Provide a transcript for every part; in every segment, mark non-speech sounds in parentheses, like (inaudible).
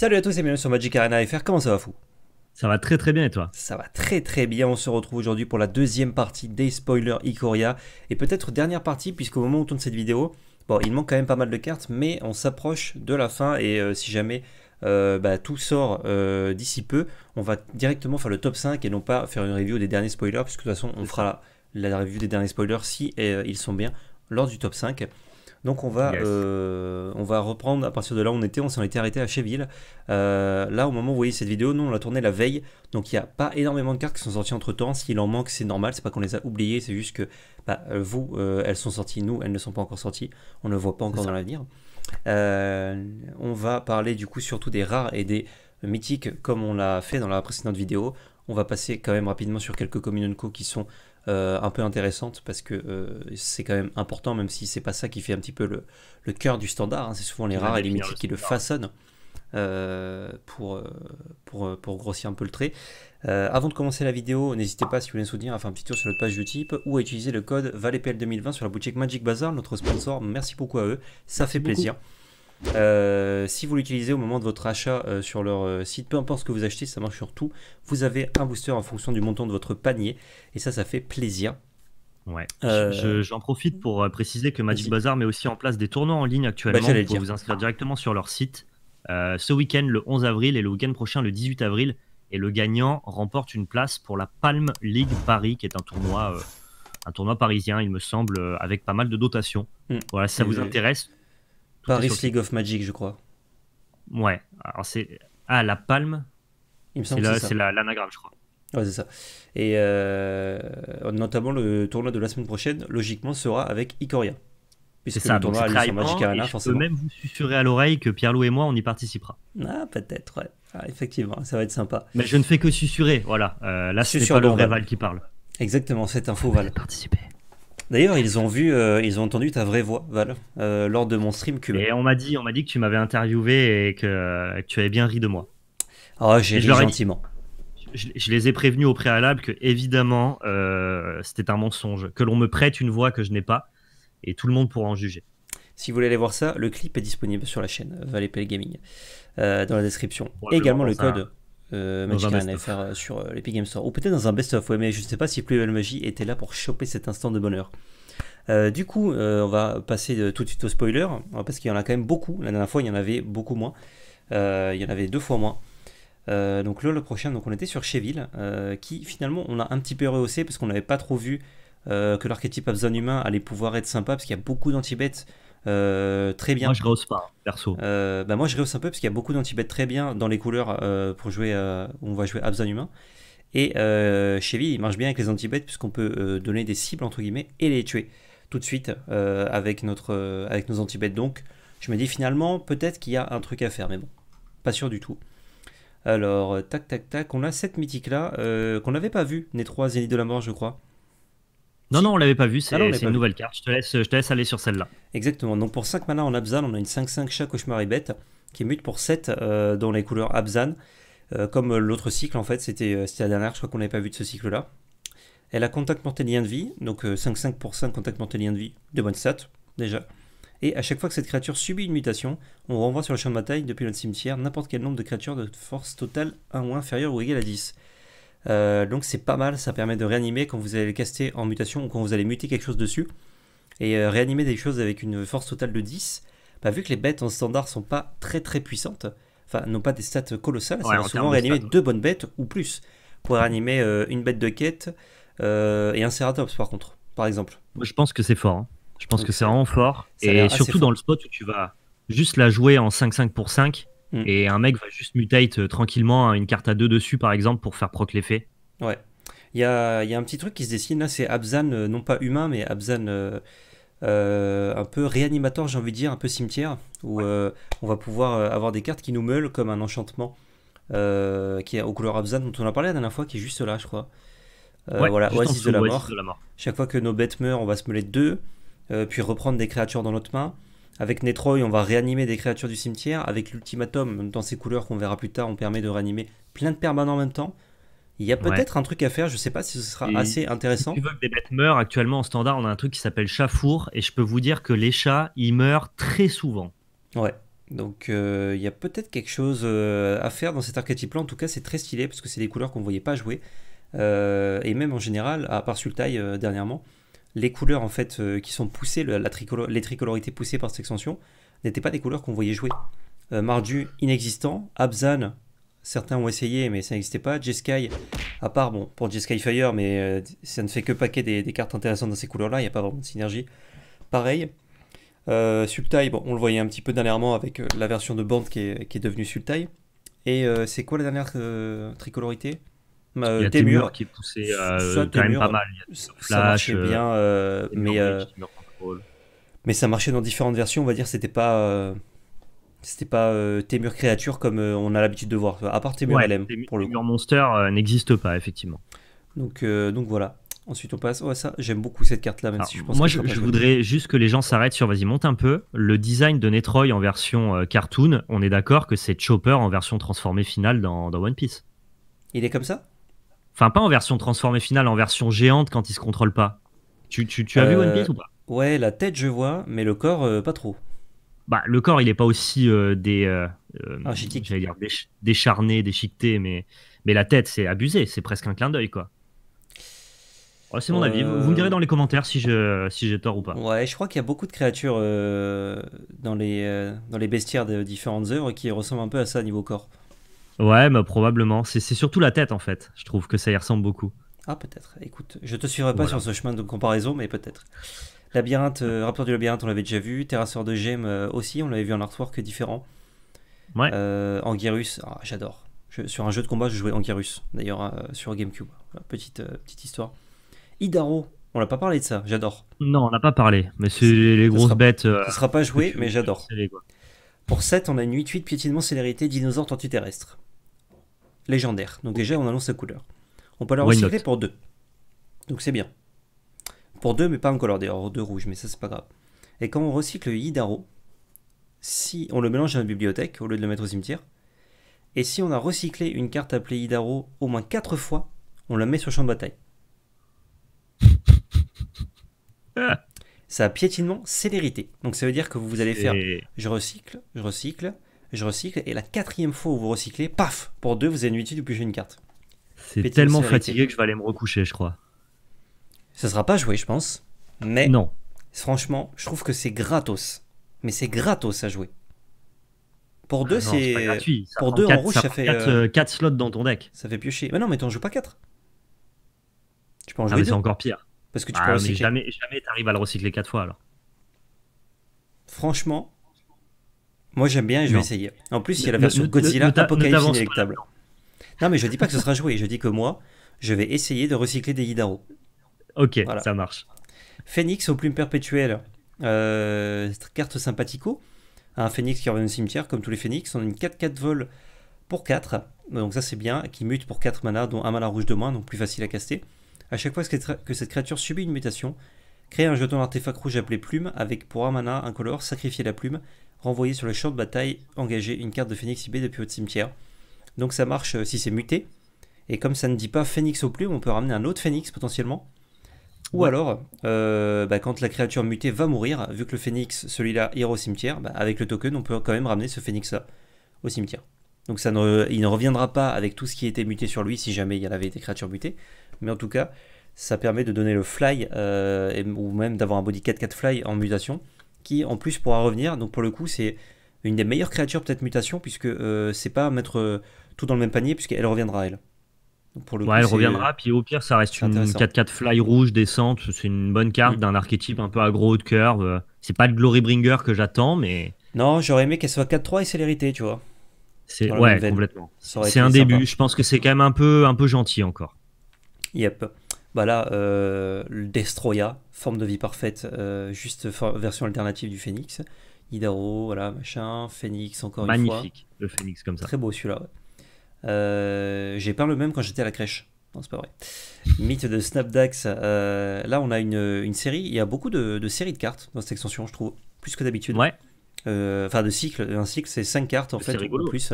Salut à tous et bienvenue sur Magic Arena FR, comment ça va fou ça va très très bien et toi Ça va très très bien, on se retrouve aujourd'hui pour la deuxième partie des spoilers Ikoria et peut-être dernière partie puisqu'au moment où on tourne cette vidéo, bon il manque quand même pas mal de cartes mais on s'approche de la fin et euh, si jamais euh, bah, tout sort euh, d'ici peu, on va directement faire le top 5 et non pas faire une review des derniers spoilers puisque de toute façon on fera la, la review des derniers spoilers si ils sont bien lors du top 5. Donc on va, euh, on va reprendre à partir de là où on était, on s'en était arrêté à Cheville. Euh, là, au moment où vous voyez cette vidéo, nous on l'a tournée la veille, donc il n'y a pas énormément de cartes qui sont sorties entre temps. S'il en manque, c'est normal, c'est pas qu'on les a oubliées, c'est juste que bah, euh, vous, elles sont sorties, nous, elles ne sont pas encore sorties, on ne le voit pas encore dans l'avenir. on va parler du coup surtout des rares et des mythiques comme on l'a fait dans la précédente vidéo. On va passer quand même rapidement sur quelques communes co qui sont euh, un peu intéressante parce que euh, c'est quand même important, même si c'est pas ça qui fait un petit peu le, cœur du standard. Hein. C'est souvent les rares et les mythiques qui le façonnent euh, pour, grossir un peu le trait. avant de commencer la vidéo, n'hésitez pas, si vous voulez nous soutenir, à faire un petit tour sur notre page YouTube ou à utiliser le code valetpl 2020 sur la boutique Magic Bazaar, notre sponsor. Merci beaucoup à eux, ça fait plaisir. Euh, si vous l'utilisez au moment de votre achat euh, sur leur euh, site, peu importe ce que vous achetez, ça marche sur tout. Vous avez un booster en fonction du montant de votre panier et ça, ça fait plaisir. Ouais. J'en profite pour préciser que Magic Bazaar met aussi en place des tournois en ligne bah, actuellement vous pour vous inscrire directement sur leur site. ce week-end, le 11 avril, et le week-end prochain, le 18 avril. Et le gagnant remporte une place pour la Palm League Paris, qui est un tournoi un tournoi parisien, il me semble, avec pas mal de dotations. Mm. Voilà, si ça vous intéresse, Paris League of Magic, je crois. Ouais, alors c'est. Ah, la Palme Il me semble C'est l'anagramme, la, je crois. Ouais, c'est ça. Et euh, notamment, le tournoi de la semaine prochaine, logiquement, sera avec Ikoria. C'est ça, le tournoi donc à Magic Arena, forcément. Je peux même vous susurrer à l'oreille que Pierre-Loup et moi, on y participera. Ah, peut-être, ouais. Ah, effectivement, ça va être sympa. Mais je ne fais que susurrer, voilà. Euh, là, c'est pas le vrai Val qui parle. Exactement, c'est un faux Val. Participer. D'ailleurs, ils ont vu, euh, ils ont entendu ta vraie voix, Val, euh, lors de mon stream Cube. Et on m'a dit, on m'a dit que tu m'avais interviewé et que, euh, tu avais bien ri de moi. oh, j'ai ri gentiment. Je, je, les ai prévenus au préalable que évidemment c'était un mensonge, que l'on me prête une voix que je n'ai pas, et tout le monde pourra en juger. Si vous voulez aller voir ça, le clip est disponible sur la chaîne Valet Gaming dans la description. Également le code euh, Magic rien à faire euh, sur euh, l'Epic Games Store. Ou peut-être dans un best-of, ouais, mais je ne sais pas si Plus Belle Magie était là pour choper cet instant de bonheur. Euh, du coup, on va passer tout de suite au spoiler, hein, parce qu'il y en a quand même beaucoup. La dernière fois, il y en avait beaucoup moins. il y en avait deux fois moins. donc là, le prochain, donc on était sur Cheville, qui finalement on a un petit peu rehaussé parce qu'on n'avait pas trop vu que l'archétype à besoin humain allait pouvoir être sympa, parce qu'il y a beaucoup d'anti-bêtes euh, très bien. Moi, je rehausse pas, perso. Euh, bah, moi, je rehausse un peu parce qu'il y a beaucoup d'antibêtes très bien dans les couleurs euh, pour jouer. on va jouer Abzan humain. Et Chevy, il marche bien avec les antibêtes puisqu'on peut donner des cibles entre guillemets et les tuer tout de suite avec notre avec nos antibêtes. Donc, je me dis finalement peut-être qu'il y a un truc à faire, mais bon, pas sûr du tout. Alors, tac tac tac, on a cette mythique là qu'on n'avait pas vue, les trois Zénith de la mort, je crois. Non, non, on l'avait pas vu, ah c'est une nouvelle carte. Je te, laisse, je te laisse aller sur celle-là. Exactement. Donc pour 5 mana en Abzan, on a une 5-5 chat cauchemar et bête qui mute pour 7 euh, dans les couleurs Abzan. Euh, comme euh, l'autre cycle, en fait, c'était la dernière, je crois qu'on n'avait pas vu de ce cycle-là. Elle a contact mortel lien de vie, donc 5-5 pour 5 contact mortel lien de vie, de bonne stat déjà. Et à chaque fois que cette créature subit une mutation, on renvoie sur le champ de bataille depuis notre cimetière n'importe quel nombre de créatures de force totale 1 ou inférieure ou égale à 10. Euh, donc c'est pas mal, ça permet de réanimer quand vous allez le caster en mutation ou quand vous allez muter quelque chose dessus. Et euh, réanimer des choses avec une force totale de 10, bah, vu que les bêtes en standard sont pas très très puissantes, enfin n'ont pas des stats colossales, ouais, ça souvent réanimer deux bonnes bêtes ou plus. Pour réanimer euh, une bête de quête et un Ceratops par contre, par exemple. Moi, je pense que c'est fort. Hein. Je pense que c'est vraiment fort. Et surtout dans le spot où tu vas juste la jouer en 5-5 pour 5 Mm. Et un mec va juste mutate euh, tranquillement hein, une carte à deux dessus, par exemple, pour faire proc l'effet. Ouais. Il y a, y un petit truc qui se dessine là, c'est Abzan, euh, non pas humain, mais Abzan euh, un peu réanimateur, j'ai envie de dire, un peu cimetière, où on va pouvoir avoir des cartes qui nous meulent comme un enchantement qui est aux couleurs Abzan, dont on a parlé la dernière fois, qui est juste là, je crois. Ouais, voilà, Oasis, la de la mort. Chaque fois que nos bêtes meurent, on va se meuler deux, puis reprendre des créatures dans notre main. Avec Netroy, on va réanimer des créatures du cimetière. Avec l'ultimatum, dans ces couleurs qu'on verra plus tard, on permet de réanimer plein de permanents en même temps. Il y a peut-être un truc à faire, je ne sais pas si ce sera assez intéressant. Si des bêtes meurent, actuellement en standard, on a un truc qui s'appelle chafour, et je peux vous dire que les chats, ils meurent très souvent. Ouais, donc euh, il y a peut-être quelque chose euh, à faire dans cet archétype-là, en tout cas c'est très stylé, parce que c'est des couleurs qu'on voyait pas jouer, euh, et même en général, à part Sultai dernièrement les couleurs en fait euh, qui sont poussées, la les tricolorités poussées par cette extension, n'étaient pas des couleurs qu'on voyait jouer. Euh, Mardu inexistant, Abzan, certains ont essayé mais ça n'existait pas, Jeskai, à part bon pour Jeskai Fire, mais euh, ça ne fait que paquet des, cartes intéressantes dans ces couleurs-là, il n'y a pas vraiment de synergie. Pareil, Sultai, bon, on le voyait un petit peu dernièrement avec la version de Band qui est, qui est devenue Sultai. Et c'est quoi la dernière tricolorité il y a Témur qui poussait euh, quand même pas mal. Il y a ça marchait euh, bien, euh, mais, mais ça marchait dans différentes versions. On va dire c'était pas c'était pas Témur créature comme on a l'habitude de voir, à part Témur LM pour le Monster n'existe pas effectivement. Donc donc voilà. Ensuite on passe. Ouais ça j'aime beaucoup cette carte là même si je pense. Moi je, voudrais juste que les gens s'arrêtent sur vas-y monte un peu. Le design de Netroy en version cartoon, on est d'accord que c'est Chopper en version transformée finale dans One Piece. Il est comme ça Enfin, pas en version transformée finale, en version géante quand il se contrôle pas. Tu, as vu One euh, Piece ou pas Ouais, la tête, je vois, mais le corps, euh, pas trop. Bah, le corps, il n'est pas aussi euh, des, ah, dire, décharné, déchiqueté, mais, mais la tête, c'est abusé, c'est presque un clin d'œil, quoi. c'est mon avis. Vous me direz dans les commentaires si j'ai si tort ou pas. Ouais, je crois qu'il y a beaucoup de créatures dans, les, dans les bestiaires de différentes œuvres qui ressemblent un peu à ça niveau corps. Ouais, mais probablement. C'est surtout la tête, en fait. Je trouve que ça y ressemble beaucoup. Ah, peut-être. Écoute, je te suivrai pas sur ce chemin de comparaison, mais peut-être. Labyrinthe, euh, du Labyrinthe, on l'avait déjà vu. Terrasseur de gem euh, aussi, on l'avait vu en artwork différent. Ouais. Euh, Anguirus, ah, j'adore. sur un jeu de combat, je jouais Anguirus, d'ailleurs, sur GameCube. petite, petite histoire. Idaro, on l'a pas parlé de ça, j'adore. Non, on n'a pas parlé, mais c'est les, grosses bêtes. Ça sera pas joué, mais j'adore. Pour 7, on a une 8-8 piétinement célérité dinosaure terrestre légendaire. Donc déjà, on annonce sa couleur. On peut la recycler pour deux. Donc c'est bien. Pour deux, mais pas en color d'ailleurs, deux rouges, mais ça c'est pas grave. Et quand on recycle Hidaro, si on le mélange à la bibliothèque au lieu de le mettre au cimetière, et si on a recyclé une carte appelée Hidaro au moins quatre fois, on la met sur le champ de bataille. (laughs) ça a piétinement célérité. Donc ça veut dire que vous allez faire je recycle, je recycle, je recycle. Et la quatrième fois où vous recyclez, paf, pour deux, vous avez une huitième, de piocher une carte. C'est tellement fatigué que je vais aller me recoucher, je crois. Ça sera pas joué, je pense. Mais non. Franchement, je trouve que c'est gratos. Mais c'est gratos à jouer. Pour deux, ah c'est pour deux en rouge, ça, fait 4 euh, euh, slots dans ton deck. Ça fait piocher. Mais non, mais t'en joues pas 4 Tu peux en ah, jouer ah, C'est encore pire. Parce que tu ah, peux recycler. jamais, jamais t'arrives à le recycler quatre fois alors. Franchement, moi j'aime bien et je vais essayer. En plus, il y a la version Godzilla d'apocalypse Non, mais je dis pas que ce sera joué. Je dis que moi, je vais essayer de recycler des Hidaros. Ok, ça marche. Phénix aux plumes perpétuelles. Euh, carte sympathico. Un phénix qui revient au cimetière, comme tous les phénix. On a une 4-4 vol pour 4. Donc ça, c'est bien. Qui mute pour 4 mana dont un mana rouge de moins, donc plus facile à caster. À chaque fois que cette créature subit une mutation, crée un jeton d'artefact rouge appelé plume avec pour un mana incolore, sacrifier la plume renvoyer sur le champ de bataille engager une carte de Phoenix IB depuis votre cimetière. Donc ça marche euh, si c'est muté. Et comme ça ne dit pas Phoenix au plume, on peut ramener un autre Phoenix potentiellement. Ou alors, euh, bah, quand la créature mutée va mourir, vu que le phénix, celui-là, ira au cimetière, bah, avec le token, on peut quand même ramener ce phénix-là au cimetière. Donc ça ne, il ne reviendra pas avec tout ce qui était muté sur lui, si jamais il y en avait des créatures mutées. Mais en tout cas, ça permet de donner le fly, euh, ou même d'avoir un body 4-4 fly en mutation, qui en plus pourra revenir. Donc pour le coup, c'est une des meilleures créatures peut-être mutation, puisque euh, c'est pas mettre euh, tout dans le même panier, puisqu'elle reviendra elle. pour le elle reviendra, puis au pire, ça reste une 4-4 fly rouge descente. C'est une bonne carte mm. d'un archétype un peu aggro gros de curve. C'est pas le Glory Bringer que j'attends, mais. Non, j'aurais aimé qu'elle soit 4-3 et célérité, tu vois. C'est ouais, complètement. C'est un début. Je pense que c'est quand même un peu, un peu gentil encore. Yep bah là, le euh, Destroya, forme de vie parfaite, euh, juste version alternative du Phoenix. Hidaro, voilà, machin, Phoenix, encore une fois. Magnifique, le Phoenix comme ça. Très beau celui-là, ouais. Euh, j'ai peint le même quand j'étais à la crèche. Non, c'est pas vrai. Mythe de Snapdax. là, on a une, série. Il y a beaucoup de, séries de cartes dans cette extension, je trouve. Plus que d'habitude. Ouais. Enfin, de cycles, Un cycle, c'est 5 cartes, en fait, plus,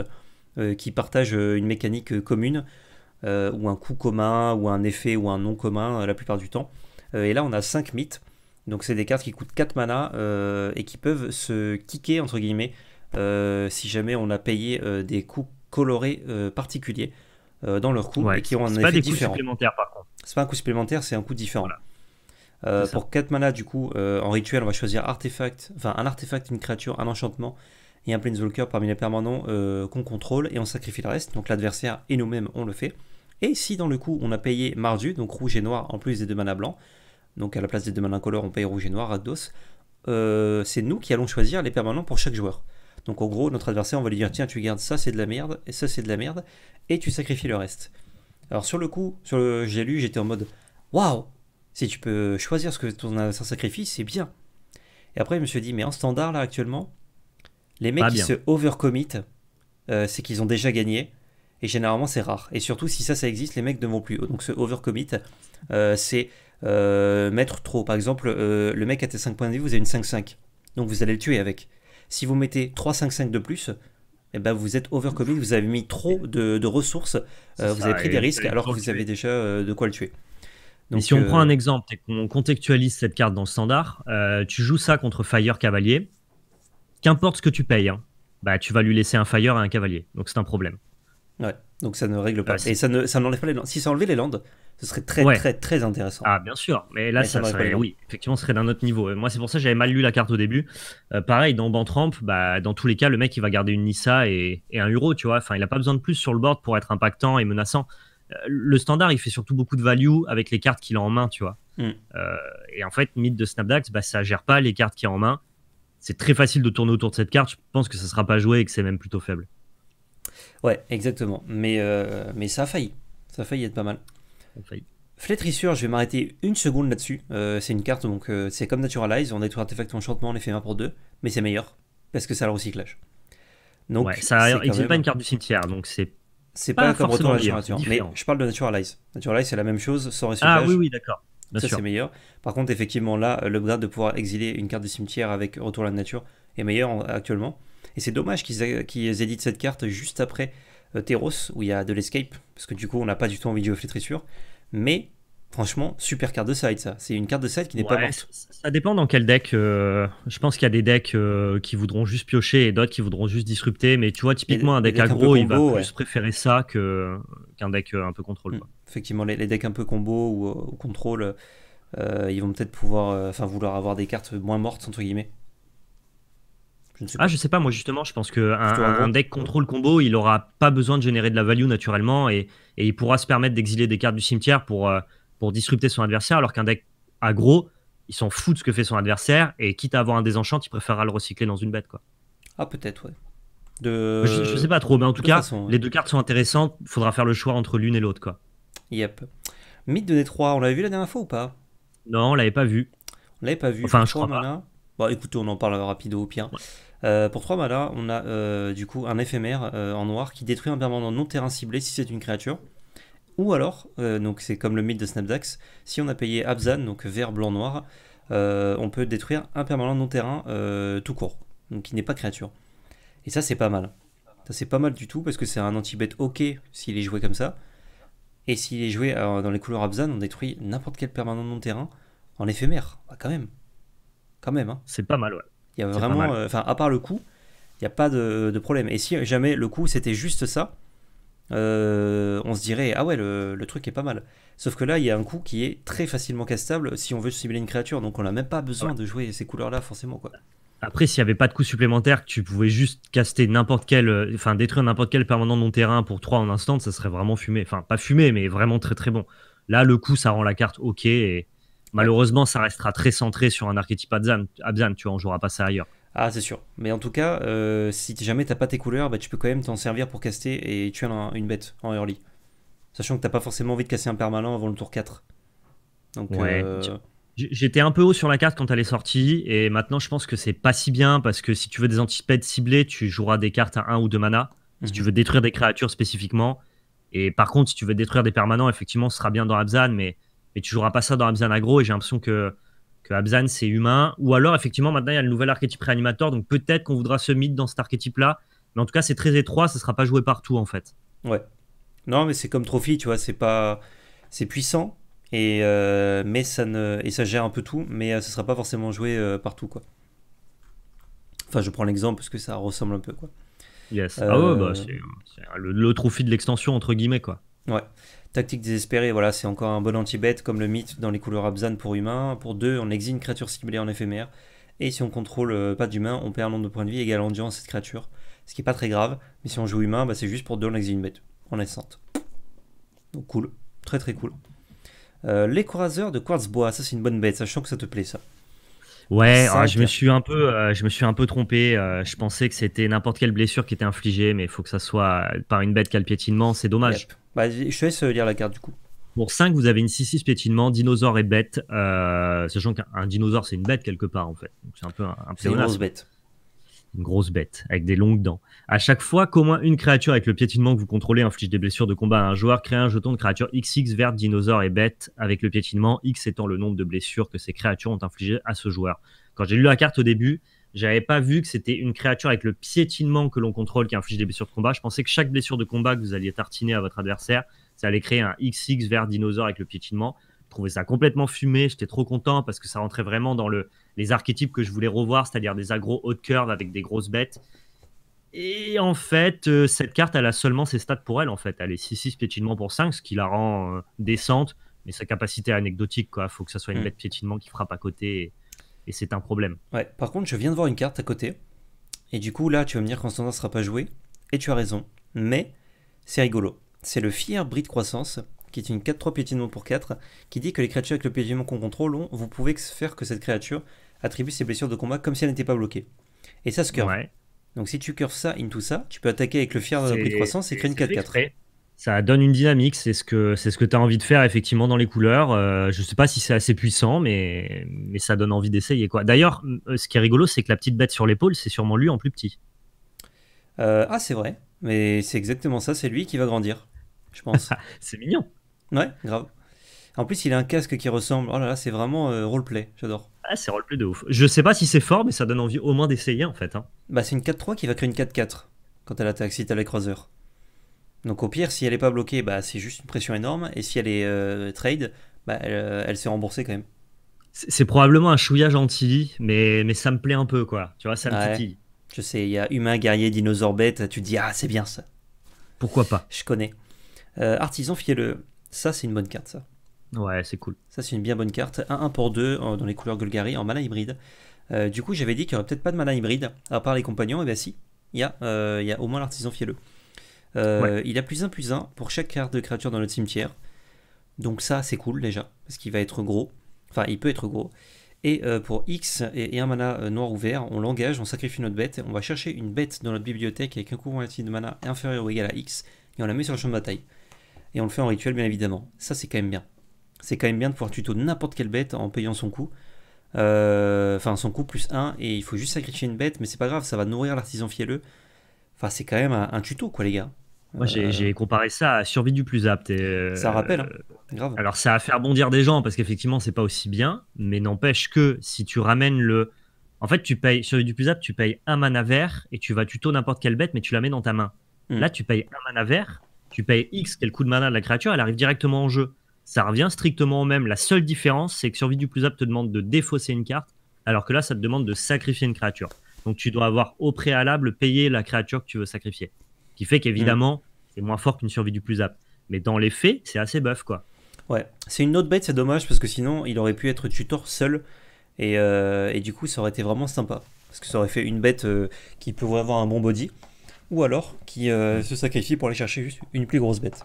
qui partagent une mécanique commune. Euh, ou un coût commun, ou un effet, ou un nom commun euh, la plupart du temps. Euh, et là, on a 5 mythes. Donc, c'est des cartes qui coûtent 4 mana et qui peuvent se kicker, entre guillemets, si jamais on a payé des coûts colorés particuliers dans leur coût et qui ont un effet différent. C'est pas des supplémentaires par contre. C'est pas un coût supplémentaire, c'est un coût différent. pour 4 mana, du coup, en rituel, on va choisir artefact, un artefact, une créature, un enchantement et un Planeswalker parmi les permanents euh, qu'on contrôle et on sacrifie le reste. Donc l'adversaire et nous-mêmes, on le fait. Et si dans le coup, on a payé Mardu, donc rouge et noir en plus des deux manas blancs, donc à la place des deux manas incolores, on paye rouge et noir, Rakdos, euh, c'est nous qui allons choisir les permanents pour chaque joueur. Donc en gros, notre adversaire, on va lui dire tiens, tu gardes ça, c'est de la merde, et ça, c'est de la merde, et tu sacrifies le reste. Alors sur le coup, sur le... j'ai lu, j'étais en mode waouh, si tu peux choisir ce que ton adversaire sacrifie, c'est bien. Et après, je me suis dit mais en standard là actuellement, les mecs qui se overcommit, euh, c'est qu'ils ont déjà gagné. Et généralement, c'est rare. Et surtout, si ça, ça existe, les mecs ne vont plus. Donc, ce overcommit, euh, c'est euh, mettre trop. Par exemple, le mec a tes 5 points de vie, vous avez une 5-5. Donc, vous allez le tuer avec. Si vous mettez 3-5-5 de plus, et eh ben, vous êtes overcommit, vous avez mis trop de, ressources, vous avez pris des risques alors que vous avez déjà de quoi le tuer. Donc, si on prend un exemple et qu'on contextualise cette carte dans le standard, tu joues ça contre Fire Cavalier qu'importe ce que tu payes, hein. bah, tu vas lui laisser un Fire et un Cavalier. Donc c'est un problème. Ouais, donc ça ne règle pas. Ah, et ça n'enlève pas les landes. Si ça enlevait les landes, ce serait très, très, très intéressant. Ah, bien sûr. Mais là, ça, serait, oui, effectivement, serait d'un autre niveau. Moi, c'est pour ça que j'avais mal lu la carte au début. Euh, pareil, dans Bantramp, bah, dans tous les cas, le mec, il va garder une Nissa et, un Euro, tu vois. Enfin, il n'a pas besoin de plus sur le board pour être impactant et menaçant. Euh, le standard, il fait surtout beaucoup de value avec les cartes qu'il a en main, tu vois. Hmm. Euh, et en fait, mythe de Snapdax, bah, ça gère pas les cartes qu'il a en main c'est très facile de tourner autour de cette carte. Je pense que ça ne sera pas joué et que c'est même plutôt faible. Ouais, exactement. Mais, euh, mais ça a failli. Ça a failli être pas mal. Flétrissure, je vais m'arrêter une seconde là-dessus. Euh, c'est une carte, donc euh, c'est comme Naturalize, on détruit artefact enchantement, on les fait 1 pour 2, mais c'est meilleur, parce que ça le recyclage. Donc, ça n'existe pas une carte du cimetière, donc c'est. C'est pas, pas, comme retour mais je parle de Naturalize. Naturalize, c'est la même chose sans recyclage. Ah oui, oui, d'accord ça, c'est meilleur. Par contre, effectivement, là, euh, l'upgrade de pouvoir exiler une carte de cimetière avec Retour à la nature est meilleur actuellement. Et c'est dommage qu'ils éditent cette carte juste après euh, Teros, où il y a de l'escape, parce que du coup, on n'a pas du tout envie de jouer flétrissure. Mais franchement, super carte de side, ça. C'est une carte de side qui n'est pas morte. Ça dépend dans quel deck. Euh, je pense qu'il y a des decks qui voudront juste piocher et d'autres qui voudront juste disrupter. Mais tu vois, typiquement, un deck aggro, il va plus préférer ça qu'un deck un peu contrôle. Mm effectivement, les, decks un peu combo ou, euh, contrôle, euh, ils vont peut-être pouvoir, euh, enfin, vouloir avoir des cartes moins mortes entre guillemets. Je ne sais ah, pas. Ah, je sais pas, moi justement, je pense que un deck contrôle combo, il aura pas besoin de générer de la value naturellement et, il pourra se permettre d'exiler des cartes du cimetière pour, pour disrupter son adversaire, alors qu'un deck aggro, il s'en fout de ce que fait son adversaire et quitte à avoir un désenchant, il préférera le recycler dans une bête. Quoi. Ah, peut-être, ouais. De... Je, ne sais pas trop, mais en tout cas, les deux cartes sont intéressantes, Il faudra faire le choix entre l'une et l'autre. quoi. Yep. Mythe de Détroit, on l'avait vu la dernière fois ou pas Non, on l'avait pas vu. On l'avait pas vu. Enfin, je crois Pas. Bon, bah, écoutez, on en parle rapido au pire. Euh, pour 3 mana, on a euh, du coup un éphémère euh, en noir qui détruit un permanent non terrain ciblé si c'est une créature. Ou alors, donc c'est comme le mythe de Snapdax, si on a payé Abzan, donc vert, blanc, noir, on peut détruire un permanent non terrain tout court, donc qui n'est pas créature. Et ça, c'est pas mal. Ça, c'est pas mal du tout parce que c'est un anti-bet ok s'il est joué comme ça. Et s'il est joué euh, dans les couleurs Abzan, on détruit n'importe quel permanent non terrain en éphémère. Ah, quand même. Quand même. Hein. C'est pas mal, ouais. Il y a vraiment. Euh, enfin, à part le coup, il n'y a pas de, problème. Et si jamais le coup c'était juste ça, euh, on se dirait ah ouais le, truc est pas mal. Sauf que là il y a un coup qui est très facilement castable si on veut cibler une créature, donc on n'a même pas besoin de jouer ces couleurs là forcément quoi. Après, s'il n'y avait pas de coup supplémentaire, que tu pouvais juste caster n'importe quel, euh, enfin détruire n'importe quel permanent non terrain pour 3 en instant, ça serait vraiment fumé. Enfin, pas fumé, mais vraiment très très bon. Là, le coup, ça rend la carte ok. Et malheureusement, ça restera très centré sur un archétype Abzan. tu vois, on jouera pas ça ailleurs. Ah, c'est sûr. Mais en tout cas, euh, si jamais n'as pas tes couleurs, bah, tu peux quand même t'en servir pour caster et tuer une bête en early. Sachant que t'as pas forcément envie de casser un permanent avant le tour 4. Donc, ouais. Euh, J'étais un peu haut sur la carte quand elle est sortie, et maintenant je pense que c'est pas si bien parce que si tu veux des antipèdes ciblés, tu joueras des cartes à 1 ou 2 mana. Si tu mhm. veux détruire des créatures spécifiquement, et par contre, si tu veux détruire des permanents, effectivement, ce sera bien dans Abzan, mais, mais tu joueras pas ça dans Abzan aggro, et j'ai l'impression que, que Abzan c'est humain. Ou alors, effectivement, maintenant il y a le nouvel archétype réanimateur, donc peut-être qu'on voudra ce mythe dans cet archétype là, mais en tout cas, c'est très étroit, ça sera pas joué partout en fait. Ouais. Non, mais c'est comme Trophy, tu vois, c'est pas. C'est puissant, et, euh, mais ça ne, et ça gère un peu tout, mais ça euh, sera pas forcément joué euh, partout. Quoi. Enfin, je prends l'exemple parce que ça ressemble un peu. Quoi. Yes. ah bah, le, trophy de l'extension, entre guillemets. Quoi. Ouais. Tactique désespérée, voilà, c'est encore un bon anti-bête comme le mythe dans les couleurs Abzan pour humain. Pour deux, on exile une créature ciblée en éphémère. Et si on contrôle pas d'humain, on perd un nombre de points de vie égal à endurance cette créature. Ce qui est pas très grave, mais si on joue humain, bah, c'est juste pour deux, on exile une bête en essence. Donc cool, très très cool. Euh, les croiseurs de quartz bois, ça c'est une bonne bête, sachant que ça te plaît ça. Ouais, oh, je me suis un peu, euh, je me suis un peu trompé. Euh, je pensais que c'était n'importe quelle blessure qui était infligée, mais il faut que ça soit par une bête qui a le piétinement, c'est dommage. Bah, je te laisse lire la carte du coup. Pour 5, vous avez une 6-6 piétinement, dinosaure et bête, sachant qu'un dinosaure c'est une bête quelque part en fait. C'est un peu un, un C'est une grosse bête une grosse bête, avec des longues dents. À chaque fois qu'au moins une créature avec le piétinement que vous contrôlez inflige des blessures de combat à un joueur, créez un jeton de créature XX verte, dinosaure et bête avec le piétinement, X étant le nombre de blessures que ces créatures ont infligées à ce joueur. Quand j'ai lu la carte au début, j'avais pas vu que c'était une créature avec le piétinement que l'on contrôle qui inflige des blessures de combat. Je pensais que chaque blessure de combat que vous alliez tartiner à votre adversaire, ça allait créer un XX vert dinosaure avec le piétinement trouvais ça complètement fumé. J'étais trop content parce que ça rentrait vraiment dans le, les archétypes que je voulais revoir, c'est-à-dire des agros de curve avec des grosses bêtes. Et en fait, euh, cette carte, elle a seulement ses stats pour elle. En fait, elle est 6-6 piétinement pour 5, ce qui la rend euh, décente, mais sa capacité est anecdotique. Il faut que ça soit une hmm. bête piétinement qui frappe à côté, et, c'est un problème. Ouais, par contre, je viens de voir une carte à côté. Et du coup, là, tu vas me dire qu'Enstandard ne sera pas joué. Et tu as raison. Mais c'est rigolo. C'est le fier bris de croissance qui est une 4-3 piétinement pour 4, qui dit que les créatures avec le piétinement qu'on contrôle ont, vous pouvez faire que cette créature attribue ses blessures de combat comme si elle n'était pas bloquée. Et ça se curve. Donc si tu curves ça tout ça, tu peux attaquer avec le fier de prix de croissance et créer une 4-4. Ça donne une dynamique, c'est ce que c'est ce que tu as envie de faire effectivement dans les couleurs. je euh, je sais pas si c'est assez puissant, mais, ça donne envie d'essayer quoi. D'ailleurs, euh, ce qui est rigolo, c'est que la petite bête sur l'épaule, c'est sûrement lui en plus petit. Euh, ah c'est vrai, mais c'est exactement ça, c'est lui qui va grandir, je pense. (laughs) c'est mignon. Ouais, grave. En plus, il a un casque qui ressemble. Oh là là, c'est vraiment euh, roleplay, j'adore. Ah, c'est roleplay de ouf. Je sais pas si c'est fort, mais ça donne envie au moins d'essayer en fait. Hein. Bah, c'est une 4-3 qui va créer une 4-4 quand elle attaque, si t'as les croiseurs. Donc, au pire, si elle est pas bloquée, bah, c'est juste une pression énorme. Et si elle est euh, trade, bah, euh, elle, s'est remboursée quand même. C'est probablement un chouillage anti, mais, mais ça me plaît un peu, quoi. Tu vois, ça me Je sais, il y a humain, guerrier, dinosaure, bête. Tu te dis, ah, c'est bien ça. Pourquoi pas Je connais. artisan artisan le ça, c'est une bonne carte, ça. Ouais, c'est cool. Ça, c'est une bien bonne carte. 1-1 pour 2 dans les couleurs Golgari en mana hybride. Euh, du coup, j'avais dit qu'il n'y aurait peut-être pas de mana hybride, à part les compagnons. Et eh bien, si, il y, a, euh, il y a au moins l'artisan fielleux. Euh, il a plus 1 plus 1 pour chaque carte de créature dans notre cimetière. Donc, ça, c'est cool déjà, parce qu'il va être gros. Enfin, il peut être gros. Et pour X et, un mana noir ou vert, on l'engage, on sacrifie notre bête. On va chercher une bête dans notre bibliothèque avec un coût de mana inférieur ou égal à X, et on la met sur le champ de bataille et on le fait en rituel bien évidemment. Ça c'est quand même bien. C'est quand même bien de pouvoir tuto n'importe quelle bête en payant son coût. Euh, enfin son coût plus 1 et il faut juste sacrifier une bête mais c'est pas grave, ça va nourrir l'artisan fielleux. Enfin c'est quand même un, tuto quoi les gars. Moi euh, j'ai comparé ça à survie du plus apte. Euh, ça rappelle, hein. Alors ça a faire bondir des gens parce qu'effectivement c'est pas aussi bien, mais n'empêche que si tu ramènes le... En fait, tu payes, survie du plus apte, tu payes un mana vert et tu vas tuto n'importe quelle bête, mais tu la mets dans ta main. Hmm. Là, tu payes un mana vert, tu payes X, quel coût de mana de la créature, elle arrive directement en jeu. Ça revient strictement au même. La seule différence, c'est que Survie du plus apte te demande de défausser une carte, alors que là, ça te demande de sacrifier une créature. Donc tu dois avoir au préalable payé la créature que tu veux sacrifier. Ce qui fait qu'évidemment, mm. c'est moins fort qu'une survie du plus apte. Mais dans les faits, c'est assez buff, quoi. Ouais, c'est une autre bête, c'est dommage, parce que sinon, il aurait pu être tutor seul. Et, euh, du coup, ça aurait été vraiment sympa. Parce que ça aurait fait une bête euh, qui peut avoir un bon body ou alors qui euh, se sacrifie pour aller chercher juste une plus grosse bête.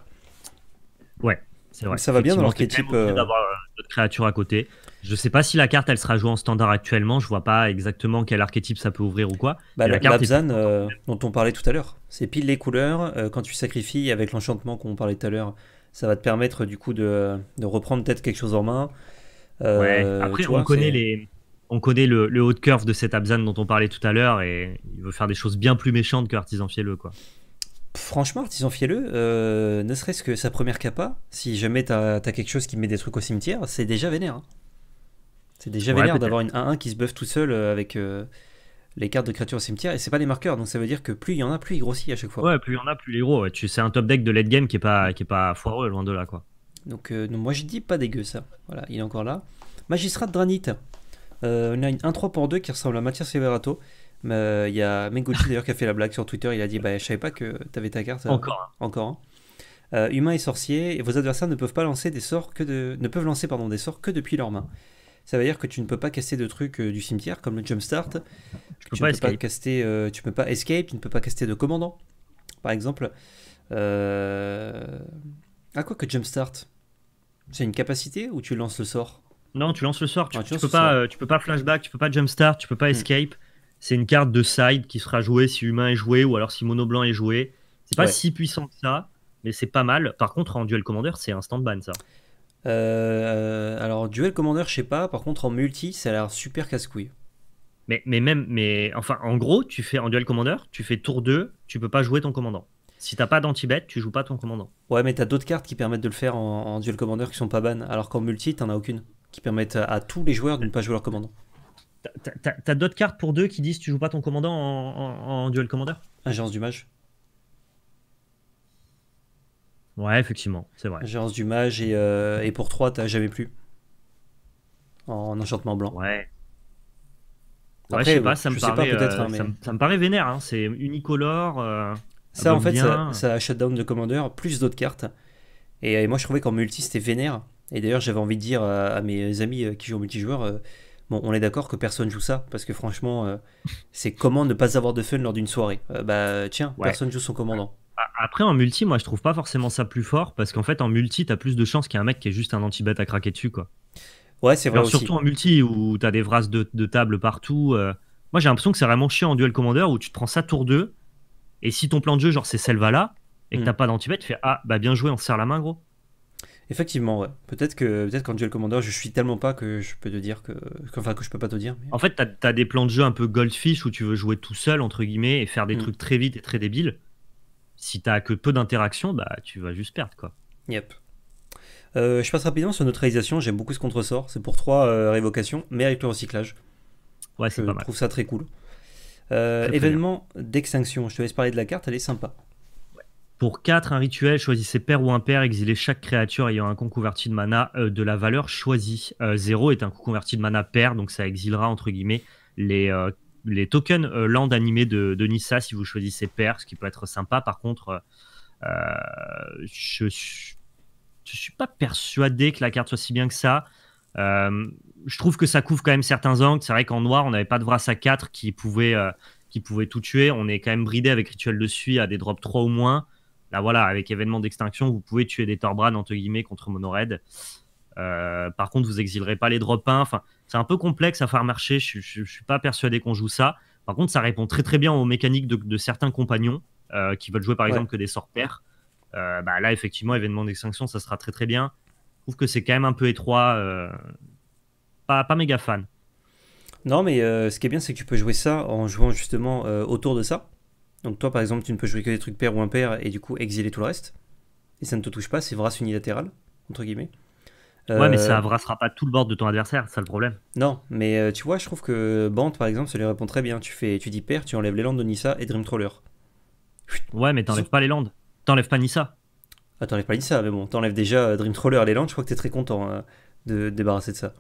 Ouais, c'est vrai. Ça va bien dans l'archétype. Euh, d'avoir euh, une créature à côté. Je sais pas si la carte elle sera jouée en standard actuellement. Je vois pas exactement quel archétype ça peut ouvrir ou quoi. Bah, la, la, carte dont on parlait tout à l'heure, c'est pile les couleurs. quand tu sacrifies avec l'enchantement qu'on parlait tout à l'heure, ça va te permettre du coup de, reprendre peut-être quelque chose en main. ouais. Après, on connaît les on connaît le, haut de curve de cet Abzan dont on parlait tout à l'heure et il veut faire des choses bien plus méchantes que Artisan Fielleux, quoi. Franchement, Artisan Fielleux, euh, ne serait-ce que sa première capa, si jamais t'as as quelque chose qui met des trucs au cimetière, c'est déjà vénère. Hein. C'est déjà vénère d'avoir une 1-1 qui se buff tout seul euh, avec euh, les cartes de créatures au cimetière et c'est pas des marqueurs, donc ça veut dire que plus il y en a, plus il grossit à chaque fois. Ouais, plus il y en a, plus il est gros. C'est un top deck de late game qui est pas, qui est pas foireux, loin de là, quoi. Donc, moi je dis pas dégueu ça. Voilà, il est encore là. Magistrat de Dranit. Euh, on a une, 1 3 pour 2 qui ressemble à Mathias Severato. Euh, il y a Menguchi d'ailleurs qui a fait la blague sur Twitter. Il a dit bah, Je savais pas que tu avais ta carte. Encore. Encore. Euh, humain et sorcier. vos adversaires ne peuvent pas lancer des sorts que de... ne peuvent lancer des sorts que depuis leurs mains. Ça veut dire que tu ne peux pas casser de trucs du cimetière comme le jumpstart. Tu, tu ne peux pas caster, tu peux pas escape, tu ne peux pas caster de commandant, par exemple. À quoi que jumpstart C'est une capacité ou tu lances le sort non, tu lances le sort. Tu, ah, peux pas, euh, tu peux pas flashback, tu peux pas jumpstart, tu peux pas hmm. escape. C'est une carte de side qui sera jouée si humain est joué ou alors si mono blanc est joué. C'est pas si puissant que ça, mais c'est pas mal. Par contre, en duel commander, c'est un stand ban ça. Euh, alors, duel commander, je sais pas. Par contre, en multi, ça a l'air super casse-couille. Mais, mais même, mais enfin, en gros, tu fais en duel commander, tu fais tour 2, tu peux pas jouer ton commandant. Si t'as pas d'anti-bet, tu joues pas ton commandant. Ouais, mais t'as d'autres cartes qui permettent de le faire en, duel commander qui sont pas ban, alors qu'en multi, t'en as aucune qui permettent à, tous les joueurs de ne pas jouer leur commandant. T'as, d'autres cartes pour deux qui disent tu joues pas ton commandant en, duel commander Agence du mage. Ouais, effectivement, c'est vrai. Agence du mage euh, et, pour 3, t'as jamais plus. En enchantement blanc. Ouais. ouais, je sais pas, ça me, paraît, euh, hein, ça, me, paraît vénère. Hein. C'est unicolore. Euh, ça, en fait, ça, a shutdown de commander plus d'autres cartes. Et, et moi, je trouvais qu'en multi, c'était vénère. Et d'ailleurs, j'avais envie de dire euh, à, mes amis euh, qui jouent au multijoueur, euh, Bon, on est d'accord que personne joue ça, parce que franchement, c'est comment ne pas avoir de fun lors d'une soirée Bah tiens, personne joue son commandant. Après, en multi, moi, je trouve pas forcément ça plus fort, parce qu'en fait, en multi, t'as plus de chances qu'il y un mec qui est juste un anti-bet à craquer dessus, quoi. Ouais, c'est vrai. aussi. Surtout en multi, où t'as des vrasses de, table partout. Moi, j'ai l'impression que c'est vraiment chiant en duel commandeur, où tu te prends ça tour 2, et si ton plan de jeu, genre, c'est celle là, et que mm. t'as pas d'anti-bet, tu fais Ah, bah bien joué, on se serre la main, gros. Effectivement, ouais. Peut-être que peut-être qu'en duel commandeur, je suis tellement pas que je peux te dire que, enfin que je peux pas te dire. Euh. En fait, t'as as des plans de jeu un peu goldfish où tu veux jouer tout seul entre guillemets et faire des mm. trucs très vite et très débiles. Si t'as que peu d'interaction bah tu vas juste perdre quoi. Yep. Euh, je passe rapidement sur neutralisation. J'aime beaucoup ce contre-sort. C'est pour trois euh, révocations, mais avec le recyclage. Ouais, c'est pas mal. Je trouve ça très cool. événement d'extinction. Je te laisse parler de la carte. Elle est sympa. Pour 4, un rituel, choisissez père ou impair, exilez chaque créature ayant un coup converti de mana euh, de la valeur choisie. 0 euh, est un coup converti de mana pair, donc ça exilera entre guillemets les, euh, les tokens land animés de, de, Nissa si vous choisissez pair, ce qui peut être sympa. Par contre, je, je, suis pas persuadé que la carte soit si bien que ça. je trouve que ça couvre quand même certains angles. C'est vrai qu'en noir, on n'avait pas de Vras à 4 qui pouvait, qui pouvait tout tuer. On est quand même bridé avec Rituel de Suie à des drops 3 ou moins. Là, voilà, avec événement d'extinction, vous pouvez tuer des Torbran entre guillemets contre Monoraid. Euh, par contre, vous exilerez pas les drop 1. Enfin, c'est un peu complexe à faire marcher. Je, ne suis pas persuadé qu'on joue ça. Par contre, ça répond très très bien aux mécaniques de, certains compagnons euh, qui veulent jouer par exemple que des sorts pairs. Euh, bah, là, effectivement, événement d'extinction, ça sera très très bien. Je trouve que c'est quand même un peu étroit. Pas, pas, méga fan. Non, mais ce qui est bien, c'est que tu peux jouer ça en jouant justement autour de ça. Donc toi, par exemple, tu ne peux jouer que des trucs père ou impair et du coup exiler tout le reste. Et ça ne te touche pas, c'est vrac unilatéral, entre guillemets. Ouais, mais euh, ça vracera pas tout le board de ton adversaire, c'est ça le problème. Non, mais euh, tu vois, je trouve que Bant, par exemple, ça lui répond très bien. Tu fais, tu dis pair, tu enlèves les landes de Nissa et Dream Trawler Ouais, mais t'enlèves pas les landes. T'enlèves pas Nissa. Ah, t'enlèves pas Nissa, mais bon, t'enlèves déjà euh, Trawler et les landes, je crois que t'es très content hein, de de débarrasser de ça.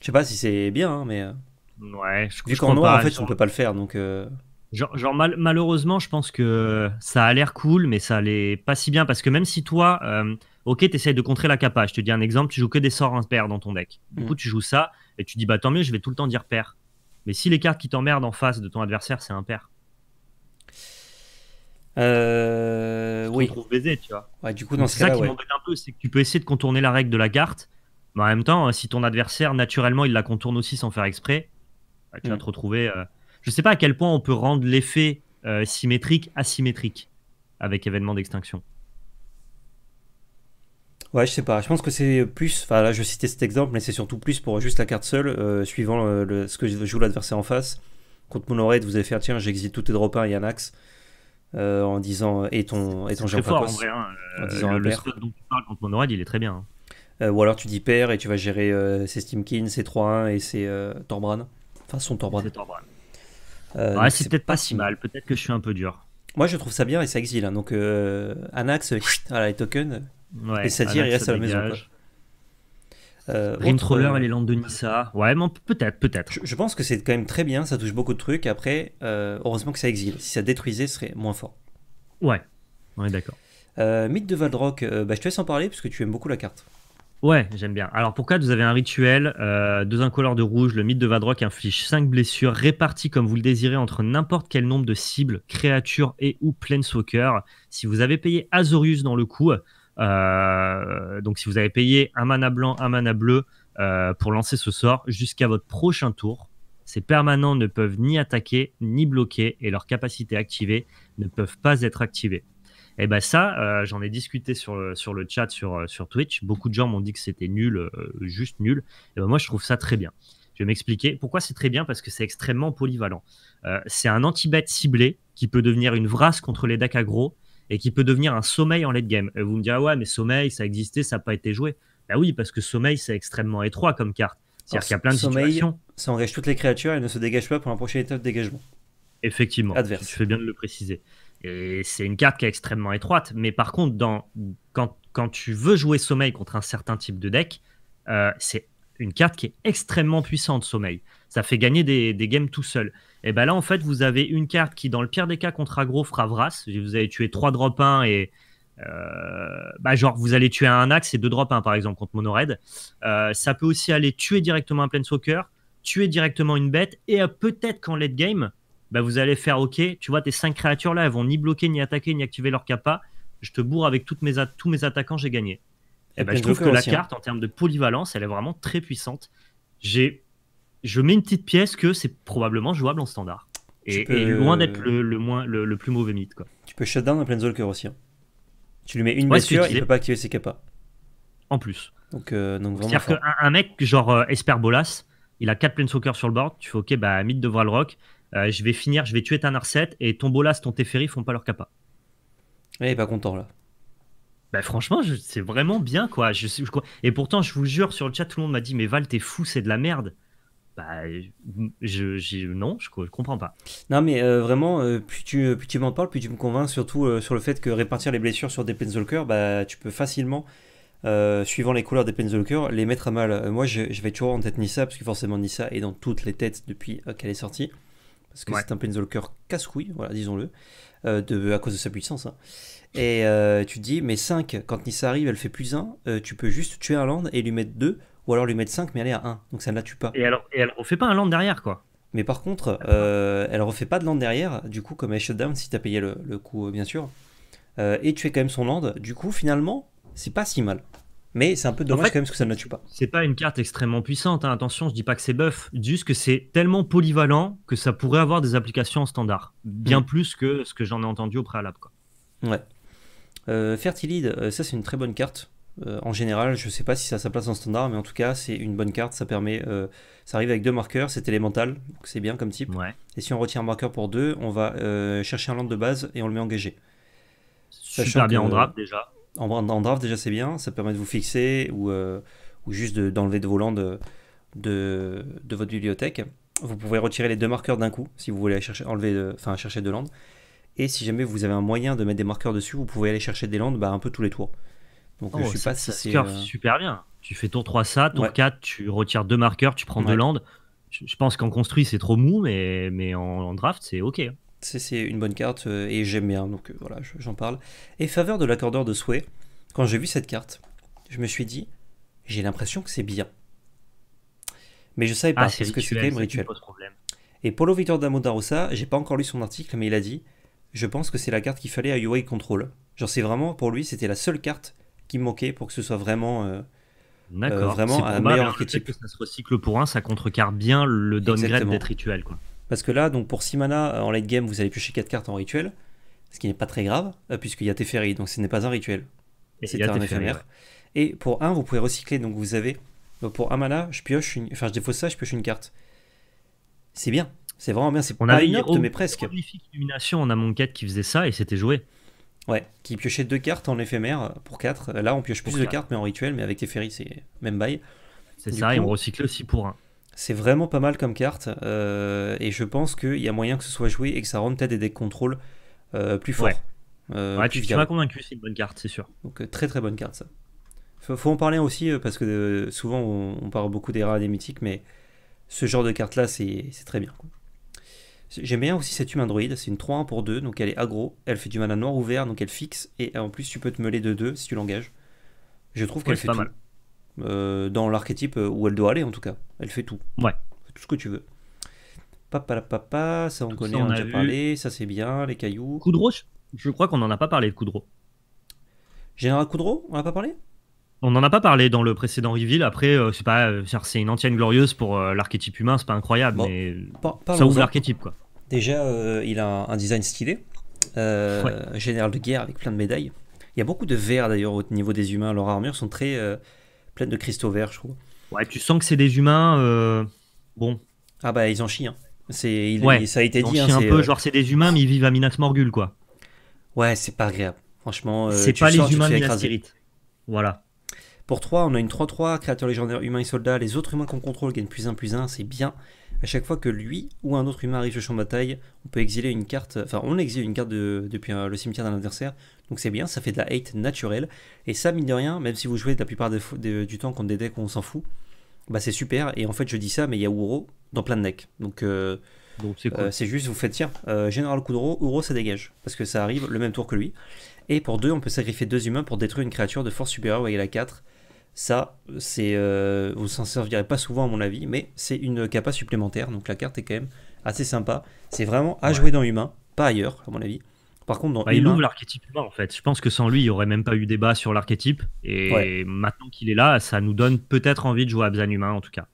Je sais pas si c'est bien, hein, mais. Ouais, je Vu qu'en noir, en fait, on peut pas le faire, donc. Genre, malheureusement, je pense que ça a l'air cool, mais ça l'est pas si bien parce que même si toi, euh, ok ok, essayes de contrer la capa, je te dis un exemple, tu joues que des sorts impairs dans ton deck. Du coup, mm. tu joues ça et tu dis bah tant mieux, je vais tout le temps dire pair. Mais si les cartes qui t'emmerdent en face de ton adversaire, c'est impair. Euh, oui. trouves tu vois. Ouais, du coup, dans c'est ça qui m'embête un peu, c'est que tu peux essayer de contourner la règle de la carte, mais en même temps, hein, si ton adversaire naturellement il la contourne aussi sans faire exprès, bah, tu vas mm. te retrouver. Euh, je ne sais pas à quel point on peut rendre l'effet euh, symétrique asymétrique avec événement d'extinction. Ouais, je sais pas. Je pense que c'est plus. Enfin, là, je citais cet exemple, mais c'est surtout plus pour juste la carte seule, euh, suivant le, ce que joue l'adversaire en face. Contre mon vous allez faire ah, tiens, j'exile toutes tes drop 1 et un axe. Euh, en disant et ton et ton en, hein, en disant le, contre mon il est très bien. Hein. ou alors tu dis Père. » et tu vas gérer ses Steamkin, ses 3-1 et ses Torbran. Enfin, son Torbran. Euh, ouais, c'est peut-être pas si mal, peut-être que je suis un peu dur. Moi je trouve ça bien et ça exile. Hein. Donc euh, Anax, euh, voilà, les tokens, et Satyr il reste à la maison. Quoi. et les Landes de Nissa. Ouais, peut-être, peut-être. Je, pense que c'est quand même très bien, ça touche beaucoup de trucs. Après, heureusement que ça exile. Si ça détruisait, ce serait moins fort. Ouais, on d'accord. Mythe de Valdrock, bah, je te laisse en parler que tu aimes beaucoup la carte. Ouais, j'aime bien. Alors pourquoi vous avez un rituel euh, Deux incolores de rouge, le mythe de Vadrock inflige 5 blessures réparties comme vous le désirez entre n'importe quel nombre de cibles, créatures et ou planeswalkers. Si vous avez payé Azorius dans le coup, euh, donc si vous avez payé un mana blanc, un mana bleu euh, pour lancer ce sort jusqu'à votre prochain tour, ces permanents ne peuvent ni attaquer ni bloquer et leurs capacités activées ne peuvent pas être activées. Et eh ben ça, euh, j'en ai discuté sur le, sur le chat, sur, euh, sur Twitch. Beaucoup de gens m'ont dit que c'était nul, euh, juste nul. Et eh ben moi, je trouve ça très bien. Je vais m'expliquer. Pourquoi c'est très bien Parce que c'est extrêmement polyvalent. c'est un anti bête ciblé qui peut devenir une vrasse contre les decks aggro et qui peut devenir un sommeil en late game. vous me direz, ah ouais, mais sommeil, ça existait, ça n'a pas été joué. Bah oui, parce que sommeil, c'est extrêmement étroit comme carte. C'est-à-dire qu'il y a plein de sommeil, Ça enrage toutes les créatures et ne se dégage pas pour un prochain état de dégagement. Effectivement. Adverse. Je fais bien de le préciser. Et c'est une carte qui est extrêmement étroite. Mais par contre, quand, tu veux jouer sommeil contre un certain type de deck, euh, c'est une carte qui est extrêmement puissante, sommeil. Ça fait gagner des, games tout seul. Et ben là, en fait, vous avez une carte qui, dans le pire des cas, contre aggro, fera Vras. Vous avez tué 3 drop 1 et. Euh, bah, genre, vous allez tuer un axe et 2 drop 1 par exemple contre Mono euh, ça peut aussi aller tuer directement un Planeswalker, tuer directement une bête et peut-être qu'en late game, bah, vous allez faire OK, tu vois, tes cinq créatures là, elles vont ni bloquer, ni attaquer, ni activer leur capa. Je te bourre avec toutes mes tous mes attaquants, j'ai gagné. Eh et bah, ben, je trouve que la hein. carte, en termes de polyvalence, elle est vraiment très puissante. J'ai, je mets une petite pièce que c'est probablement jouable en standard. Et, loin d'être le, le, moins, le, plus mauvais mythe. Quoi. Tu peux shutdown un Planeswalker aussi. Hein. Tu lui mets une blessure, il peut pas activer ses capas. En plus. Donc, euh, vraiment. C'est-à-dire qu'un mec genre euh, Esper Bolas, il a 4 Planeswalkers sur le board, tu fais ok, bah Mythe de le rock, euh, je vais finir, je vais tuer ta Narset et ton Bolas, ton Teferi font pas leur capa. Eh, il n'est pas content là. Bah franchement, c'est vraiment bien quoi. Je, je, et pourtant, je vous jure, sur le chat, tout le monde m'a dit Mais Val, t'es fou, c'est de la merde. Bah, je, non, je, comprends pas. Non, mais euh, vraiment, euh, plus tu, tu m'en parles, plus tu me convaincs, surtout sur le fait que répartir les blessures sur des Penzolker, bah, tu peux facilement, suivant les couleurs des Penzolker, les mettre à mal. moi, je, vais toujours en tête Nissa, parce que forcément, Nissa est dans toutes les têtes depuis qu'elle est sortie parce que c'est un Penzolker casse-couille, voilà, disons-le, euh, à cause de sa puissance. Hein. Et euh, tu te dis, mais 5, quand Nissa arrive, elle fait plus 1, euh, tu peux juste tuer un land et lui mettre 2, ou alors lui mettre 5, mais elle est à 1, donc ça ne la tue pas. Et, alors, et elle refait pas un land derrière, quoi. Mais par contre, elle refait pas de land derrière, du coup, comme elle down si t'as payé le, coup, bien sûr, et tu fais quand même son land, du coup, finalement, c'est pas si mal. Mais c'est un peu dommage quand même parce que ça ne la tue pas. C'est pas une carte extrêmement puissante, hein. attention, je dis pas que c'est buff, juste que c'est tellement polyvalent que ça pourrait avoir des applications en standard, bien mm. plus que ce que j'en ai entendu au préalable. Quoi. Ouais. Euh, Fertilide, euh, ça c'est une très bonne carte. Euh, en général, je sais pas si ça a sa place en standard, mais en tout cas, c'est une bonne carte. Ça permet, ça arrive avec deux marqueurs, c'est élémental, donc c'est bien comme type. Et si on retire un marqueur pour deux, on va chercher un land de base et on le met engagé. Super bien en drape déjà en, draft déjà c'est bien, ça permet de vous fixer ou, euh, juste d'enlever de, vos landes de, votre bibliothèque. Vous pouvez retirer les deux marqueurs d'un coup si vous voulez chercher, enlever enfin, chercher deux landes. Et si jamais vous avez un moyen de mettre des marqueurs dessus, vous pouvez aller chercher des landes bah, un peu tous les tours. Oh, c'est. Euh, super bien. Tu fais tour 3 ça, tour 4, tu retires deux marqueurs, tu prends deux landes. Je, pense qu'en construit c'est trop mou, mais, en, en draft c'est ok c'est une bonne carte euh, et j'aime bien, donc euh, voilà, j'en parle. Et faveur de l'accordeur de souhait, quand j'ai vu cette carte, je me suis dit, j'ai l'impression que c'est bien. Mais je savais ah, pas, Ce parce que c'était quand rituel. Et Polo Victor Damodarosa, j'ai pas encore lu son article, mais il a dit, je pense que c'est la carte qu'il fallait à UI Control. Genre c'est vraiment, pour lui, c'était la seule carte qui manquait pour que ce soit vraiment... Euh, vraiment un meilleur archétype. ça se recycle pour un, ça contrecarre bien le downgrade d'être rituel. Quoi. Parce que là, donc pour 6 manas euh, en late game, vous allez piocher 4 cartes en rituel, ce qui n'est pas très grave, euh, puisqu'il y a Teferi, donc ce n'est pas un rituel. C'est un éphémère. Et pour 1, vous pouvez recycler, donc vous avez. Euh, pour 1 mana, je pioche une. Enfin, je défausse ça, je pioche une carte. C'est bien. C'est vraiment bien. C'est pas une mais presque. magnifique illumination en mon 4 qui faisait ça et c'était joué. Ouais, qui piochait deux cartes en éphémère pour 4. Là, on pioche plus de cartes, mais en rituel, mais avec Teferi, c'est même bail. C'est ça, et on recycle aussi pour 1. C'est vraiment pas mal comme carte, euh, et je pense qu'il y a moyen que ce soit joué et que ça rende peut-être des decks contrôle euh, plus fort Ouais, euh, tu tu, convaincu, c'est une bonne carte, c'est sûr. Donc très très bonne carte ça. Faut, en parler aussi, parce que souvent on, parle beaucoup des rares et des mythiques, mais ce genre de carte là c'est très bien. J'aime bien aussi cette humain droïde, c'est une 3-1 pour 2, donc elle est aggro, elle fait du mana noir ouvert, donc elle fixe, et en plus tu peux te mêler de 2 si tu l'engages. Je trouve qu'elle fait, tout. Mal. Euh, dans l'archétype euh, où elle doit aller en tout cas. Elle fait tout. Ouais. Tout ce que tu veux. Papa, papa, ça on connaît, on, a, déjà parlé, ça c'est bien, les cailloux. roche. je crois qu'on n'en a pas parlé de Coudreau. Général Coudreau, on a pas parlé on n'en a pas parlé dans le précédent reveal. Après, c'est euh, pas, c'est une antienne glorieuse pour l'archétype humain, c'est pas incroyable, mais ça ouvre l'archétype quoi. Déjà, il a un, design stylé, général de guerre avec plein de médailles. Il y a beaucoup de verre d'ailleurs au niveau des humains. Leurs armures sont très pleine de cristaux verts, je trouve. Ouais, tu sens que c'est des humains. Euh, bon. Ah bah ils en chient. Hein. C'est, ouais, ça a été dit. Hein, un peu, euh, genre c'est des humains, mais ils vivent à Minas Morgul, quoi. Ouais, c'est pas agréable. Franchement, euh, c'est pas les humains de Minas Voilà. Pour 3, on a une 3-3, créateur légendaire, humain et soldat. Les autres humains qu'on contrôle gagnent plus 1, plus 1, c'est bien à chaque fois que lui ou un autre humain arrive sur le champ de bataille, on peut exiler une carte, enfin on exile une carte depuis euh, le cimetière d'un adversaire, donc c'est bien, ça fait de la hate naturelle, et ça mine de rien, même si vous jouez la plupart du temps contre des decks où on s'en fout, bah c'est super, et en fait je dis ça, mais il y a Uro dans plein de decks, donc... Euh, euh, c'est juste, vous faites tiens, Général Kudro, Uro ça dégage, parce que ça arrive le même tour que lui. Et pour deux, on peut sacrifier deux humains pour détruire une créature de force supérieure ou égale à 4 ça, c'est, euh, vous s'en servirez pas souvent à mon avis, mais c'est une capa supplémentaire, donc la carte est quand même assez sympa. C'est vraiment à jouer dans Humain, pas ailleurs, à mon avis. Par contre, dans bah, il ouvre l'archétype humain en fait. Je pense que sans lui, il n'y aurait même pas eu débat sur l'archétype. Et maintenant qu'il est là, ça nous donne peut-être envie de jouer à Bzan humain en tout cas.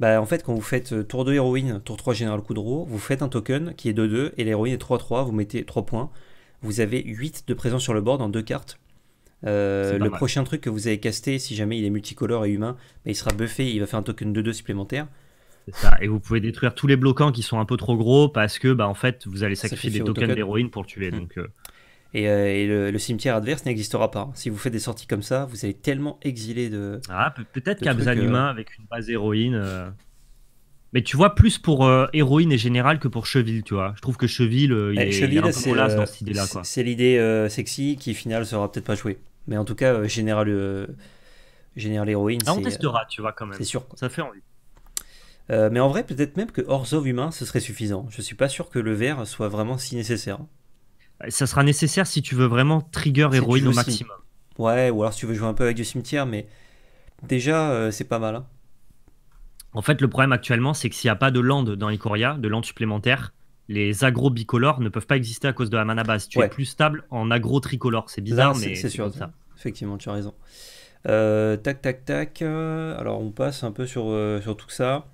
Bah, en fait, quand vous faites euh, tour 2 héroïne, tour 3 général Coudreau, vous faites un token qui est 2-2 et l'héroïne est 3-3, vous mettez 3 points. Vous avez 8 de présence sur le board en deux cartes. Euh, le prochain truc que vous avez casté, si jamais il est multicolore et humain, mais il sera buffé, il va faire un token de 2 supplémentaire. Ça. Et vous pouvez détruire tous les bloquants qui sont un peu trop gros parce que bah, en fait vous allez sacrifier des tokens d'héroïne pour tuer. Hmm. Donc, euh, Et, euh, le, cimetière adverse n'existera pas. Si vous faites des sorties comme ça, vous allez tellement exiler de. Ah, peut-être qu'un humain avec une base héroïne. Mais tu vois, plus pour euh, Héroïne et Général que pour Cheville, tu vois. Je trouve que Cheville, euh, il, eh, est, un peu euh, dans cette idée-là. C'est l'idée sexy qui, au final, sera peut-être pas jouée. Mais en tout cas, Général, Général Héroïne. ça ah, on testera, tu vois, quand même. C'est sûr. Ça fait envie. mais en vrai, peut-être même que hors sauve humain, ce serait suffisant. Je suis pas sûr que le verre soit vraiment si nécessaire. Ça sera nécessaire si tu veux vraiment trigger héroïne au maximum. Ouais, ou alors si tu veux jouer un peu avec du cimetière, mais déjà, c'est pas mal. Hein. En fait, le problème actuellement, c'est que s'il n'y a pas de land dans Ikoria, de land supplémentaire, les agro bicolores ne peuvent pas exister à cause de la mana base. Tu es plus stable en agro tricolore. C'est bizarre, mais c'est sûr. Ça. Effectivement, tu as raison. Euh, tac, tac, tac. Euh, alors, on passe un peu sur, euh, sur tout ça.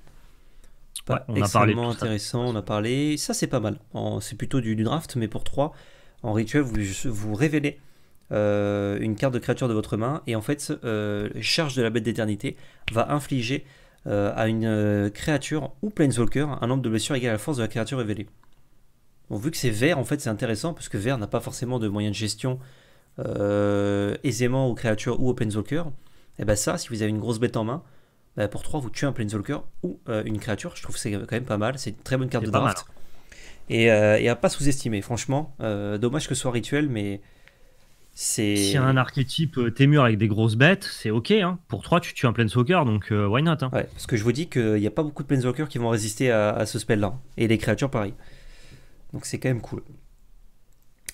Pas on extrêmement a parlé intéressant. On a parlé. Ça, c'est pas mal. C'est plutôt du, draft, mais pour 3, en rituel, vous, vous révélez une carte de créature de votre main. Et en fait, charge de la bête d'éternité va infliger euh, à une euh, créature ou planeswalker un nombre de blessures égal à la force de la créature révélée. Bon, vu que c'est vert, en fait, c'est intéressant parce que vert n'a pas forcément de moyens de gestion euh, aisément aux créatures ou aux planeswalkers. Et eh bien, ça, si vous avez une grosse bête en main, ben pour 3, vous tuez un planeswalker ou une créature. Je trouve que c'est quand même pas mal. C'est une très bonne carte de draft. Hein. Et, et, à pas sous-estimer, franchement. dommage que ce soit rituel, mais c'est... Si un archétype euh, Témur avec des grosses bêtes, c'est ok. Hein. Pour 3, tu tues un Planeswalker, donc euh, why not hein. Parce que je vous dis qu'il n'y euh, a pas beaucoup de Planeswalkers qui vont résister à, ce spell-là. Hein. Et les créatures, pareil. Donc c'est quand même cool.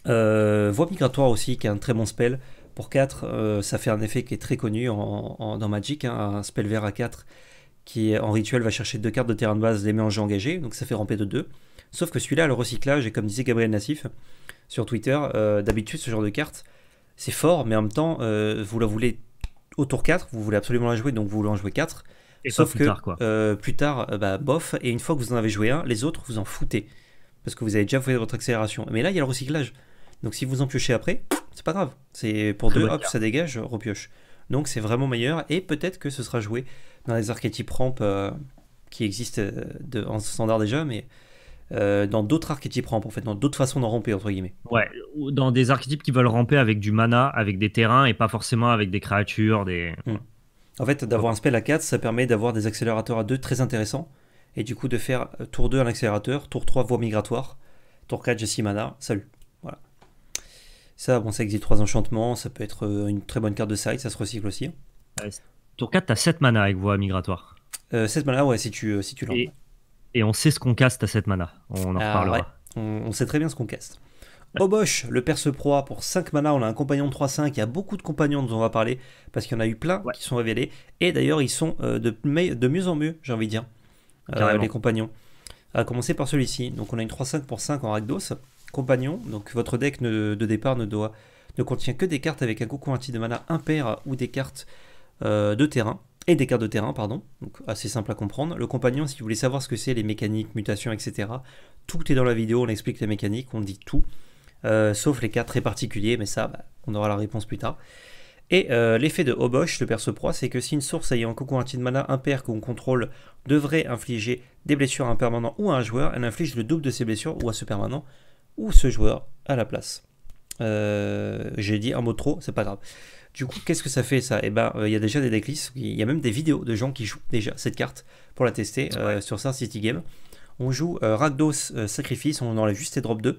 Voie migratoire aussi, qui est un très bon spell. Pour 4, ça fait un effet qui est très connu en, dans Magic, un spell vert à 4 qui en rituel va chercher deux cartes de terrain de base, les met en jeu engagé, donc ça fait ramper de 2. Sauf que celui-là, le recyclage, et comme disait Gabriel Nassif sur Twitter, d'habitude ce genre de cartes c'est fort, mais en même temps, euh, vous la voulez au tour 4, vous voulez absolument la jouer, donc vous voulez en jouer 4. Et Sauf que quoi. Euh, plus tard, euh, bah, bof, et une fois que vous en avez joué un, les autres vous en foutez. Parce que vous avez déjà fait votre accélération. Mais là, il y a le recyclage. Donc si vous en piochez après, c'est pas grave. C'est pour deux, hop, ça dégage, repioche. Donc c'est vraiment meilleur, et peut-être que ce sera joué dans les archétypes ramp qui existent en standard déjà, mais euh, dans d'autres archétypes rampes en fait, dans d'autres façons d'en ramper, entre guillemets. Ouais, dans des archétypes qui veulent ramper avec du mana, avec des terrains, et pas forcément avec des créatures, des... Hmm. En fait, d'avoir un spell à 4, ça permet d'avoir des accélérateurs à 2 très intéressants, et du coup de faire euh, tour 2 un accélérateur, tour 3 voie migratoire, tour 4 j'ai 6 mana, salut. Voilà. Ça, bon, ça existe 3 enchantements, ça peut être euh, une très bonne carte de side, ça se recycle aussi. tour 4, t'as 7 mana avec voie migratoire. Euh, 7 mana, ouais, si tu, si tu et on sait ce qu'on caste à cette mana. On en ah, reparlera. On, sait très bien ce qu'on caste. Obosh, le perce proie, pour 5 mana, on a un compagnon de 3-5, il y a beaucoup de compagnons dont on va parler, parce qu'il y en a eu plein qui sont révélés, et d'ailleurs ils sont euh, de, de, mieux en mieux, j'ai envie de dire, euh, les compagnons. À commencer par celui-ci, donc on a une 3-5 pour 5 en Rakdos, compagnon, donc votre deck de départ ne, doit, ne contient que des cartes avec un coût anti de mana impair ou des cartes euh, de terrain et des cartes de terrain, pardon, donc assez simple à comprendre. Le compagnon, si vous voulez savoir ce que c'est, les mécaniques, mutations, etc., tout est dans la vidéo, on explique les mécaniques, on dit tout, euh, sauf les cas très particuliers, mais ça, bah, on aura la réponse plus tard. Et euh, l'effet de Hobosh, le perso proie, c'est que si une source ayant un de mana père qu'on contrôle devrait infliger des blessures à un permanent ou à un joueur, elle inflige le double de ses blessures ou à ce permanent ou ce joueur à la place. Euh, j'ai dit un mot trop, c'est pas grave. Du coup, qu'est-ce que ça fait ça Eh ben, euh, il y a déjà des decklists, il y a même des vidéos de gens qui jouent déjà cette carte pour la tester euh, sur Star City Game. On joue euh, Ragdos Sacrifice, on en enlève juste les drop 2,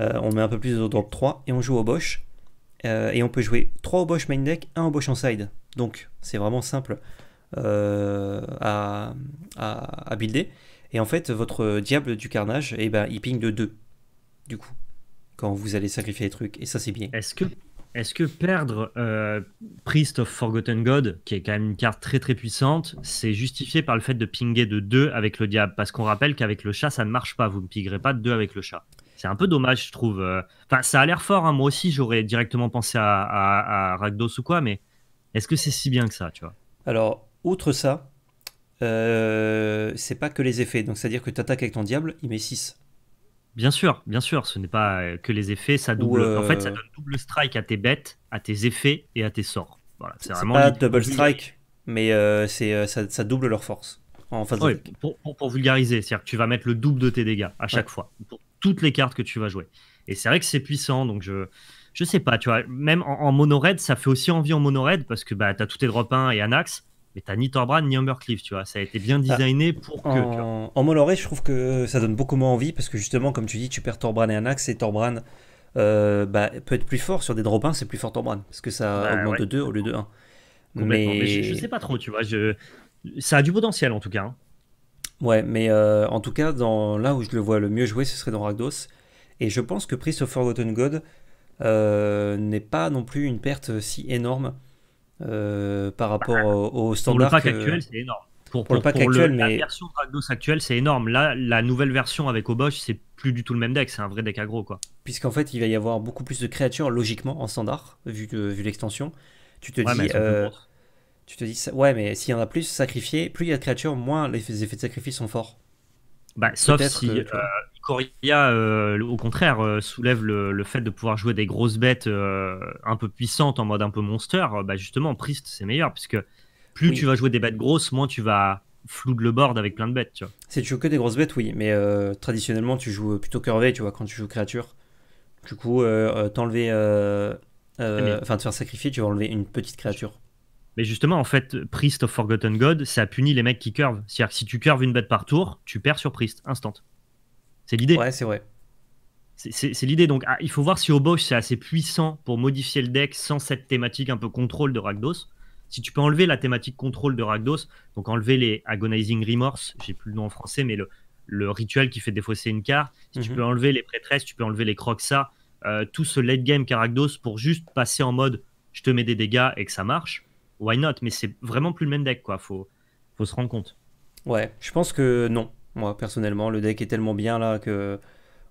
on met un peu plus de drop 3 et on joue au Bosch. et on peut jouer 3 au Bosch main deck, 1 au Bosch en side. Donc, c'est vraiment simple à, à, builder. Et en fait, votre diable du carnage, eh ben, il ping de 2. Du coup, quand vous allez sacrifier les trucs. Et ça, c'est bien. Est-ce que est-ce que perdre euh, Priest of Forgotten God, qui est quand même une carte très très puissante, c'est justifié par le fait de pinguer de 2 avec le diable Parce qu'on rappelle qu'avec le chat, ça ne marche pas. Vous ne pinguerez pas de 2 avec le chat. C'est un peu dommage, je trouve. Euh. Enfin, ça a l'air fort. Hein. Moi aussi, j'aurais directement pensé à, Ragdos ou quoi, mais est-ce que c'est si bien que ça, tu vois Alors, outre ça, euh, c'est pas que les effets. Donc, c'est-à-dire que tu attaques avec ton diable, il met 6. Bien sûr, bien sûr, ce n'est pas euh, que les effets, ça double. en fait, ça euh, donne double strike à tes bêtes, à tes effets et à tes sorts. Voilà, c'est vraiment. Pas double strike, mais euh, c'est ça, double leur force. En phase pour, pour, vulgariser, c'est-à-dire que tu vas mettre le double de tes dégâts à chaque fois, pour toutes les cartes que tu vas jouer. Et c'est vrai que c'est puissant, donc je, je sais pas, tu vois, même en, mono raid, ça fait aussi envie en mono raid, parce que bah, tu as tous tes drop 1 et Anax, mais t'as ni Torbran ni Humbercliff, tu vois. Ça a été bien designé ah, pour que. En, Molloré, je trouve que ça donne beaucoup moins envie parce que justement, comme tu dis, tu perds Torbran et Anax et Torbran euh, bah, peut être plus fort sur des dropins. c'est plus fort Torbran parce que ça bah, augmente de 2 au lieu de 1. Mais... je, sais pas trop, tu vois. Ça a du potentiel en tout cas. Hein. Ouais, mais euh, en tout cas, dans... là où je le vois le mieux jouer, ce serait dans Ragdos. Et je pense que Priest of Forgotten God euh, n'est pas non plus une perte si énorme euh, par rapport bah, au, standard. Pour le pack actuel, c'est énorme. Pour, le pack actuel, la version actuelle, c'est énorme. Là, la nouvelle version avec Obosh, c'est plus du tout le même deck, c'est un vrai deck aggro quoi. Puisqu'en fait, il va y avoir beaucoup plus de créatures logiquement en standard vu, vu l'extension. Tu te dis euh, tu te dis ouais, mais s'il y en a plus sacrifier plus il y a de créatures, moins les effets de sacrifice sont forts. Bah, sauf si Coria, euh, au contraire, euh, soulève le, fait de pouvoir jouer des grosses bêtes euh, un peu puissantes en mode un peu monster. Bah justement, Priest, c'est meilleur, puisque plus tu vas jouer des bêtes grosses, moins tu vas de le board avec plein de bêtes. Tu vois. Si tu joues que des grosses bêtes, oui, mais traditionnellement, tu joues plutôt curvé, tu vois, quand tu joues créature. Du coup, t'enlever. Ah, enfin, te faire sacrifier, tu vas enlever une petite créature. Mais justement, en fait, Priest of Forgotten God, ça punit les mecs qui curvent. C'est-à-dire que si tu curves une bête par tour, tu perds sur Priest, instant. C'est l'idée. Ouais, c'est vrai. C'est l'idée. Donc, ah, il faut voir si au c'est assez puissant pour modifier le deck sans cette thématique un peu contrôle de ragdos Si tu peux enlever la thématique contrôle de ragdos donc enlever les Agonizing Remorse, j'ai plus le nom en français, mais le, le rituel qui fait défausser une carte, si tu mhm. peux enlever les prêtresses, tu peux enlever les crocs ça euh, tout ce late game Ragdos pour juste passer en mode je te mets des dégâts et que ça marche, why not Mais c'est vraiment plus le même deck, quoi. Faut, faut se rendre compte. Ouais, je pense que non. Moi, personnellement, le deck est tellement bien là que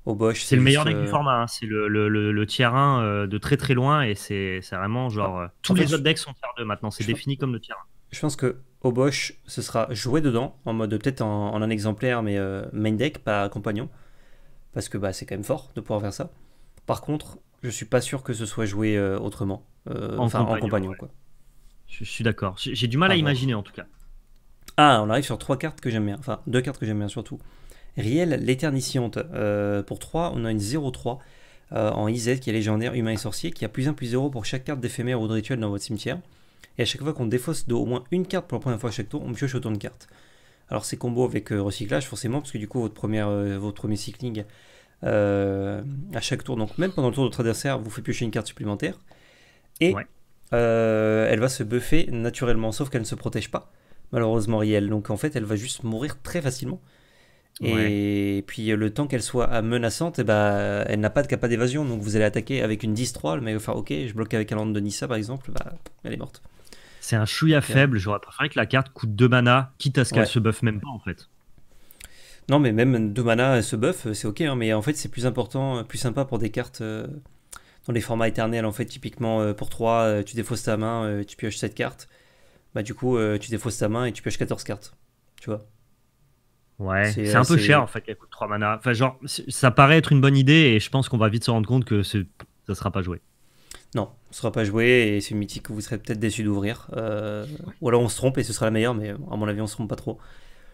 au Bosch. C'est le meilleur deck du euh, format. Hein. C'est le, le, le, tier 1 euh, de très très loin et c'est vraiment genre. Euh, tous les autres decks sont tier 2 maintenant. C'est défini comme le tier 1. Je pense que au Bosch, ce sera joué dedans, en mode peut-être en, un exemplaire, mais main deck, pas compagnon. Parce que bah, c'est quand même fort de pouvoir faire ça. Par contre, je suis pas sûr que ce soit joué autrement. Enfin, en compagnon. quoi. Je, suis d'accord. J'ai du mal à ah, imaginer en tout cas. Ah, on arrive sur trois cartes que j'aime bien, enfin deux cartes que j'aime bien surtout. Riel, l'éterniciante. Euh, pour 3, on a une 0-3 euh, en IZ qui est légendaire, humain et sorcier, qui a plus 1 plus 0 pour chaque carte d'éphémère ou de rituel dans votre cimetière. Et à chaque fois qu'on défausse d'au au moins une carte pour la première fois à chaque tour, on pioche autant de cartes. Alors c'est combo avec euh, recyclage forcément, parce que du coup votre, première, votre premier cycling à chaque tour, donc même pendant le tour de votre adversaire, vous fait piocher une carte supplémentaire. Et elle va se buffer naturellement, sauf qu'elle ne se protège pas malheureusement Riel. Donc en fait, elle va juste mourir très facilement. Et puis euh, le temps qu'elle soit menaçante, et eh ben, elle n'a pas de capa d'évasion. Donc vous allez attaquer avec une 10-3, mais enfin ok, je bloque avec un land de Nissa par exemple, bah, elle est morte. C'est un chouïa faible, j'aurais préféré que la carte coûte 2 mana, quitte à ce qu'elle se buffe même pas en fait. Non mais même 2 mana, se buff, euh, c'est ok, hein, mais en fait c'est plus important, euh, plus sympa pour des cartes dans les formats éternels en fait, typiquement pour 3, tu défausses ta main, tu pioches cette carte bah du coup, euh, tu défausses ta main et tu pioches 14 cartes. Tu vois Ouais, c'est euh, un peu cher en fait qu'elle coûte 3 mana. Enfin, genre, ça paraît être une bonne idée et je pense qu'on va vite se rendre compte que ça sera pas joué. Non, ce sera pas joué et c'est une mythique que vous serez peut-être déçu d'ouvrir. Euh, ou alors on se trompe et ce sera la meilleure, mais à mon avis, on se trompe pas trop.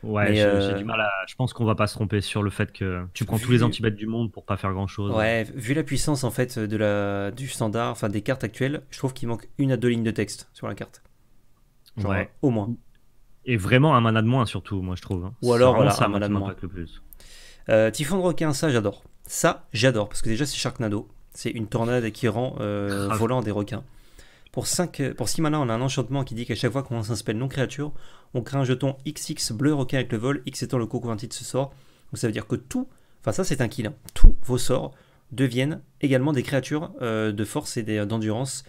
Ouais, j'ai du mal à... Je pense qu'on va pas se tromper sur le fait que tu prends tous les antibêtes du monde pour pas faire grand chose. Ouais, vu la puissance en fait de la... du standard, enfin des cartes actuelles, je trouve qu'il manque une à deux lignes de texte sur la carte ouais. Au moins. Et vraiment un mana de moins, surtout, moi, je trouve. Hein. Ou alors, ça, un mana de moins. plus. Euh, Typhon de requin, ça, j'adore. Ça, j'adore, parce que déjà, c'est Sharknado. C'est une tornade qui rend euh, volant des requins. Pour, 5, euh, pour 6 mana, on a un enchantement qui dit qu'à chaque fois qu'on lance un spell non créature, on crée un jeton XX bleu requin avec le vol, X étant le coco de ce sort. Donc ça veut dire que tout, enfin ça c'est un kill, hein. tous vos sorts deviennent également des créatures de force et d'endurance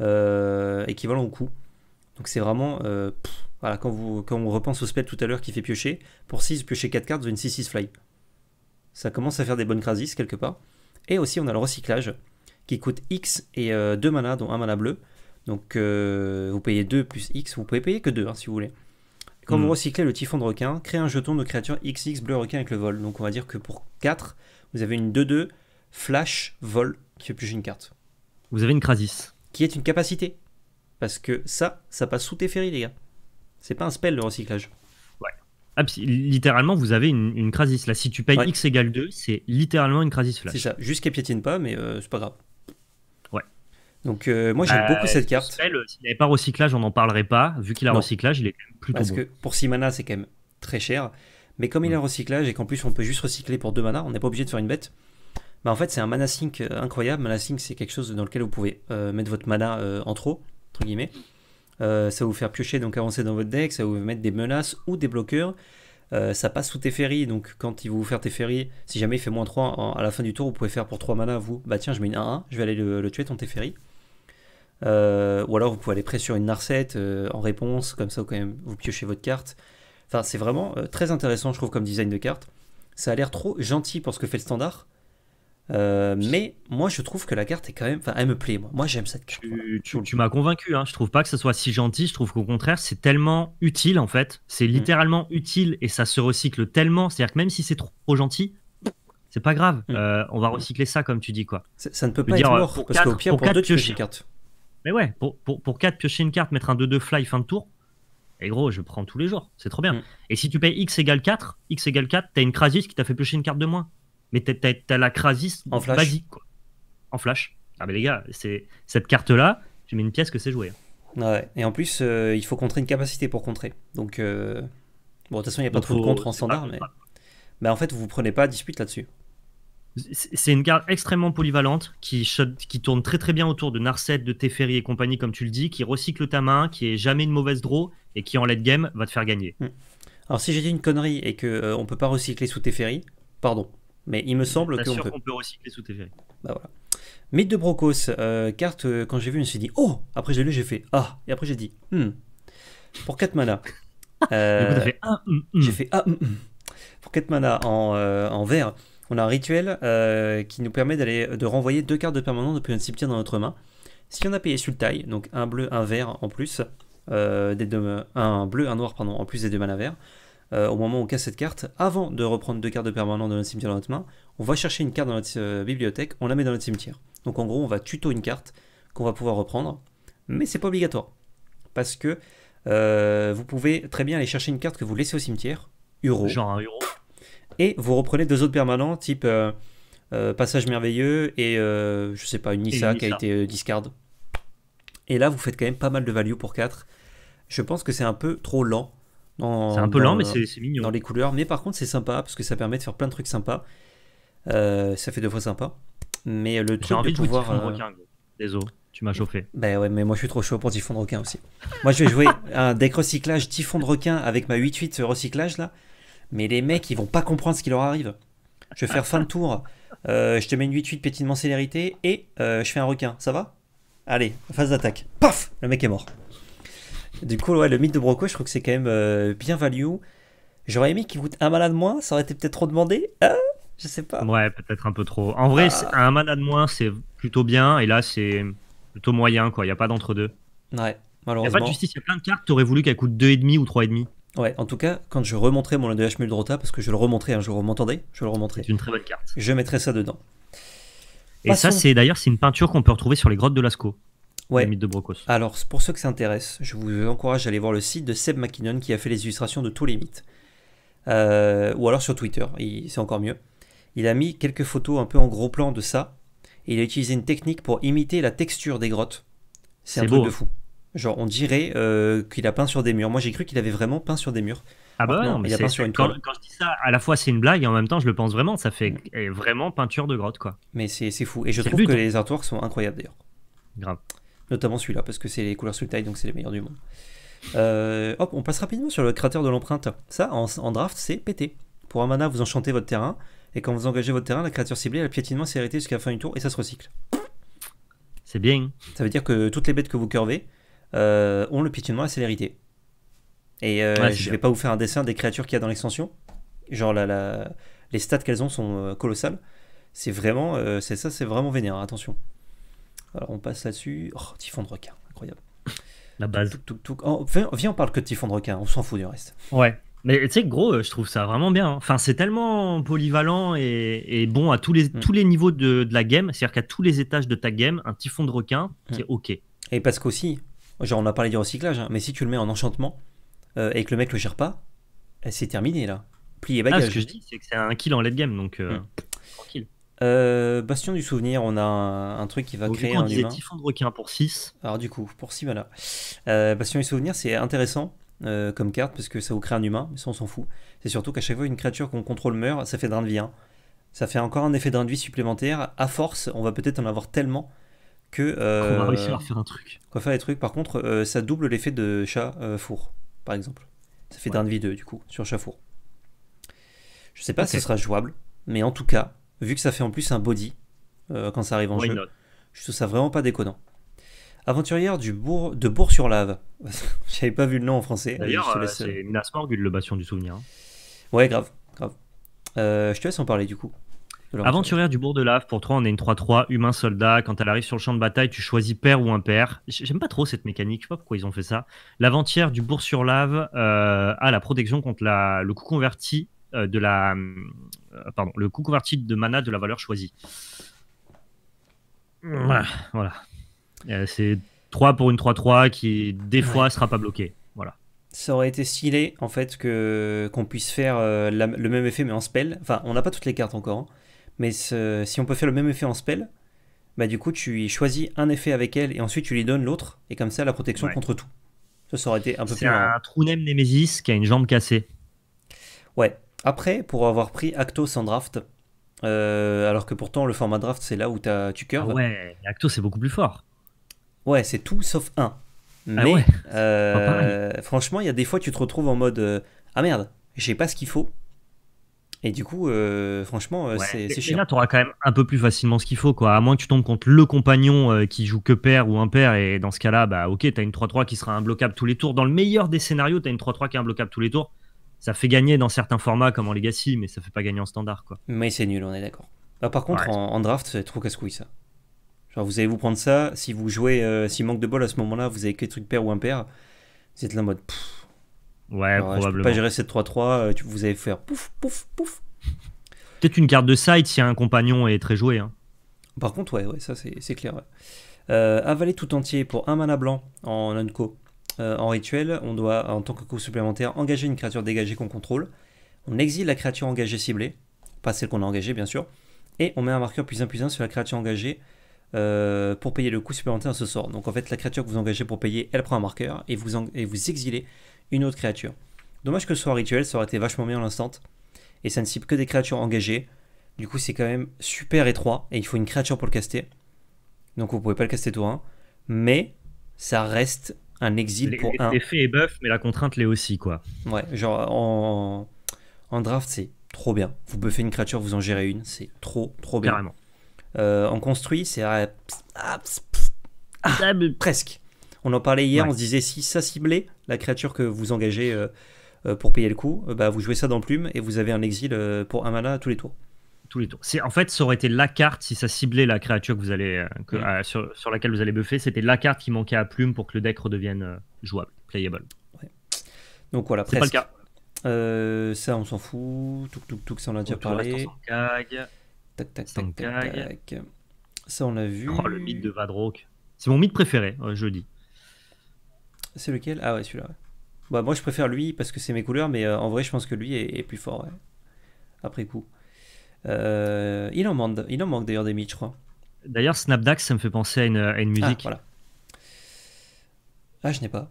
équivalent au coût donc c'est vraiment... Euh, voilà, quand, vous, quand on repense au spell tout à l'heure qui fait piocher, pour 6, piocher 4 cartes, une 6-6 fly. Ça commence à faire des bonnes crasis quelque part. Et aussi on a le recyclage qui coûte X et 2 euh, mana, dont 1 mana bleu. Donc euh, vous payez 2 plus X, vous pouvez payer que 2 hein, si vous voulez. Quand vous hmm. recyclez le typhon de requin, créez un jeton de créature XX bleu requin avec le vol. Donc on va dire que pour 4, vous avez une 2-2 flash vol qui fait piocher une carte. Vous avez une crasis. Qui est une capacité. Parce que ça, ça passe sous tes ferries, les gars. C'est pas un spell le recyclage. Ouais. Ah, littéralement, vous avez une, une crasis là. Si tu payes x égale 2, c'est littéralement une crasis flash. C'est ça, juste qu'elle piétine pas, mais euh, c'est pas grave. Ouais. Donc euh, moi j'aime bah, beaucoup cette carte. Euh, s'il n'avait pas recyclage, on n'en parlerait pas. Vu qu'il a recyclage, il est plutôt Parce que pour 6 mana, c'est quand même très cher. Mais comme il a mm. recyclage et qu'en plus on peut juste recycler pour 2 mana, on n'est pas obligé de faire une bête. Bah en fait c'est un mana sync incroyable. Mana sync c'est quelque chose dans lequel vous pouvez mettre votre mana en trop euh, ça va vous faire piocher, donc avancer dans votre deck, ça vous mettre des menaces ou des bloqueurs. Euh, ça passe sous Teferi, donc quand il va vous faire Teferi, si jamais il fait moins 3 à la fin du tour, vous pouvez faire pour 3 mana, vous, bah tiens, je mets une 1-1, je vais aller le, tuer ton Teferi. Euh, ou alors vous pouvez aller presser sur une Narset en réponse, comme ça quand même, vous piochez votre carte. Enfin, c'est vraiment très intéressant, je trouve, comme design de carte. Ça a l'air trop gentil pour ce que fait le standard, euh, mais moi, je trouve que la carte est quand même. Enfin, elle me plaît, moi. Moi, j'aime cette carte. Tu, m'as convaincu, hein. je trouve pas que ça soit si gentil. Je trouve qu'au contraire, c'est tellement utile, en fait. C'est mm. littéralement utile et ça se recycle tellement. C'est-à-dire que même si c'est trop, gentil, c'est pas grave. Mm. Euh, on va recycler ça, comme tu dis, quoi. Ça ne peut pas être mort, pour, piocher une carte. Mais ouais, pour, 4, piocher une carte, mettre un 2-2 fly fin de tour. Et gros, je prends tous les jours. C'est trop bien. Mm. Et si tu payes X égale 4, X égale 4, t'as une Krasis qui t'a fait piocher une carte de moins mais t'as la Krasis en flash. En flash. Ah, mais les gars, c'est cette carte-là, je mets une pièce que c'est joué. Hein. Ouais, et en plus, euh, il faut contrer une capacité pour contrer. Donc, euh, bon, de toute façon, il n'y a pas trop de contre en standard, mais. Bah, en fait, vous ne prenez pas dispute là-dessus. C'est une carte extrêmement polyvalente qui, qui tourne très très bien autour de Narset, de Teferi et compagnie, comme tu le dis, qui recycle ta main, qui est jamais une mauvaise draw et qui en late game va te faire gagner. Hmm. Alors, si j'ai dit une connerie et qu'on euh, on ne peut pas recycler sous Teferi, pardon mais il me semble qu'on peut. peut recycler sous Teferi. Bah voilà. Mythe de Brocos, euh, carte, euh, quand j'ai vu, je me suis dit Oh Après j'ai lu, j'ai fait Ah Et après j'ai dit hmm. Pour 4 mana. (laughs) Ah, hmm, hmm. J'ai fait Ah Pour 4 mana en, euh, en, vert, on a un rituel qui nous permet d'aller de renvoyer deux cartes de permanent depuis un cimetière dans notre main. Si on a payé taille donc un bleu, un vert en plus, des un bleu, un noir, pardon, en plus des deux mana verts, euh, au moment où on casse cette carte, avant de reprendre deux cartes de permanent dans notre cimetière dans notre main, on va chercher une carte dans notre euh, bibliothèque, on la met dans notre cimetière. Donc en gros, on va tuto une carte qu'on va pouvoir reprendre, mais c'est pas obligatoire. Parce que euh, vous pouvez très bien aller chercher une carte que vous laissez au cimetière, Euro. Genre un Euro. Et vous reprenez deux autres permanents, type Passage Merveilleux et je sais pas, une Nissa, qui a été discard. Et là, vous faites quand même pas mal de value pour 4. Je pense que c'est un peu trop lent c'est un peu lent, mais c'est mignon. Dans les couleurs. Mais par contre, c'est sympa parce que ça permet de faire plein de trucs sympas. Euh, ça fait deux fois sympa. Mais le truc envie de, pouvoir. Euh... Requin, Désolé, tu m'as chauffé. Ben ouais, mais moi je suis trop chaud pour Typhon de requin aussi. moi je vais jouer un deck recyclage Typhon de requin avec ma 8-8 recyclage là. Mais les mecs, ils vont pas comprendre ce qui leur arrive. Je vais faire fin de tour. Euh, je te mets une 8-8 pétinement célérité et euh, je fais un requin. Ça va Allez, phase d'attaque. Paf Le mec est mort. Du coup, le mythe de Broco, je trouve que c'est quand même euh, bien value. J'aurais aimé qu'il coûte un malade moins, ça aurait été peut-être trop demandé. Ah, je sais pas. Ouais, peut-être un peu trop. En vrai, ah. un malade moins, c'est plutôt bien, et là, c'est plutôt moyen, quoi. Il n'y a pas d'entre-deux. Ouais, malheureusement. Il n'y a pas de justice, il y a plein de cartes, aurais voulu qu'elles coûtent 2,5 ou 3,5. Ouais, en tout cas, quand je remonterai mon de H parce que je le remonterai hein, Je jour, vous Je le remonterai. C'est une très bonne carte. Je mettrai ça dedans. Et ça, c'est d'ailleurs, c'est une peinture qu'on peut retrouver sur les grottes de Lascaux ouais. de Alors, pour ceux que ça intéresse, je vous encourage à aller voir le site de Seb McKinnon qui a fait les illustrations de tous les mythes. Euh, ou alors sur Twitter, c'est encore mieux. Il a mis quelques photos un peu en gros plan de ça. Et il a utilisé une technique pour imiter la texture des grottes. C'est un truc de fou. Genre, on dirait euh, qu'il a peint sur des murs. Moi, j'ai cru qu'il avait vraiment peint sur des murs. Ah bah non, mais il une toile. Quand, je dis ça, à la fois c'est une blague et en même temps je le pense vraiment. Ça fait mm. vraiment peinture de grotte quoi. Mais c'est fou. Et je trouve que hein. les artworks sont incroyables d'ailleurs. Grave. Notamment celui-là, parce que c'est les couleurs taille, donc c'est les meilleurs du monde. Euh, hop, on passe rapidement sur le créateur de l'empreinte. Ça, en, draft, c'est pété. Pour un mana, vous enchantez votre terrain, et quand vous engagez votre terrain, la créature ciblée, le piétinement la célérité jusqu'à la fin du tour, et ça se recycle. C'est bien. Ça veut dire que toutes les bêtes que vous curvez euh, ont le piétinement à célérité. Et euh, je ne vais pas vous faire un dessin des créatures qu'il y a dans l'extension. Genre la, les stats qu'elles ont sont colossales. C'est vraiment, c'est ça, c'est vraiment vénère. Attention. Alors on passe là-dessus. Oh, typhon de requin, incroyable. La base. Oh, viens, on parle que de typhon de requin, on s'en fout du reste. Ouais. Mais tu sais, gros, euh, je trouve ça vraiment bien. Hein. Enfin, c'est tellement polyvalent et, bon à tous les, mm. tous les niveaux de, la game. C'est-à-dire qu'à tous les étages de ta game, un typhon de requin, c'est mm. OK. Et parce qu'aussi, genre on a parlé du recyclage, hein, mais si tu le mets en enchantement euh, et que le mec le gère pas, eh, c'est terminé là. Plié ah, bagage. ce que je dis, c'est que c'est un kill en late game, donc euh, mm. tranquille. Euh, Bastion du souvenir, on a un, truc qui va créer du coup, un disait de requin pour 6. Alors du coup, pour 6 voilà. Euh, Bastion du souvenir, c'est intéressant euh, comme carte parce que ça vous crée un humain, mais ça on s'en fout. C'est surtout qu'à chaque fois une créature qu'on contrôle meurt, ça fait drain de vie. Hein. 1 Ça fait encore un effet drain de vie supplémentaire. À force, on va peut-être en avoir tellement que. on va réussir à faire un truc. Quoi faire des trucs. Par contre, ça double l'effet de chat four, par exemple. Ça fait ouais. drain de vie 2 du coup sur chat four. Je sais pas si ce sera jouable, mais en tout cas, vu que ça fait en plus un body euh, quand ça arrive en jeu. Je trouve ça vraiment pas déconnant. Aventurière du bourg, de Bourg-sur-Lave. (laughs) J'avais pas vu le nom en français. D'ailleurs, euh, c'est euh, Minas Morgul, le bastion du souvenir. Hein. Ouais, grave, je te laisse en parler du coup. Aventurière du bourg de lave, pour toi, on est une 3-3, humain soldat. Quand elle arrive sur le champ de bataille, tu choisis père ou impère. J'aime pas trop cette mécanique, je sais pas pourquoi ils ont fait ça. L'Aventurière du bourg sur lave a la protection contre la, le coup converti euh, de la, euh, pardon, le coup converti de mana de la valeur choisie. Mmh. Voilà. Euh, c'est 3 pour une 3-3 qui, des fois, sera pas bloqué Voilà. Ça aurait été stylé, en fait, que qu'on puisse faire le même effet, mais en spell. Enfin, on n'a pas toutes les cartes encore. Hein. mais si on peut faire le même effet en spell, bah du coup, tu choisis un effet avec elle et ensuite tu lui donnes l'autre. Et comme ça, la protection contre tout. Ça, ça aurait été un peu plus. C'est un Trunem Nemesis qui a une jambe cassée. Ouais, après pour avoir pris Actos en draft. Euh, alors que pourtant, le format draft, c'est là où as, tu curves. Ah ouais, Actos, c'est beaucoup plus fort. Ouais, c'est tout sauf un. Ah Mais euh, franchement, il y a des fois, tu te retrouves en mode euh, Ah merde, j'ai pas ce qu'il faut. Et du coup, franchement, c'est chiant. Et là, tu quand même un peu plus facilement ce qu'il faut, quoi. À moins que tu tombes contre le compagnon qui joue que pair ou impair. Et dans ce cas-là, bah ok, t'as une 3-3 qui sera imbloquable tous les tours. Dans le meilleur des scénarios, t'as une 3-3 qui est imbloquable tous les tours ça fait gagner dans certains formats comme en Legacy, mais ça fait pas gagner en standard. quoi. Mais c'est nul, on est d'accord. Bah, par contre, en, draft, c'est trop casse-couille ça. Genre, vous allez vous prendre ça, si vous jouez, euh, s'il manque de bol à ce moment-là, vous avez que truc trucs pair ou impair, vous êtes là en mode. ouais, probablement. pas gérer cette 3-3, euh, vous allez faire pouf, pouf, pouf. Peut-être une carte de side si un compagnon est très joué. Hein. Par contre, ouais, ouais ça c'est clair. Euh, avaler tout entier pour un mana blanc en non-co euh, en rituel, on doit, en tant que coût supplémentaire, engager une créature dégagée qu'on contrôle. On exile la créature engagée ciblée, pas celle qu'on a engagée bien sûr, et on met un marqueur plus 1 plus 1 sur la créature engagée euh, pour payer le coût supplémentaire à ce sort. Donc en fait, la créature que vous engagez pour payer, elle prend un marqueur et vous, et vous exilez une autre créature. Dommage que ce soit rituel, ça aurait été vachement mieux en l'instant. Et ça ne cible que des créatures engagées. Du coup, c'est quand même super étroit et il faut une créature pour le caster. Donc vous pouvez pas le caster tout 1. Mais ça reste un exil pour un. L'effet est buff, mais la contrainte l'est aussi, quoi. Ouais, genre en, en draft, c'est trop bien. Vous buffez une créature, vous en gérez une, c'est trop, trop bien. Carrément. Euh, en construit, c'est presque. On en parlait hier, on se disait si ça ciblait la créature que vous engagez euh, euh, pour payer le coup, bah, vous jouez ça dans plume et vous avez un exil pour un mana tous les tours tous les tours. En fait, ça aurait été la carte, si ça ciblait la créature que vous allez, euh, mm. euh, sur, laquelle vous allez buffer, c'était la carte qui manquait à plume pour que le deck redevienne euh, jouable, playable. Donc voilà, Presque. ça, on s'en fout. Tout, tout, tout, ça, on a déjà parlé. Tac, tac, tac, Ça, on l'a vu. Oh, le mythe de Vadrock. C'est mon mythe préféré, je dis. C'est lequel Ah ouais, celui-là. Bah, moi, je préfère lui parce que c'est mes couleurs, mais en vrai, je pense que lui est, plus fort, après coup. Euh, il en manque, il en manque d'ailleurs des mythes, je crois. D'ailleurs, Snapdax, ça me fait penser à une, à une ah, musique. Ah, je n'ai pas.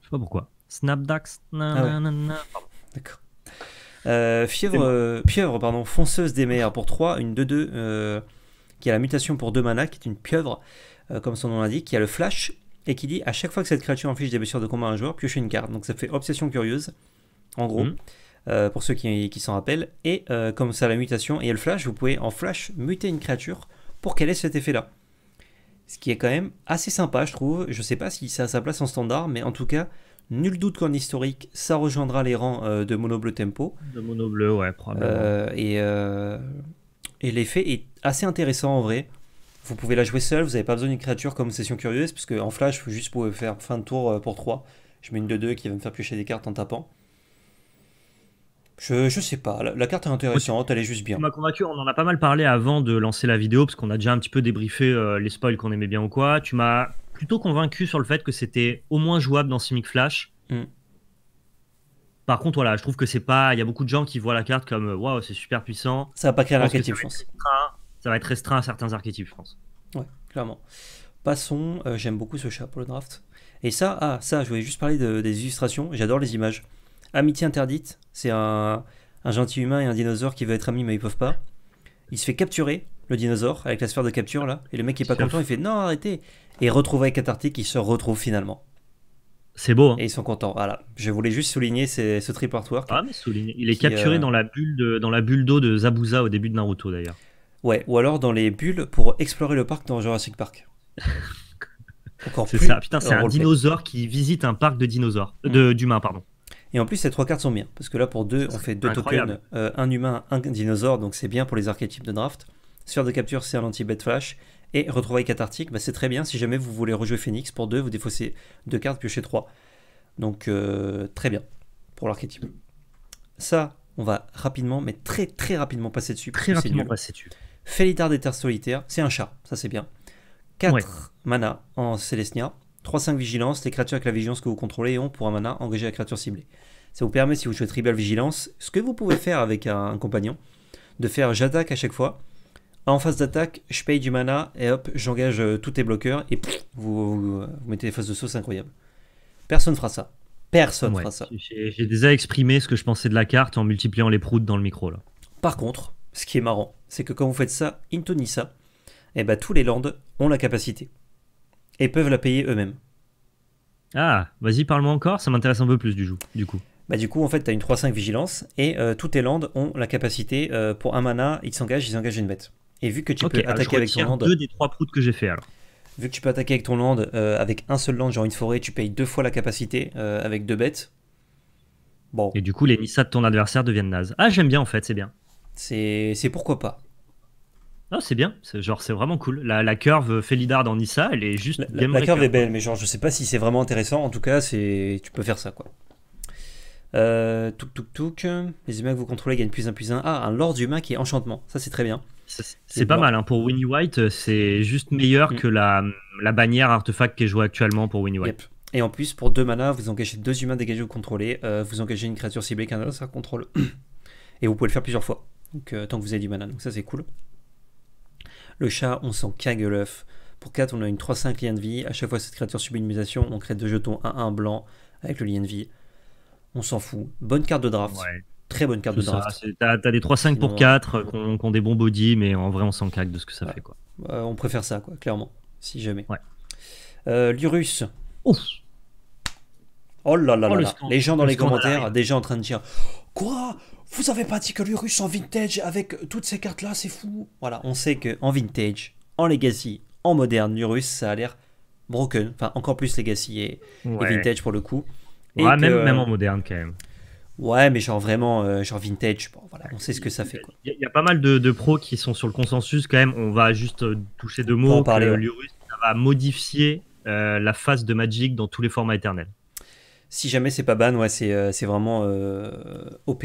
Je sais pas pourquoi. Snapdax. Ah D'accord. Euh, fièvre, euh, pieuvre, pardon, fonceuse des mers pour 3, une 2-2 euh, qui a la mutation pour 2 mana, qui est une pieuvre, comme son nom l'indique, qui a le flash et qui dit à chaque fois que cette créature inflige des blessures de combat à un joueur, pioche une carte. Donc ça fait obsession curieuse, en gros. Mhm. Euh, pour ceux qui, s'en rappellent. Et euh, comme ça, la mutation et le flash, vous pouvez en flash muter une créature pour qu'elle ait cet effet-là. Ce qui est quand même assez sympa, je trouve. Je sais pas si ça a sa place en standard, mais en tout cas, nul doute qu'en historique, ça rejoindra les rangs euh, de Mono Bleu Tempo. De Mono Bleu, ouais, probablement. et l'effet est assez intéressant en vrai. Vous pouvez la jouer seule, vous n'avez pas besoin d'une créature comme Session Curieuse, parce qu'en flash, vous juste pouvez faire fin de tour pour 3. Je mets une de 2 qui va me faire piocher des cartes en tapant. Je, sais pas, la, carte est intéressante, elle est juste bien. Tu m'as convaincu, on en a pas mal parlé avant de lancer la vidéo, parce qu'on a déjà un petit peu débriefé euh, les spoils qu'on aimait bien ou quoi. Tu m'as plutôt convaincu sur le fait que c'était au moins jouable dans Simic Flash. Mm. Par contre, voilà, je trouve que c'est pas. Il y a beaucoup de gens qui voient la carte comme euh, waouh, c'est super puissant. Ça va pas créer ça va être restreint à certains archétypes, je pense. Ouais, clairement. Passons, euh, j'aime beaucoup ce chat pour le draft. Et ça, ah, ça, je voulais juste parler des illustrations, j'adore les images. Amitié interdite, c'est un, gentil humain et un dinosaure qui veut être ami mais ils peuvent pas. Il se fait capturer, le dinosaure, avec la sphère de capture là, et le mec qui est pas content, il fait non, arrêtez. Et avec cathartique, Il se retrouve finalement. C'est beau. Hein. Et ils sont contents. Voilà. Je voulais juste souligner ce trip artwork. Ah, mais souligner. Il est capturé euh, dans la bulle d'eau de Zabuza au début de Naruto d'ailleurs. Ouais, ou alors dans les bulles pour explorer le parc dans Jurassic Park. (laughs) c'est ça. Putain, c'est un dinosaure qui visite un parc de dinosaures, de mm. d'humains, pardon. Et en plus, ces trois cartes sont bien. Parce que là, pour deux, on fait deux tokens, euh, un humain, un dinosaure, donc c'est bien pour les archétypes de draft. Sphère de capture, c'est un anti-bet flash. Et retrouver cathartique, bah, c'est très bien. Si jamais vous voulez rejouer Phoenix, pour deux, vous défaussez deux cartes, piochez trois. Donc, euh, très bien pour l'archétype. Ça, on va rapidement, mais très très rapidement passer dessus. Très rapidement passer dessus. Félitard des terres solitaires, c'est un chat, ça c'est bien. 4 mana en Célestia. 3-5 vigilance, les créatures avec la vigilance que vous contrôlez ont pour un mana engagé la créature ciblée. Ça vous permet, si vous jouez tribal vigilance, ce que vous pouvez faire avec un, compagnon, de faire j'attaque à chaque fois. En phase d'attaque, je paye du mana et hop, j'engage euh, tous tes bloqueurs et vous, mettez des phases de sauce incroyables. Personne fera ça. Personne ne fera ça. J'ai déjà exprimé ce que je pensais de la carte en multipliant les proutes dans le micro. Là. Par contre, ce qui est marrant, c'est que quand vous faites ça, Intonissa, et eh ben, tous les lands ont la capacité et peuvent la payer eux-mêmes. Ah, vas-y, parle-moi encore, ça m'intéresse un peu plus du, jeu, du coup. Bah du coup, en fait, tu une 3-5 vigilance et euh, toutes tes landes ont la capacité euh, pour un mana, ils s'engagent, ils engagent une bête. Et vu que tu peux ah, attaquer avec ton land. deux des trois proutes que j'ai fait alors. Vu que tu peux attaquer avec ton land, euh, avec un seul land, genre une forêt, tu payes deux fois la capacité avec deux bêtes. Bon. Et du coup, les missas de ton adversaire deviennent naze Ah, j'aime bien en fait, c'est bien. C'est pourquoi pas. Non, c'est bien. Genre, c'est vraiment cool. La, la curve Felidard en Issa, elle est juste. La, la curve est belle, mais genre, je sais pas si c'est vraiment intéressant. En tout cas, c'est tu peux faire ça, quoi. Euh, touk Les humains que vous contrôlez gagnent plus 1 plus 1. Ah, un lord humain qui est enchantement. Ça, c'est très bien. C'est pas mal. Hein. Pour Winnie White, c'est juste meilleur mm. que la, bannière artefact qui est jouée actuellement pour Winnie White. Et en plus, pour deux mana, vous engagez deux humains dégagés ou contrôlés. Euh, vous engagez une créature ciblée qu'un autre contrôle. (coughs) Et vous pouvez le faire plusieurs fois. Donc, euh, tant que vous avez du mana. Donc, ça, c'est cool. Le chat, on s'en cague l'œuf. Pour 4, on a une 3-5 lien de vie. À chaque fois cette créature subit une mutation, on crée deux jetons à 1 blanc avec le lien de vie. On s'en fout. Bonne carte de draft. Très bonne carte de draft. T'as des 3-5 pour 4 qui ont des bons body, mais en vrai, on s'en cague de ce que ça fait. Quoi. Euh, on préfère ça, quoi, clairement. Si jamais. Euh, Lurus. Oh là là oh, là, Les gens dans les commentaires, déjà en train de dire Quoi Vous avez pas dit que l'Urus en vintage avec toutes ces cartes là, c'est fou Voilà, on sait que en vintage, en legacy, en moderne, l'Urus ça a l'air broken. Enfin, encore plus legacy et, vintage pour le coup. ouais, même, euh, même en moderne quand même. Ouais, mais genre vraiment, euh, genre vintage, voilà, on sait ce que ça fait. Il y, a pas mal de, pros qui sont sur le consensus quand même. On va juste euh, toucher deux mots. On parler. L'Urus, ça va modifier la phase de Magic dans tous les formats éternels. Si jamais c'est pas ban, ouais, c'est, euh, vraiment euh, OP.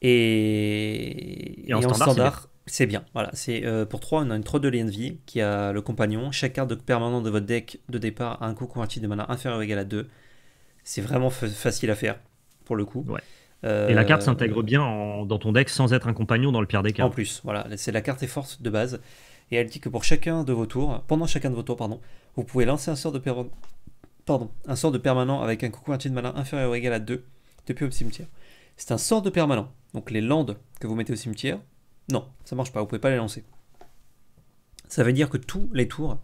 Et... en, standard, c'est bien. Voilà, c'est euh, pour 3, on a une trop de de vie qui a le compagnon. Chaque carte de permanent de votre deck de départ a un coût converti de mana inférieur ou égal à 2. C'est vraiment facile à faire pour le coup. et la carte s'intègre bien dans ton deck sans être un compagnon dans le pire des cas. En plus, voilà, c'est la carte est forte de base. Et elle dit que pour chacun de vos tours, pendant chacun de vos tours, pardon, vous pouvez lancer un sort de, per pardon, un sort de permanent avec un coucou quantifié de malin inférieur ou égal à 2 depuis au cimetière. C'est un sort de permanent. Donc les landes que vous mettez au cimetière, non, ça marche pas, vous pouvez pas les lancer. Ça veut dire que tous les tours,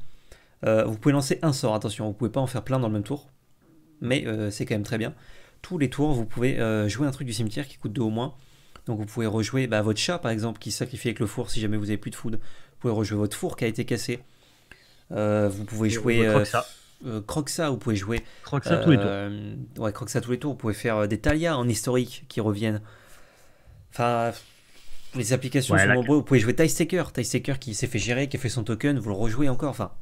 euh, vous pouvez lancer un sort, attention, vous pouvez pas en faire plein dans le même tour, mais euh, c'est quand même très bien. Tous les tours, vous pouvez euh, jouer un truc du cimetière qui coûte 2 au moins. Donc vous pouvez rejouer bah, votre chat par exemple qui sacrifie avec le four si jamais vous avez plus de food. Vous pouvez rejouer votre four qui a été cassé. vous pouvez jouer euh, Croque ça, vous pouvez jouer. ça tous les tours. Euh, ouais, tous les tours. Vous pouvez faire euh, des Talia en historique qui reviennent. Enfin, les applications sont nombreuses. Vous pouvez jouer Tice Taker qui s'est fait gérer, qui a fait son token, vous le rejouez encore. Enfin,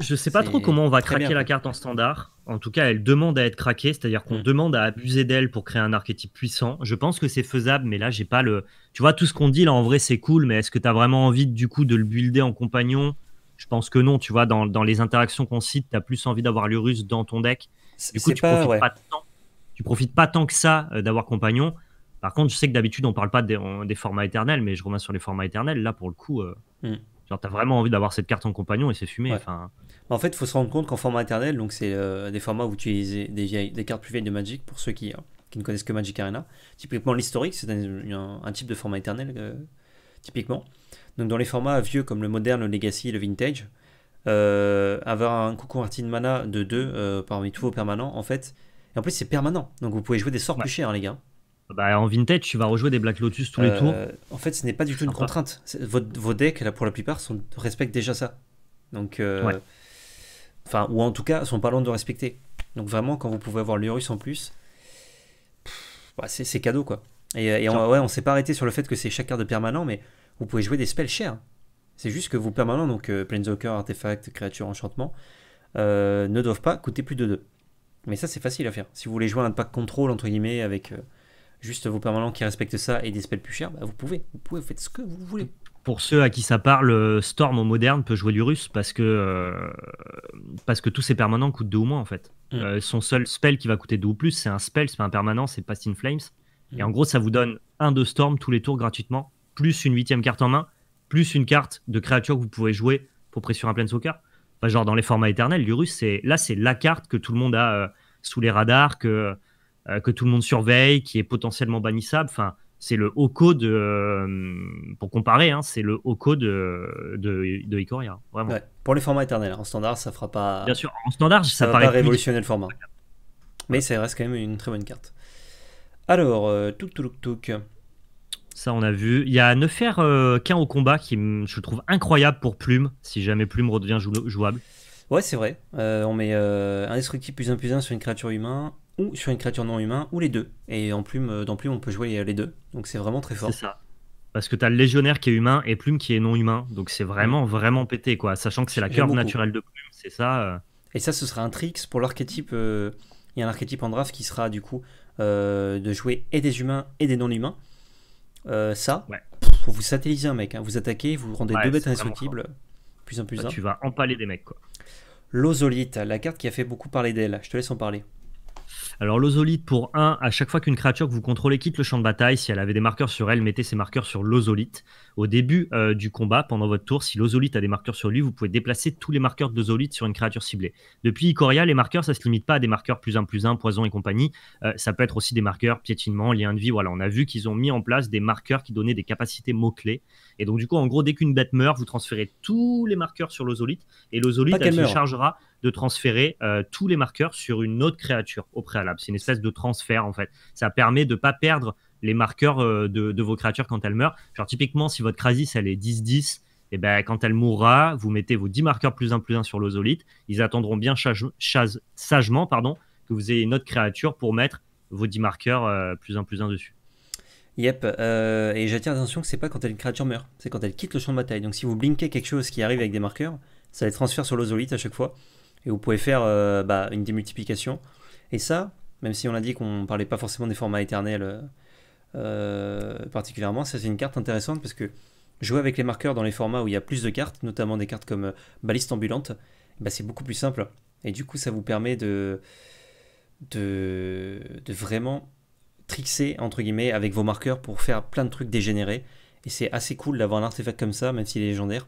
je sais pas trop comment on va craquer la carte en standard. En tout cas, elle demande à être craquée, c'est-à-dire qu'on mm. demande à abuser d'elle pour créer un archétype puissant. Je pense que c'est faisable, mais là, j'ai pas le. Tu vois, tout ce qu'on dit là, en vrai, c'est cool, mais est-ce que tu as vraiment envie du coup de le builder en compagnon je pense que non, tu vois, dans, les interactions qu'on cite, tu as plus envie d'avoir l'Urus dans ton deck. Du coup, tu profites pas tant, que ça euh, d'avoir compagnon. Par contre, je sais que d'habitude, on parle pas des, formats éternels, mais je reviens sur les formats éternels. Là, pour le coup, euh, hmm. Tu as vraiment envie d'avoir cette carte en compagnon et c'est fumé. Enfin. En fait, il faut se rendre compte qu'en format éternel, donc c'est euh, des formats où vous utilisez des, cartes plus vieilles de Magic pour ceux qui, hein, qui ne connaissent que Magic Arena. Typiquement, l'historique, c'est un, type de format éternel, typiquement. Donc dans les formats vieux comme le moderne, le legacy, le vintage, euh, avoir un coucou de mana de 2 euh, parmi tous vos permanents, en fait. Et en plus, c'est permanent. Donc vous pouvez jouer des sorts plus chers, les gars. Bah, en vintage, tu vas rejouer des Black Lotus tous les euh, tours. En fait, ce n'est pas du tout une contrainte. Vos, vos, decks, là, pour la plupart, sont, respectent déjà ça. Donc, enfin, ou en tout cas, sont pas loin de respecter. Donc vraiment, quand vous pouvez avoir l'Urus en plus, bah, c'est cadeau, quoi. Et, on, ouais, on s'est pas arrêté sur le fait que c'est chaque carte de permanent, mais vous pouvez jouer des spells chers. C'est juste que vos permanents, donc euh, Planeswalker, artefacts, créatures, enchantements, euh, ne doivent pas coûter plus de 2. Mais ça, c'est facile à faire. Si vous voulez jouer un pack contrôle, entre guillemets, avec euh, juste vos permanents qui respectent ça et des spells plus chers, bah, vous pouvez. Vous pouvez, faire ce que vous voulez. Pour ceux à qui ça parle, Storm au moderne peut jouer du russe parce que, parce que tous ses permanents coûtent 2 ou moins en fait. Mm. son seul spell qui va coûter 2 ou plus, c'est un spell, c'est pas un permanent, c'est Past in Flames. Et mm. en gros, ça vous donne un de Storm tous les tours gratuitement plus une huitième carte en main, plus une carte de créature que vous pouvez jouer pour pressurer un Planeswalker. soccer, genre dans les formats éternels, Lurus, c'est là c'est la carte que tout le monde a euh, sous les radars, que, euh, que tout le monde surveille, qui est potentiellement bannissable. Enfin, c'est le haut de. Euh, pour comparer, hein, c'est le haut de, de, de Vraiment. pour les formats éternels, en standard, ça fera pas. Bien sûr, en standard, ça, paraît. révolutionner le format. Mais ça reste quand même une très bonne carte. Alors, euh, tout touk tout. Ça, on a vu. Il y a ne faire euh, qu'un au combat qui, mm, je trouve, incroyable pour Plume, si jamais Plume redevient jouable. Ouais, c'est vrai. Euh, on met un euh, destructif plus un plus un sur une créature humain ou sur une créature non humain ou les deux. Et en Plume, dans Plume, on peut jouer les deux. Donc c'est vraiment très fort. C'est ça. Parce que tu as le légionnaire qui est humain et Plume qui est non humain. Donc c'est vraiment, vraiment pété, quoi. Sachant que c'est la curve naturelle de Plume, c'est ça. Et ça, ce sera un tricks pour l'archétype. Il y a un archétype en draft qui sera, du coup, de jouer et des humains et des non humains. Euh, ça, ouais. vous satelliser un mec, hein. vous attaquez, vous rendez deux bêtes indestructibles, plus un plus bah, un. Tu vas empaler des mecs quoi. L'ozolite, la carte qui a fait beaucoup parler d'elle, je te laisse en parler. Alors l'ozolite pour 1, à chaque fois qu'une créature que vous contrôlez quitte le champ de bataille, si elle avait des marqueurs sur elle, mettez ses marqueurs sur l'ozolite. Au début euh, du combat, pendant votre tour, si l'ozolite a des marqueurs sur lui, vous pouvez déplacer tous les marqueurs de sur une créature ciblée. Depuis Icoria, les marqueurs, ça ne se limite pas à des marqueurs plus 1 plus 1, poison et compagnie. Euh, ça peut être aussi des marqueurs piétinement, lien de vie. Voilà, on a vu qu'ils ont mis en place des marqueurs qui donnaient des capacités mots-clés. Et donc, du coup, en gros, dès qu'une bête meurt, vous transférez tous les marqueurs sur l'ozolite et l'ozolite, elle, se chargera de transférer euh, tous les marqueurs sur une autre créature au préalable. C'est une espèce de transfert en fait. Ça permet de ne pas perdre les marqueurs euh, de, vos créatures quand elles meurent. Genre, typiquement, si votre Krasis, elle est 10-10, et eh ben, quand elle mourra, vous mettez vos 10 marqueurs plus 1 plus 1 sur l'ozolite. Ils attendront bien sagement pardon, que vous ayez une autre créature pour mettre vos 10 marqueurs euh, plus 1 plus 1 dessus. Yep, euh, et j'attire l'attention que c'est pas quand une créature meurt, c'est quand elle quitte le champ de bataille. Donc si vous blinkez quelque chose qui arrive avec des marqueurs, ça les transfère sur l'ozolite à chaque fois, et vous pouvez faire bah, une démultiplication. Et ça, même si on a dit qu'on parlait pas forcément des formats éternels euh, particulièrement. Ça, c'est une carte intéressante parce que jouer avec les marqueurs dans les formats où il y a plus de cartes, notamment des cartes comme euh, baliste ambulante, bah, c'est beaucoup plus simple. Et du coup, ça vous permet de, de, vraiment trixer entre guillemets, avec vos marqueurs pour faire plein de trucs dégénérés. Et c'est assez cool d'avoir un artefact comme ça, même s'il est légendaire.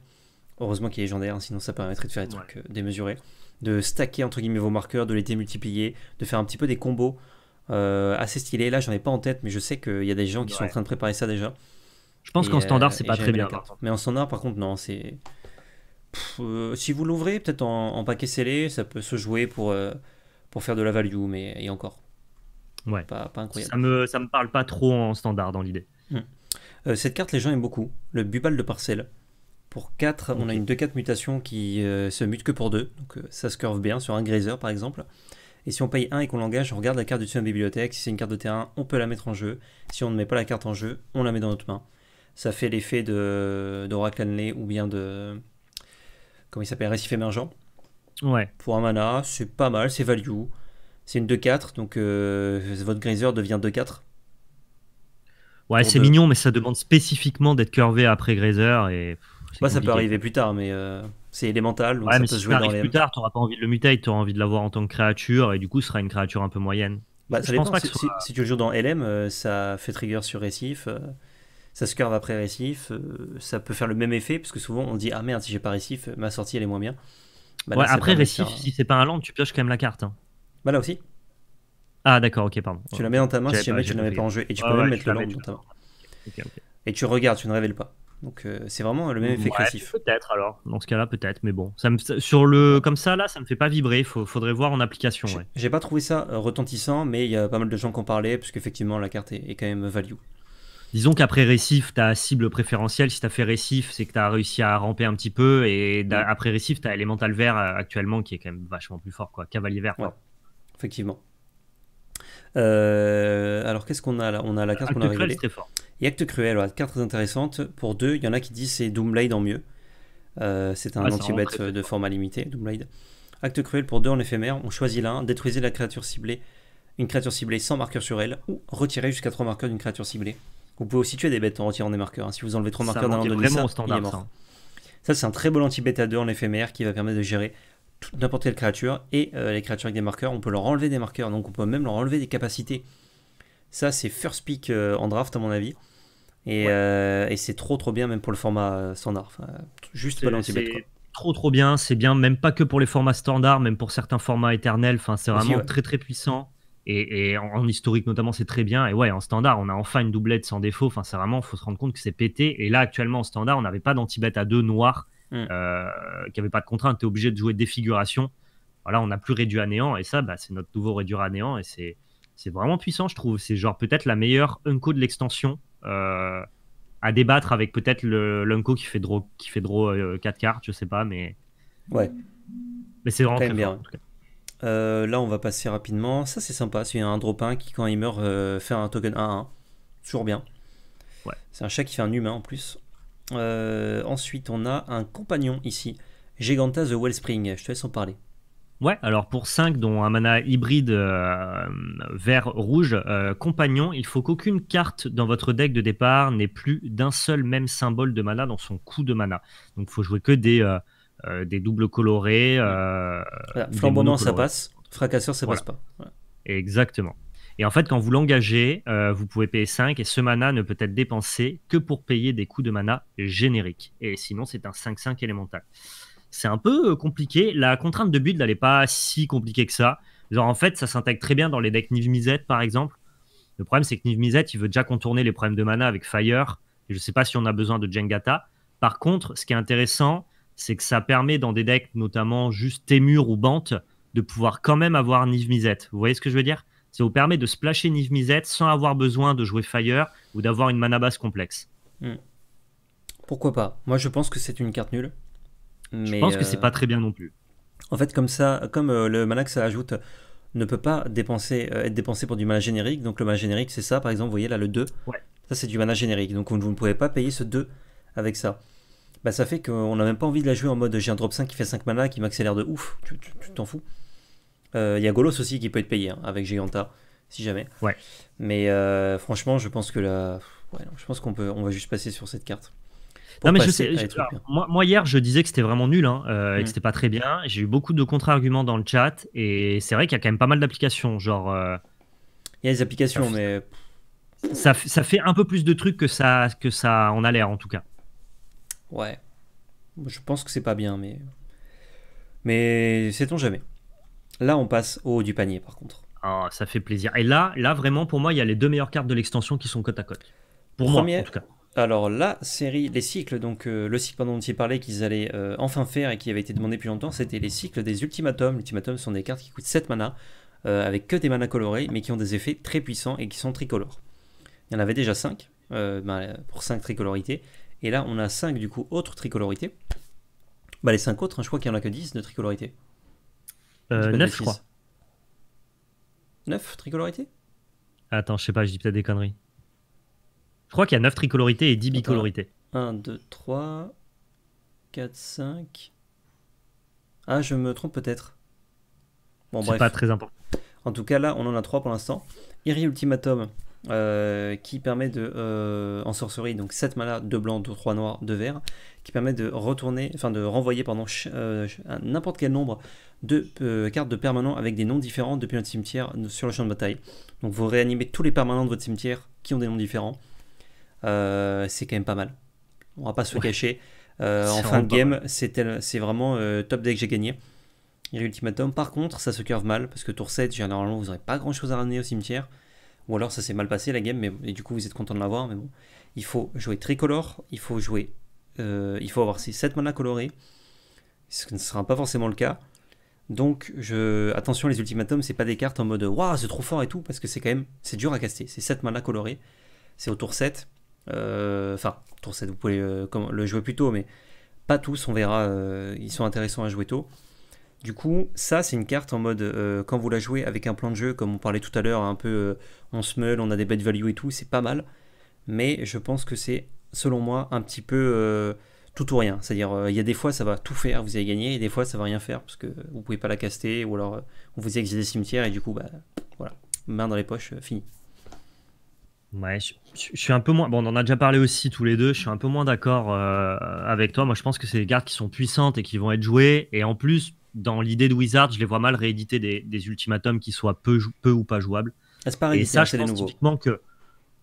Heureusement qu'il est légendaire, hein, sinon ça permettrait de faire des trucs euh, démesurés. De stacker, entre guillemets, vos marqueurs, de les démultiplier, de faire un petit peu des combos euh, assez stylé. Là, j'en ai pas en tête, mais je sais qu'il y a des gens qui sont en train de préparer ça déjà. Je pense qu'en standard, euh, c'est pas très bien. Mais en standard, par contre, non, c'est. Euh, si vous l'ouvrez peut-être en, paquet scellé, ça peut se jouer pour, pour faire de la value, mais et encore. Ouais. Pas, incroyable. Ça me, parle pas trop en standard dans l'idée. Hmm. cette carte, les gens aiment beaucoup. Le Bubal de Parcelle. Pour 4, on a une 2-4 mutation qui se mute que pour 2. Donc ça se curve bien sur un Grazer par exemple. Et si on paye 1 et qu'on l'engage, on regarde la carte du dessus de la bibliothèque. Si c'est une carte de terrain, on peut la mettre en jeu. Si on ne met pas la carte en jeu, on la met dans notre main. Ça fait l'effet d'Oracle Clanley, ou bien de. Comment il s'appelle Récif émergent. Ouais. Pour un mana, c'est pas mal, c'est value. C'est une 2-4, donc euh, votre Grazer devient 2-4. Ouais, c'est mignon, mais ça demande spécifiquement d'être curvé après Grazer. Et... Bah, ça peut arriver plus tard, mais. Euh, c'est élémental. Donc ça se jouer dans les... plus tard, tu n'auras pas envie de le mutate, tu auras envie de l'avoir en tant que créature, et du coup, ce sera une créature un peu moyenne. Bah, je pense que si, tu le joues dans LM, euh, ça fait trigger sur récif, euh, ça se curve après récif, euh, ça peut faire le même effet, parce que souvent on dit Ah merde, si j'ai pas récif, ma sortie elle est moins bien. Bah, après récif, si c'est pas un land, tu pioches quand même la carte. Hein. Bah là aussi. Ah d'accord, ok, pardon. Tu la mets dans ta main si jamais tu ne la mets pas en jeu, et tu peux même mettre le land dans ta main. Et tu regardes, tu ne révèles pas. Donc euh, c'est vraiment le même effet Peut-être alors. Dans ce cas-là, peut-être. Mais bon, sur le comme ça là, ça me fait pas vibrer. il faudrait voir en application. J'ai pas trouvé ça euh, retentissant, mais il y a pas mal de gens qui en parlaient parce la carte est, quand même value. Disons qu'après récif, tu as cible préférentielle. Si tu as fait récif, c'est que tu as réussi à ramper un petit peu. Et mm. après récif, tu as élémental vert euh, actuellement qui est quand même vachement plus fort. quoi. Cavalier vert. Quoi. Effectivement. Euh, alors qu'est-ce qu'on a là On a la carte qu'on a réglée. Et Acte Cruel, carte très intéressante. Pour deux, il y en a qui disent c'est Doomblade en mieux. Euh, c'est un anti bête de format limité, Doomblade. Acte Cruel pour deux en éphémère, on choisit l'un, détruisez la créature ciblée, une créature ciblée sans marqueur sur elle, ou retirez jusqu'à trois marqueurs d'une créature ciblée. Vous pouvez aussi tuer des bêtes en retirant des marqueurs. Hein. Si vous enlevez trois marqueurs d'un randonnée, ça, il est mort. Ça, c'est un très bon anti bête à deux en éphémère qui va permettre de gérer n'importe quelle créature et euh, les créatures avec des marqueurs, on peut leur enlever des marqueurs, donc on peut même leur enlever des capacités. Ça, c'est first pick euh, en draft, à mon avis. Euh, et, c'est trop trop bien, même pour le format standard. juste pas Trop trop bien, c'est bien, même pas que pour les formats standards, même pour certains formats éternels. Enfin, c'est vraiment très très puissant. Et, en, historique notamment, c'est très bien. Et ouais, en standard, on a enfin une doublette sans défaut. Enfin, c'est vraiment, faut se rendre compte que c'est pété. Et là, actuellement, en standard, on n'avait pas d'antibête à deux noirs Mm. Euh, qui n'avait pas de contrainte, tu es obligé de jouer des figurations. Voilà, on n'a plus réduit à néant, et ça, bah, c'est notre nouveau réduit à néant, et c'est, c'est vraiment puissant, je trouve. C'est genre peut-être la meilleure unco de l'extension euh, à débattre avec peut-être le, l'unco qui fait draw, qui fait 4 euh, cartes, je sais pas, mais. Ouais. Mais c'est vraiment bien. là, on va passer rapidement. Ça, c'est sympa. C'est un drop 1 qui, quand il meurt, fait un token 1-1. Toujours bien. Ouais. C'est un chat qui fait un humain en plus. Euh, ensuite, on a un compagnon ici, Giganta the Wellspring. Je te laisse en parler. Ouais, alors pour 5, dont un mana hybride euh, vert-rouge, euh, compagnon, il faut qu'aucune carte dans votre deck de départ n'ait plus d'un seul même symbole de mana dans son coup de mana. Donc il faut jouer que des, des doubles colorés. Flambonnant ça passe. Fracasseur, ça passe pas. Exactement. Et en fait, quand vous l'engagez, euh, vous pouvez payer 5 et ce mana ne peut être dépensé que pour payer des coûts de mana génériques. Et sinon, c'est un 5-5 élémental. C'est un peu euh, compliqué. La contrainte de build, elle n'est pas si compliquée que ça. Genre, en fait, ça s'intègre très bien dans les decks Niv Mizzet, par exemple. Le problème, c'est que Niv Mizzet, il veut déjà contourner les problèmes de mana avec Fire. je ne sais pas si on a besoin de Jengata. Par contre, ce qui est intéressant, c'est que ça permet dans des decks, notamment juste Témur ou Bant, de pouvoir quand même avoir Niv Mizzet. Vous voyez ce que je veux dire ça vous permet de splasher Nive Mizzet sans avoir besoin de jouer Fire ou d'avoir une mana base complexe. Hmm. Pourquoi pas Moi, je pense que c'est une carte nulle. Mais je pense que c'est euh, pas très bien non plus. En fait, comme ça, comme euh, le mana que ça ajoute euh, ne peut pas être dépensé pour du mana générique, donc le mana générique, c'est ça, par exemple, vous voyez là, le 2. Ouais. Ça, c'est du mana générique, donc vous, ne pouvez pas payer ce 2 avec ça. Bah, ça fait qu'on n'a même pas envie de la jouer en mode j'ai un drop 5 qui fait 5 mana, qui m'accélère de ouf, tu t'en fous. Euh, il y a Golos aussi qui peut être payé hein, avec Giganta, si jamais. Ouais. Mais euh, franchement, je pense que là je pense qu'on peut, on va juste passer sur cette carte. Non, mais je sais, hein. moi, hier, je disais que c'était vraiment nul hein, euh, et que mm. c'était pas très bien. J'ai eu beaucoup de contre-arguments dans le chat et c'est vrai qu'il y a quand même pas mal d'applications. Genre, il y a des applications, mais ça, ça, fait un peu plus de trucs que ça, que ça en a l'air en tout cas. Ouais, je pense que c'est pas bien, mais mais sait-on jamais. Là, on passe au haut du panier, par contre. Ah, ça fait plaisir. Et là, là, vraiment, pour moi, il y a les deux meilleures cartes de l'extension qui sont côte à côte. Pour moi, en tout cas. Alors la série, les cycles, donc euh, le cycle pendant dont il parlait qu'ils allaient euh, enfin faire et qui avait été demandé depuis longtemps, c'était les cycles des ultimatums. Ultimatums sont des cartes qui coûtent 7 mana, euh, avec que des manas colorés, mais qui ont des effets très puissants et qui sont tricolores. Il y en avait déjà 5, ben, pour 5 tricolorités, et là on a 5 du coup autres tricolorités. Bah, les 5 autres, hein, je crois qu'il n'y en a que 10 de tricolorités 9, euh, je crois. 9 tricolorités Attends, je sais pas, je dis peut-être des conneries. Je crois qu'il y a 9 tricolorités et 10 bicolorités. 1, 2, 3, 4, 5. Ah, je me trompe peut-être. Bon, bref. pas très important. En tout cas, là, on en a 3 pour l'instant. Iri Ultimatum, euh, qui permet de. Euh, en sorcerie, donc 7 malas, 2 blancs, 2, 3 noirs, 2 verts, qui permet de retourner, enfin de renvoyer, pendant n'importe quel nombre deux euh, cartes de permanents avec des noms différents depuis notre cimetière sur le champ de bataille. Donc vous réanimez tous les permanents de votre cimetière qui ont des noms différents. Euh, c'est quand même pas mal. On va pas se cacher. Euh, (laughs) en fin de game, c'est vraiment top deck que j'ai gagné. Il Par contre, ça se curve mal parce que tour 7, généralement, vous n'aurez pas grand chose à ramener au cimetière. Ou alors ça s'est mal passé la game, mais du coup vous êtes content de l'avoir. Mais bon, il faut jouer tricolore, il faut jouer, il faut avoir ces 7 mana colorés, ce ne sera pas forcément le cas. Donc, je... attention, les ultimatums, c'est pas des cartes en mode Waouh, c'est trop fort et tout, parce que c'est quand même c'est dur à caster. C'est 7 mana colorés, c'est au tour 7. Euh, enfin, tour 7, vous pouvez euh, le jouer plus tôt, mais pas tous, on verra, euh, ils sont intéressants à jouer tôt. Du coup, ça, c'est une carte en mode quand vous la jouez avec un plan de jeu, comme on parlait tout à l'heure, un peu on se meule, on a des bad value et tout, c'est pas mal. Mais je pense que c'est, selon moi, un petit peu tout ou rien. C'est-à-dire, euh, il y a des fois, ça va tout faire, vous allez gagner, et des fois, ça va rien faire, parce que vous pouvez pas la caster, ou alors euh, on vous exile des cimetières, et du coup, bah, voilà, main dans les poches, euh, fini. Ouais, je, suis un peu moins. Bon, on en a déjà parlé aussi tous les deux. Je suis un peu moins d'accord avec toi. Moi, je pense que c'est des gardes qui sont puissantes et qui vont être jouées. Et en plus, dans l'idée de Wizard, je les vois mal rééditer des, ultimatums qui soient peu, ou pas jouables. Et c'est pas réédité, c'est des nouveaux. que.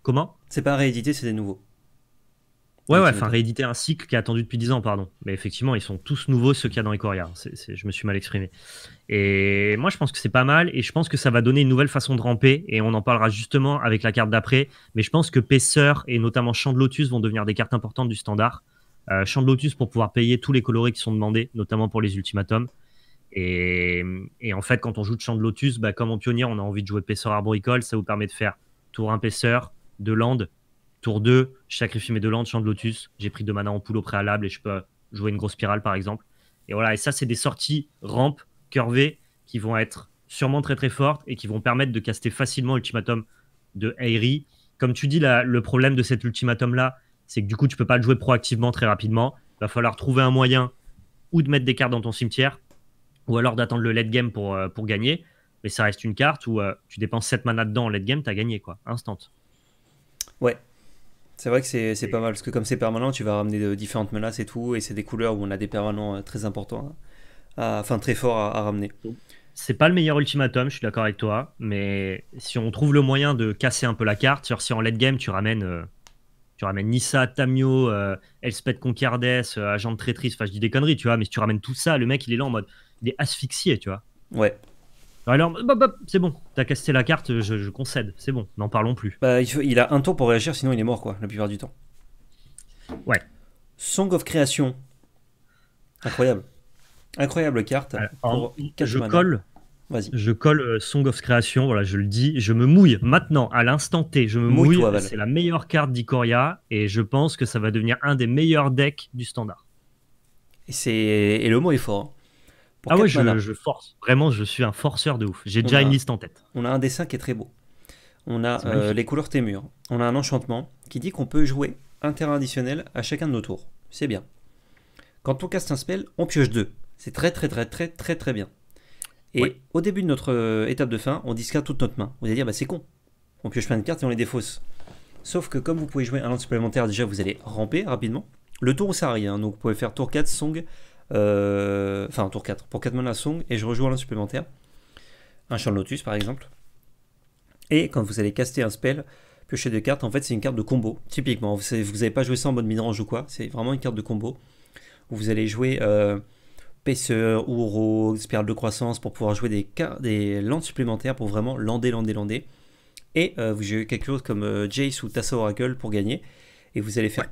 Comment C'est pas réédité, c'est des nouveaux. Ouais, ouais, enfin rééditer un cycle qui a attendu depuis 10 ans, pardon. Mais effectivement, ils sont tous nouveaux ceux qu'il y a dans les c'est je me suis mal exprimé. Et moi, je pense que c'est pas mal et je pense que ça va donner une nouvelle façon de ramper. Et on en parlera justement avec la carte d'après. Mais je pense que Pesseur et notamment Champ de Lotus vont devenir des cartes importantes du standard. Euh, Champ de Lotus pour pouvoir payer tous les colorés qui sont demandés, notamment pour les ultimatums. Et, en fait, quand on joue de Champ de Lotus, bah, comme en pionnier, on a envie de jouer Pesseur Arboricole. Ça vous permet de faire tour Pesseur, de land, Tour 2, je sacrifie mes deux landes, champ de lotus, j'ai pris deux mana en poule au préalable et je peux jouer une grosse spirale par exemple. Et voilà, et ça c'est des sorties rampes, curvées, qui vont être sûrement très très fortes et qui vont permettre de caster facilement ultimatum de Aerie. Comme tu dis, le problème de cet ultimatum là, c'est que du coup tu peux pas le jouer proactivement très rapidement. Il va falloir trouver un moyen ou de mettre des cartes dans ton cimetière ou alors d'attendre le late game pour, euh, pour gagner. Mais ça reste une carte où euh, tu dépenses 7 mana dedans en late game, tu as gagné quoi, instant. Ouais, c'est vrai que c'est pas mal, parce que comme c'est permanent, tu vas ramener de euh, différentes menaces et tout, et c'est des couleurs où on a des permanents euh, très importants, hein, enfin très forts à, ramener. C'est pas le meilleur ultimatum, je suis d'accord avec toi, mais si on trouve le moyen de casser un peu la carte, si en late game tu ramènes, euh, tu ramènes Nissa, Tamio, Elspeth Concardes, Agent de enfin je dis des conneries, tu vois, mais si tu ramènes tout ça, le mec il est là en mode, il est asphyxié, tu vois. Ouais. Alors, c'est bon, t'as cassé la carte, je, concède, c'est bon, n'en parlons plus. Bah, il, a un tour pour réagir, sinon il est mort, quoi, la plupart du temps. Ouais. Song of Creation Incroyable. Incroyable carte. je colle. Je euh, colle Song of Creation voilà, je le dis. Je me mouille maintenant, à l'instant T. Je me mouille. c'est la meilleure carte d'Ikoria et je pense que ça va devenir un des meilleurs decks du standard. Et, et le mot est fort. Hein ah ouais, je, force. Vraiment, je suis un forceur de ouf. J'ai déjà une liste en tête. On a un dessin qui est très beau. On a euh, les couleurs témures. On a un enchantement qui dit qu'on peut jouer un terrain additionnel à chacun de nos tours. C'est bien. Quand on casse un spell, on pioche deux. C'est très très très très très très bien. Et au début de notre euh, étape de fin, on discarde toute notre main. Vous allez dire, bah, c'est con. On pioche plein de cartes et on les défausse. Sauf que comme vous pouvez jouer un land supplémentaire, déjà vous allez ramper rapidement. Le tour où ça arrive, donc vous pouvez faire tour 4, Song, euh, enfin un tour 4, pour 4 mana Song, et je rejoue un supplémentaire, un champ de lotus par exemple. Et quand vous allez caster un spell, piocher des cartes, en fait c'est une carte de combo, typiquement. Vous n'avez pas joué ça en mode midrange ou quoi, c'est vraiment une carte de combo, vous allez jouer euh, ou Ouro, Spirale de Croissance, pour pouvoir jouer des, des landes supplémentaires, pour vraiment lander, lander, lander. Et euh, vous jouez quelque chose comme euh, Jace ou Tassa Oracle pour gagner et vous allez faire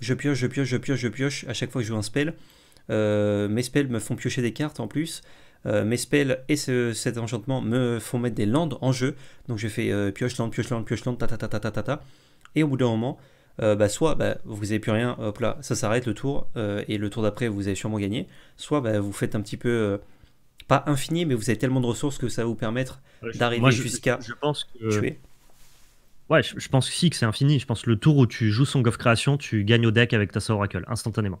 je pioche, je pioche, je pioche, je pioche à chaque fois que je joue un spell. Euh, mes spells me font piocher des cartes en plus. Euh, mes spells et cet enchantement me font mettre des landes en jeu. Donc je fais euh, pioche land, pioche land, pioche land, ta ta ta ta ta ta. Et au bout d'un moment, bah, soit bah, vous n'avez plus rien, hop là, ça s'arrête le tour, et le tour d'après vous avez sûrement gagné. Soit bah, vous faites un petit peu pas infini, mais vous avez tellement de ressources que ça va vous permettre d'arriver jusqu'à. Je pense que. Tuer. Ouais, je, pense que si, que c'est infini. Je pense que le tour où tu joues Song of Création, tu gagnes au deck avec ta Sauracle, Oracle, instantanément.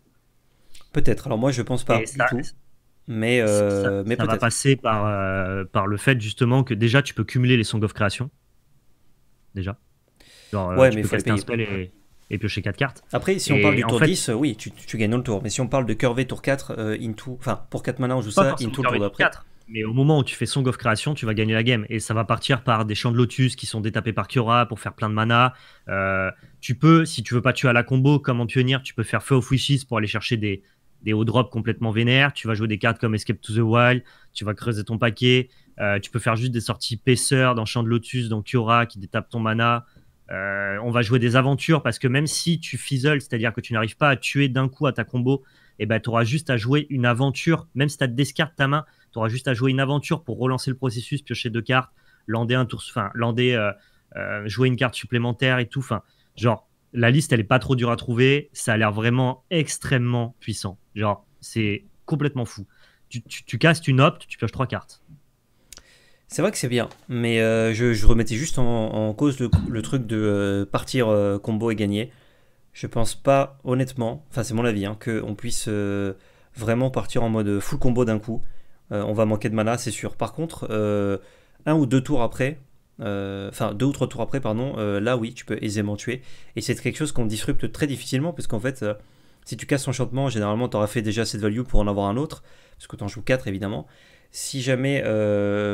Peut-être, alors moi je pense pas du tout. Mais, euh, ça, mais ça va passer par, euh, par le fait justement que déjà tu peux cumuler les Song of Création. Déjà. Euh, ouais, tu mais peux faut un et, piocher 4 cartes. Après, si on parle du tour 10, euh, oui, tu, tu, gagnes le tour. Mais si on parle de curvé tour 4 into. Enfin, pour 4 mana, on joue ça, into le tour d'après. 4. Mais au moment où tu fais Song of Création, tu vas gagner la game. Et ça va partir par des champs de lotus qui sont détapés par Kiora pour faire plein de mana. Euh, tu peux, si tu veux pas tuer à la combo, comme en pionnière, tu peux faire Feu of Wishes pour aller chercher des, des hauts drops complètement vénères. Tu vas jouer des cartes comme Escape to the Wild. Tu vas creuser ton paquet. Euh, tu peux faire juste des sorties paisseurs dans champs de lotus, dans Kiora qui détape ton mana. Euh, on va jouer des aventures parce que même si tu fizzles, c'est-à-dire que tu n'arrives pas à tuer d'un coup à ta combo, et eh ben, tu auras juste à jouer une aventure, même si tu as descartes ta main, tu auras juste à jouer une aventure pour relancer le processus, piocher deux cartes, lander un tour, enfin, lander, euh, euh, jouer une carte supplémentaire et tout. Enfin, genre, la liste, elle est pas trop dure à trouver. Ça a l'air vraiment extrêmement puissant. Genre, c'est complètement fou. Tu, casses, tu optes, tu pioches trois cartes. C'est vrai que c'est bien, mais euh, je, remettais juste en, cause le, truc de partir combo et gagner. Je pense pas, honnêtement, enfin c'est mon avis, hein, qu'on puisse vraiment partir en mode full combo d'un coup. Euh, on va manquer de mana, c'est sûr. Par contre, euh, un ou deux tours après, euh, enfin deux ou trois tours après, pardon, là oui, tu peux aisément tuer. Et c'est quelque chose qu'on disrupte très difficilement, parce qu'en fait, si tu casses son chantement, généralement, tu auras fait déjà cette value pour en avoir un autre, parce que tu en joues 4 évidemment. Si jamais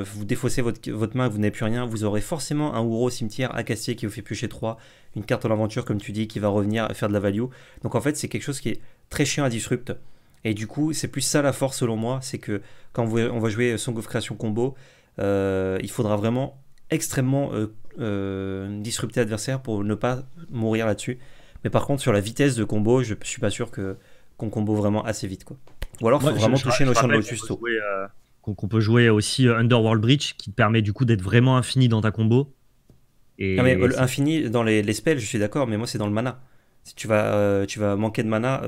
vous défaussez votre, votre main, vous n'avez plus rien, vous aurez forcément un Ouro cimetière, à cassier qui vous fait piocher 3, une carte à l'aventure, comme tu dis, qui va revenir faire de la value. Donc en fait, c'est quelque chose qui est très chiant à disrupte et du coup, c'est plus ça la force selon moi, c'est que quand on va jouer Song of Creation combo, euh, il faudra vraiment extrêmement euh, euh, disrupter l'adversaire pour ne pas mourir là-dessus. Mais par contre, sur la vitesse de combo, je suis pas sûr que qu'on combo vraiment assez vite quoi. Ou alors, il faut vraiment toucher nos champs de lotus Qu'on peut jouer aussi Underworld Bridge, qui te permet du coup d'être vraiment infini dans ta combo. non, mais infini dans les, spells, je suis d'accord, mais moi c'est dans le mana. Si tu vas, tu vas manquer de mana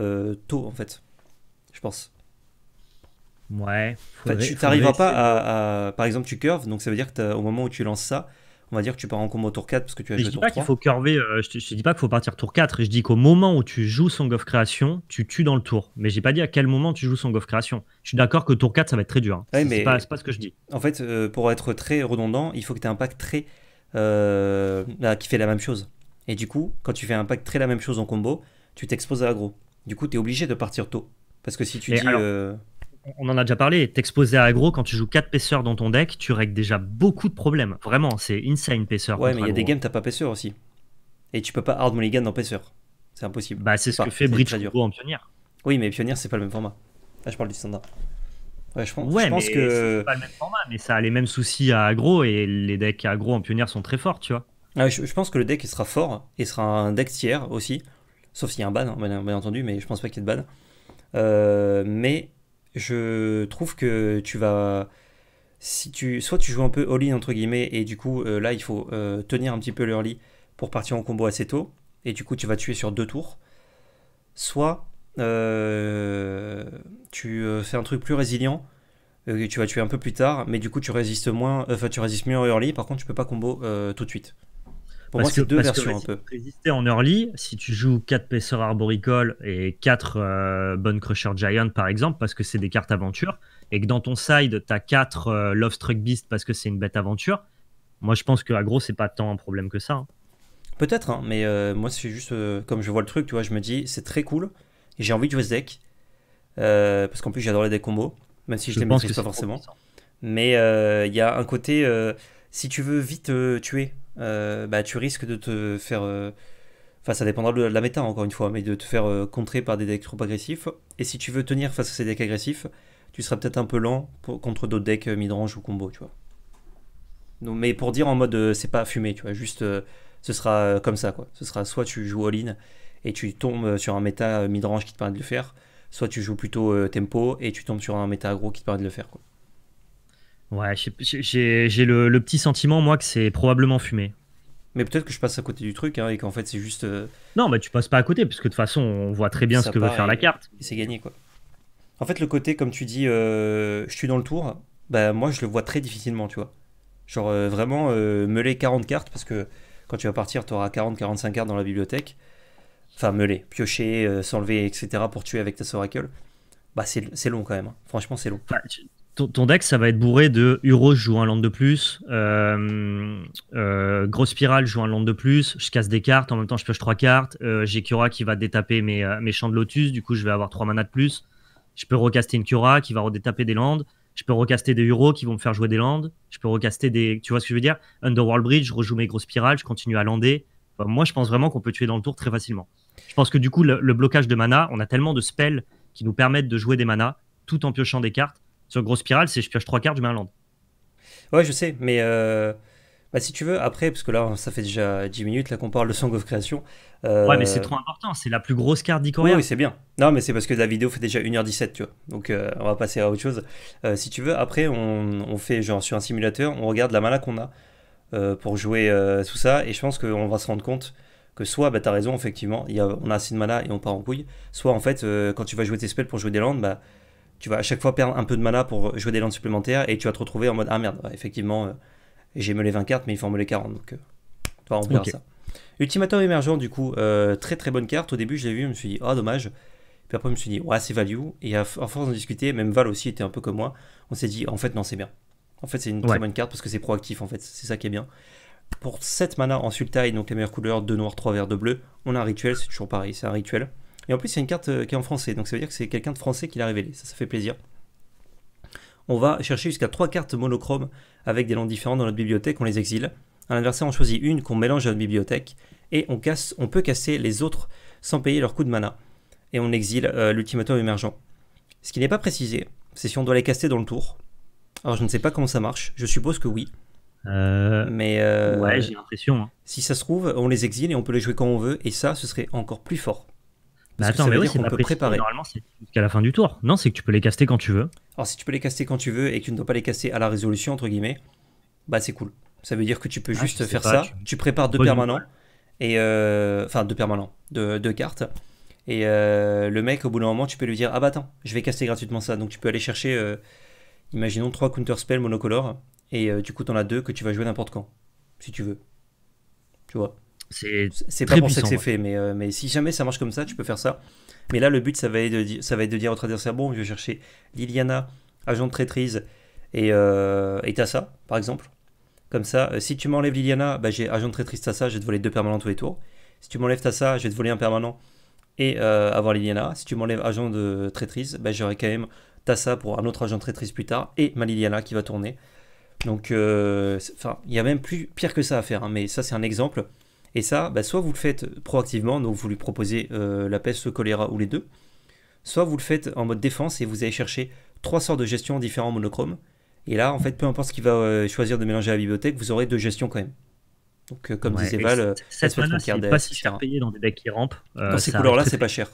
tôt en fait pense. Ouais. tu n'arriveras pas à, Par exemple, tu curves, donc ça veut dire que au moment où tu lances ça, on va dire que tu pars en combo tour 4 parce que tu as joué qu'il Faut curver, euh, je te, dis pas qu'il faut partir tour 4, je dis qu'au moment où tu joues Song of Création, tu tues dans le tour. Mais j'ai pas dit à quel moment tu joues Song of Création. Je suis d'accord que tour 4, ça va être très dur. Hein. mais c'est pas, ce que je dis. En fait, euh, pour être très redondant, il faut que tu aies un pack très. là, euh, bah, qui fait la même chose. Et du coup, quand tu fais un pack très la même chose en combo, tu t'exposes à l'agro Du coup, tu es obligé de partir tôt. Parce que si tu dis. Euh, on en a déjà parlé, t'exposer à aggro, quand tu joues 4 pesseurs dans ton deck, tu règles déjà beaucoup de problèmes. Vraiment, c'est insane Pesseur. Ouais, mais il y a des games, t'as pas pesseur aussi. Et tu peux pas hard mulligan en pesseur. C'est impossible. Bah, c'est ce que fait Bridge en pionnière. Oui, mais pionnière c'est pas le même format. Là, je parle du standard. Ouais, je pense, ouais, pense mais que. C'est pas le même format, mais ça a les mêmes soucis à aggro et les decks agro aggro en pionnière sont très forts, tu vois. je, pense que le deck sera fort et sera un deck tiers aussi. Sauf s'il y a un ban, hein, bien, entendu, mais je pense pas qu'il y ait de ban. Euh, mais je trouve que tu vas si tu soit tu joues un peu all-in entre guillemets et du coup euh, là il faut euh, tenir un petit peu l'early pour partir en combo assez tôt et du coup tu vas tuer sur deux tours soit tu fais un truc plus résilient et tu vas tuer un peu plus tard mais du coup tu résistes moins enfin tu résistes mieux en early par contre tu peux pas combo tout de suite pour moi, c'est deux versions un Résister en early, si tu joues 4 pesseurs Arboricoles et 4 euh, bonnes Crusher Giant, par exemple, parce que c'est des cartes aventure, et que dans ton side, tu as 4 Love Struck Beast parce que c'est une bête aventure, moi, je pense que, à gros, c'est pas tant un problème que ça. Hein. Peut-être, hein, mais euh, moi, c'est juste euh, comme je vois le truc, tu vois, je me dis, c'est très cool, et j'ai envie de jouer ce deck, parce qu'en plus, j'adore les decks combos, même si je, je les maîtrise pas forcément. Mais il y a un côté, si tu veux vite tuer euh, bah, tu risques de te faire. Euh, enfin, ça dépendra de la méta, encore une fois, mais de te faire euh, contrer par des decks trop agressifs. Et si tu veux tenir face à ces decks agressifs, tu seras peut-être un peu lent contre d'autres decks midrange ou combo, tu vois. non mais pour dire en mode, c'est pas fumé, tu vois, juste ce sera comme ça, quoi. Ce sera soit tu joues all-in et tu tombes sur un méta midrange qui te permet de le faire, soit tu joues plutôt tempo et tu tombes sur un méta aggro qui te permet de le faire, Ouais, j'ai le, petit sentiment, moi, que c'est probablement fumé. Mais peut-être que je passe à côté du truc hein, et qu'en fait, c'est juste. Euh, non, mais tu passes pas à côté, parce que de toute façon, on voit très bien ce que veut faire la carte. c'est gagné, quoi. En fait, le côté, comme tu dis, euh, je suis dans le tour, bah, moi, je le vois très difficilement, tu vois. Genre, euh, vraiment, meuler 40 cartes, parce que quand tu vas partir, tu auras 40-45 cartes dans la bibliothèque. Enfin, meuler, piocher, s'enlever, etc. pour tuer avec ta Soracle. Bah, c'est long quand même. Hein. Franchement, c'est long. Bah, ton, deck, ça va être bourré de je joue un land de plus, euh, euh, Grosse Spirale, joue un land de plus, je casse des cartes, en même temps je pioche trois cartes, euh, j'ai Cura qui va détaper mes, champs de Lotus, du coup je vais avoir trois manas de plus, je peux recaster une Cura qui va redétaper des landes, je peux recaster des Uro qui vont me faire jouer des landes, je peux recaster des... Tu vois ce que je veux dire Underworld Bridge, je rejoue mes Grosses Spirales, je continue à lander. moi je pense vraiment qu'on peut tuer dans le tour très facilement. Je pense que du coup le, le blocage de mana, on a tellement de spells qui nous permettent de jouer des manas tout en piochant des cartes grosse spirale, c'est je pioche trois cartes, du mainland. Ouais, je sais, mais euh, bah, si tu veux, après, parce que là, ça fait déjà 10 minutes là qu'on parle de Song of Creation. Euh, ouais, mais c'est trop important, c'est la plus grosse carte d'Ikoria. Oui, c'est bien. Non, mais c'est parce que la vidéo fait déjà 1h17, tu vois. Donc, euh, on va passer à autre chose. si tu veux, après, on, fait genre sur un simulateur, on regarde la mala qu'on a pour jouer tout ça, et je pense qu'on va se rendre compte que soit bah, t'as raison, effectivement, on a assez de mana et on part en couille, soit en fait, quand tu vas jouer tes spells pour jouer des landes, bah, tu vas à chaque fois perdre un peu de mana pour jouer des landes supplémentaires et tu vas te retrouver en mode ah merde, effectivement, euh, j'ai me les 20 cartes mais il faut en les 40 donc euh, on verra ça. Ultimatum émergent du coup, euh, très très bonne carte. Au début je l'ai vu, je me suis dit ah dommage. Puis après je me suis dit ouais c'est value et à, force d'en discuter, même Val aussi était un peu comme moi, on s'est dit en fait non c'est bien. En fait c'est une très bonne carte parce que c'est proactif en fait, c'est ça qui est bien. Pour 7 mana en sultai, donc la meilleures couleurs, 2 noirs, 3 verts, 2 bleus, on a un rituel, c'est toujours pareil, c'est un rituel. Et en plus, il y a une carte euh, qui est en français, donc ça veut dire que c'est quelqu'un de français qui l'a révélé. Ça, ça fait plaisir. On va chercher jusqu'à trois cartes monochromes avec des noms différents dans notre bibliothèque, on les exile. Un adversaire en choisit une qu'on mélange à notre bibliothèque et on, casse, on peut casser les autres sans payer leur coût de mana. Et on exile euh, l'ultimateur émergent. Ce qui n'est pas précisé, c'est si on doit les casser dans le tour. Alors je ne sais pas comment ça marche, je suppose que oui. Euh, mais ouais, j'ai l'impression. Hein. Si ça se trouve, on les exile et on peut les jouer quand on veut, et ça, ce serait encore plus fort. Mais attends, mais oui, Normalement, c'est jusqu'à la fin du tour. Non, c'est que tu peux les caster quand tu veux. Alors, si tu peux les caster quand tu veux et que tu ne dois pas les caster à la résolution, entre guillemets, bah c'est cool. Ça veut dire que tu peux ah, juste faire ça. Tu, prépares deux permanents. Et euh, Enfin, deux permanents. Deux, cartes. Et euh, le mec, au bout d'un moment, tu peux lui dire Ah bah attends, je vais caster gratuitement ça. Donc, tu peux aller chercher, euh, imaginons, trois spells monocolore Et du coup, t'en as deux que tu vas jouer n'importe quand. Si tu veux. Tu vois c'est pas pour ça que c'est fait, mais, euh, mais si jamais ça marche comme ça, tu peux faire ça. Mais là, le but, ça va être de, ça va être de dire au adversaire bon, je vais chercher Liliana, agent de traîtrise, et, euh, et Tassa, par exemple. Comme ça, euh, si tu m'enlèves Liliana, bah, j'ai agent de traîtrise Tassa, je vais te voler deux permanents tous les tours. Si tu m'enlèves Tassa, je vais te voler un permanent et avoir Liliana. Si tu m'enlèves agent de traîtrise, bah, j'aurai quand même Tassa pour un autre agent de traîtrise plus tard et ma Liliana qui va tourner. Donc, enfin, il y a même plus pire que ça à faire, hein, mais ça, c'est un exemple. Et ça, bah, soit vous le faites proactivement, donc vous lui proposez euh, la peste, le choléra ou les deux, soit vous le faites en mode défense et vous allez chercher trois sorts de gestion différents monochromes. Et là, en fait, peu importe ce qu'il va euh, choisir de mélanger à la bibliothèque, vous aurez deux gestions quand même. Donc, euh, comme disait Val, cette se c'est pas si cher payé dans des decks qui rampent. dans ces couleurs-là, c'est pas cher.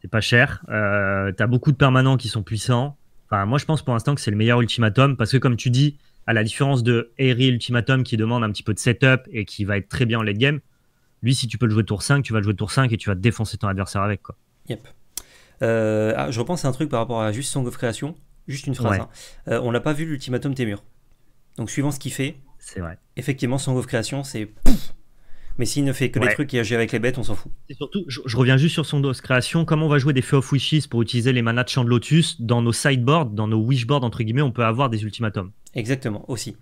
C'est pas cher. T'as beaucoup de permanents qui sont puissants. moi, je pense pour l'instant que c'est le meilleur ultimatum parce que, comme tu dis, à la différence de Harry Ultimatum qui demande un petit peu de setup et qui va être très bien en late game, lui, si tu peux le jouer tour 5, tu vas le jouer tour 5 et tu vas défoncer ton adversaire avec. Quoi. Yep. Euh, ah, je repense à un truc par rapport à juste Song of Creation. Juste une phrase. Hein. Euh, on n'a pas vu l'ultimatum Temur. Donc, suivant ce qu'il fait, c'est vrai. Effectivement, Song of Creation, c'est mais s'il ne fait que des trucs et agit avec les bêtes, on s'en fout. Et surtout, je, reviens juste sur son dos création. Comment on va jouer des Feu of Wishes pour utiliser les manas de Champ de Lotus Dans nos sideboards, dans nos wishboards, entre guillemets, on peut avoir des ultimatums. Exactement, aussi.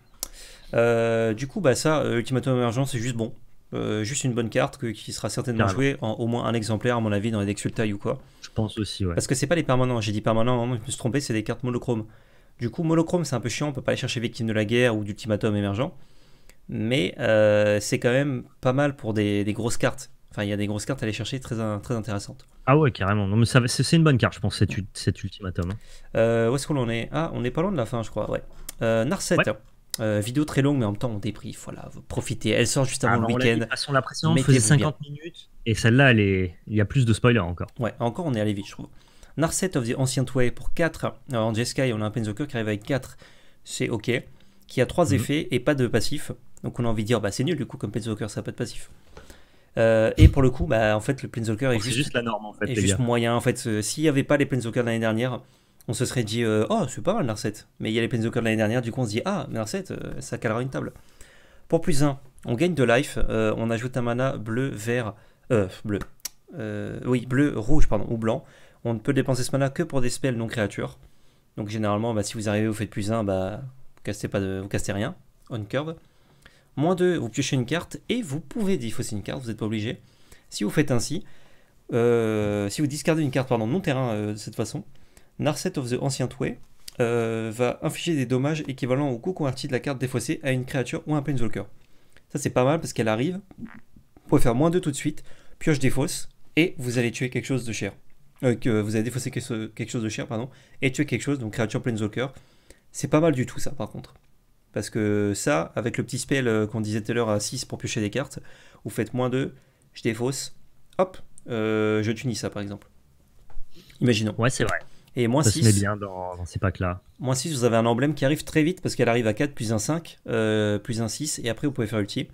Euh, du coup, bah ça, euh, Ultimatum émergent, c'est juste bon. Euh, juste une bonne carte qui sera certainement jouée en au moins un exemplaire, à mon avis, dans les decks ou quoi. Je pense aussi, ouais. Parce que c'est pas les permanents, j'ai dit permanents, hein, je me suis trompé, c'est des cartes monochromes. Du coup, monochrome, c'est un peu chiant, on peut pas aller chercher Victime de la Guerre ou d'Ultimatum Émergent mais euh, c'est quand même pas mal pour des, grosses cartes. Enfin, il y a des grosses cartes à aller chercher très, très intéressantes. Ah ouais, carrément. Non, c'est une bonne carte, je pense, cet, ultimatum. Hein. Euh, où est-ce qu'on en est Ah, on n'est pas loin de la fin, je crois. Ouais. Euh, Narset. vidéo très longue, mais en même temps, on débrief. Voilà, profitez. Elle sort juste avant ah, le week-end. De toute la faisait 50 minutes. Et celle-là, elle est... il y a plus de spoilers encore. Ouais, encore, on est allé vite, je trouve. Narset of the Ancient Way pour 4. en Jeskai, on a un Penzoker qui arrive avec 4. C'est OK. Qui a 3 mhm. effets et pas de passif. Donc on a envie de dire, bah, c'est nul du coup, comme Planeswalker, ça n'a pas de passif. Euh, et pour le coup, bah, en fait, le Planeswalker est, oh, est juste, la norme, en fait. C'est juste moyen. En fait, euh, s'il n'y avait pas les Planeswalkers l'année dernière, on se serait dit, euh, oh, c'est pas mal Narset. Mais il y a les de l'année dernière, du coup, on se dit, ah, Narset, ça calera une table. Pour plus 1, on gagne de life, on ajoute un mana bleu, vert, bleu. oui, bleu, rouge, pardon, ou blanc. On ne peut dépenser ce mana que pour des spells non créatures. Donc généralement, bah, si vous arrivez, vous faites plus 1, bah, vous castez, pas de, castez rien, on curve. Moins 2, vous piochez une carte et vous pouvez défausser une carte, vous n'êtes pas obligé. Si vous faites ainsi, euh, si vous discardez une carte pardon, non terrain euh, de cette façon, Narset of the Ancient Way euh, va infliger des dommages équivalents au coût converti de la carte défaussée à une créature ou un Planeswalker. Ça c'est pas mal parce qu'elle arrive, vous pouvez faire moins 2 tout de suite, pioche défausse et vous allez tuer quelque chose de cher. que vous allez défausser quelque chose de cher pardon, et tuer quelque chose, donc créature Planeswalker. C'est pas mal du tout ça par contre. Parce que ça, avec le petit spell euh, qu'on disait tout à l'heure à 6 pour piocher des cartes, vous faites moins 2, je défausse, hop, euh, je tunis ça par exemple. Imaginons. Ouais, c'est vrai. Et moins ça Se met bien dans, ces packs-là. Moins 6, vous avez un emblème qui arrive très vite parce qu'elle arrive à 4, plus un 5, euh, plus un 6, et après vous pouvez faire ulti.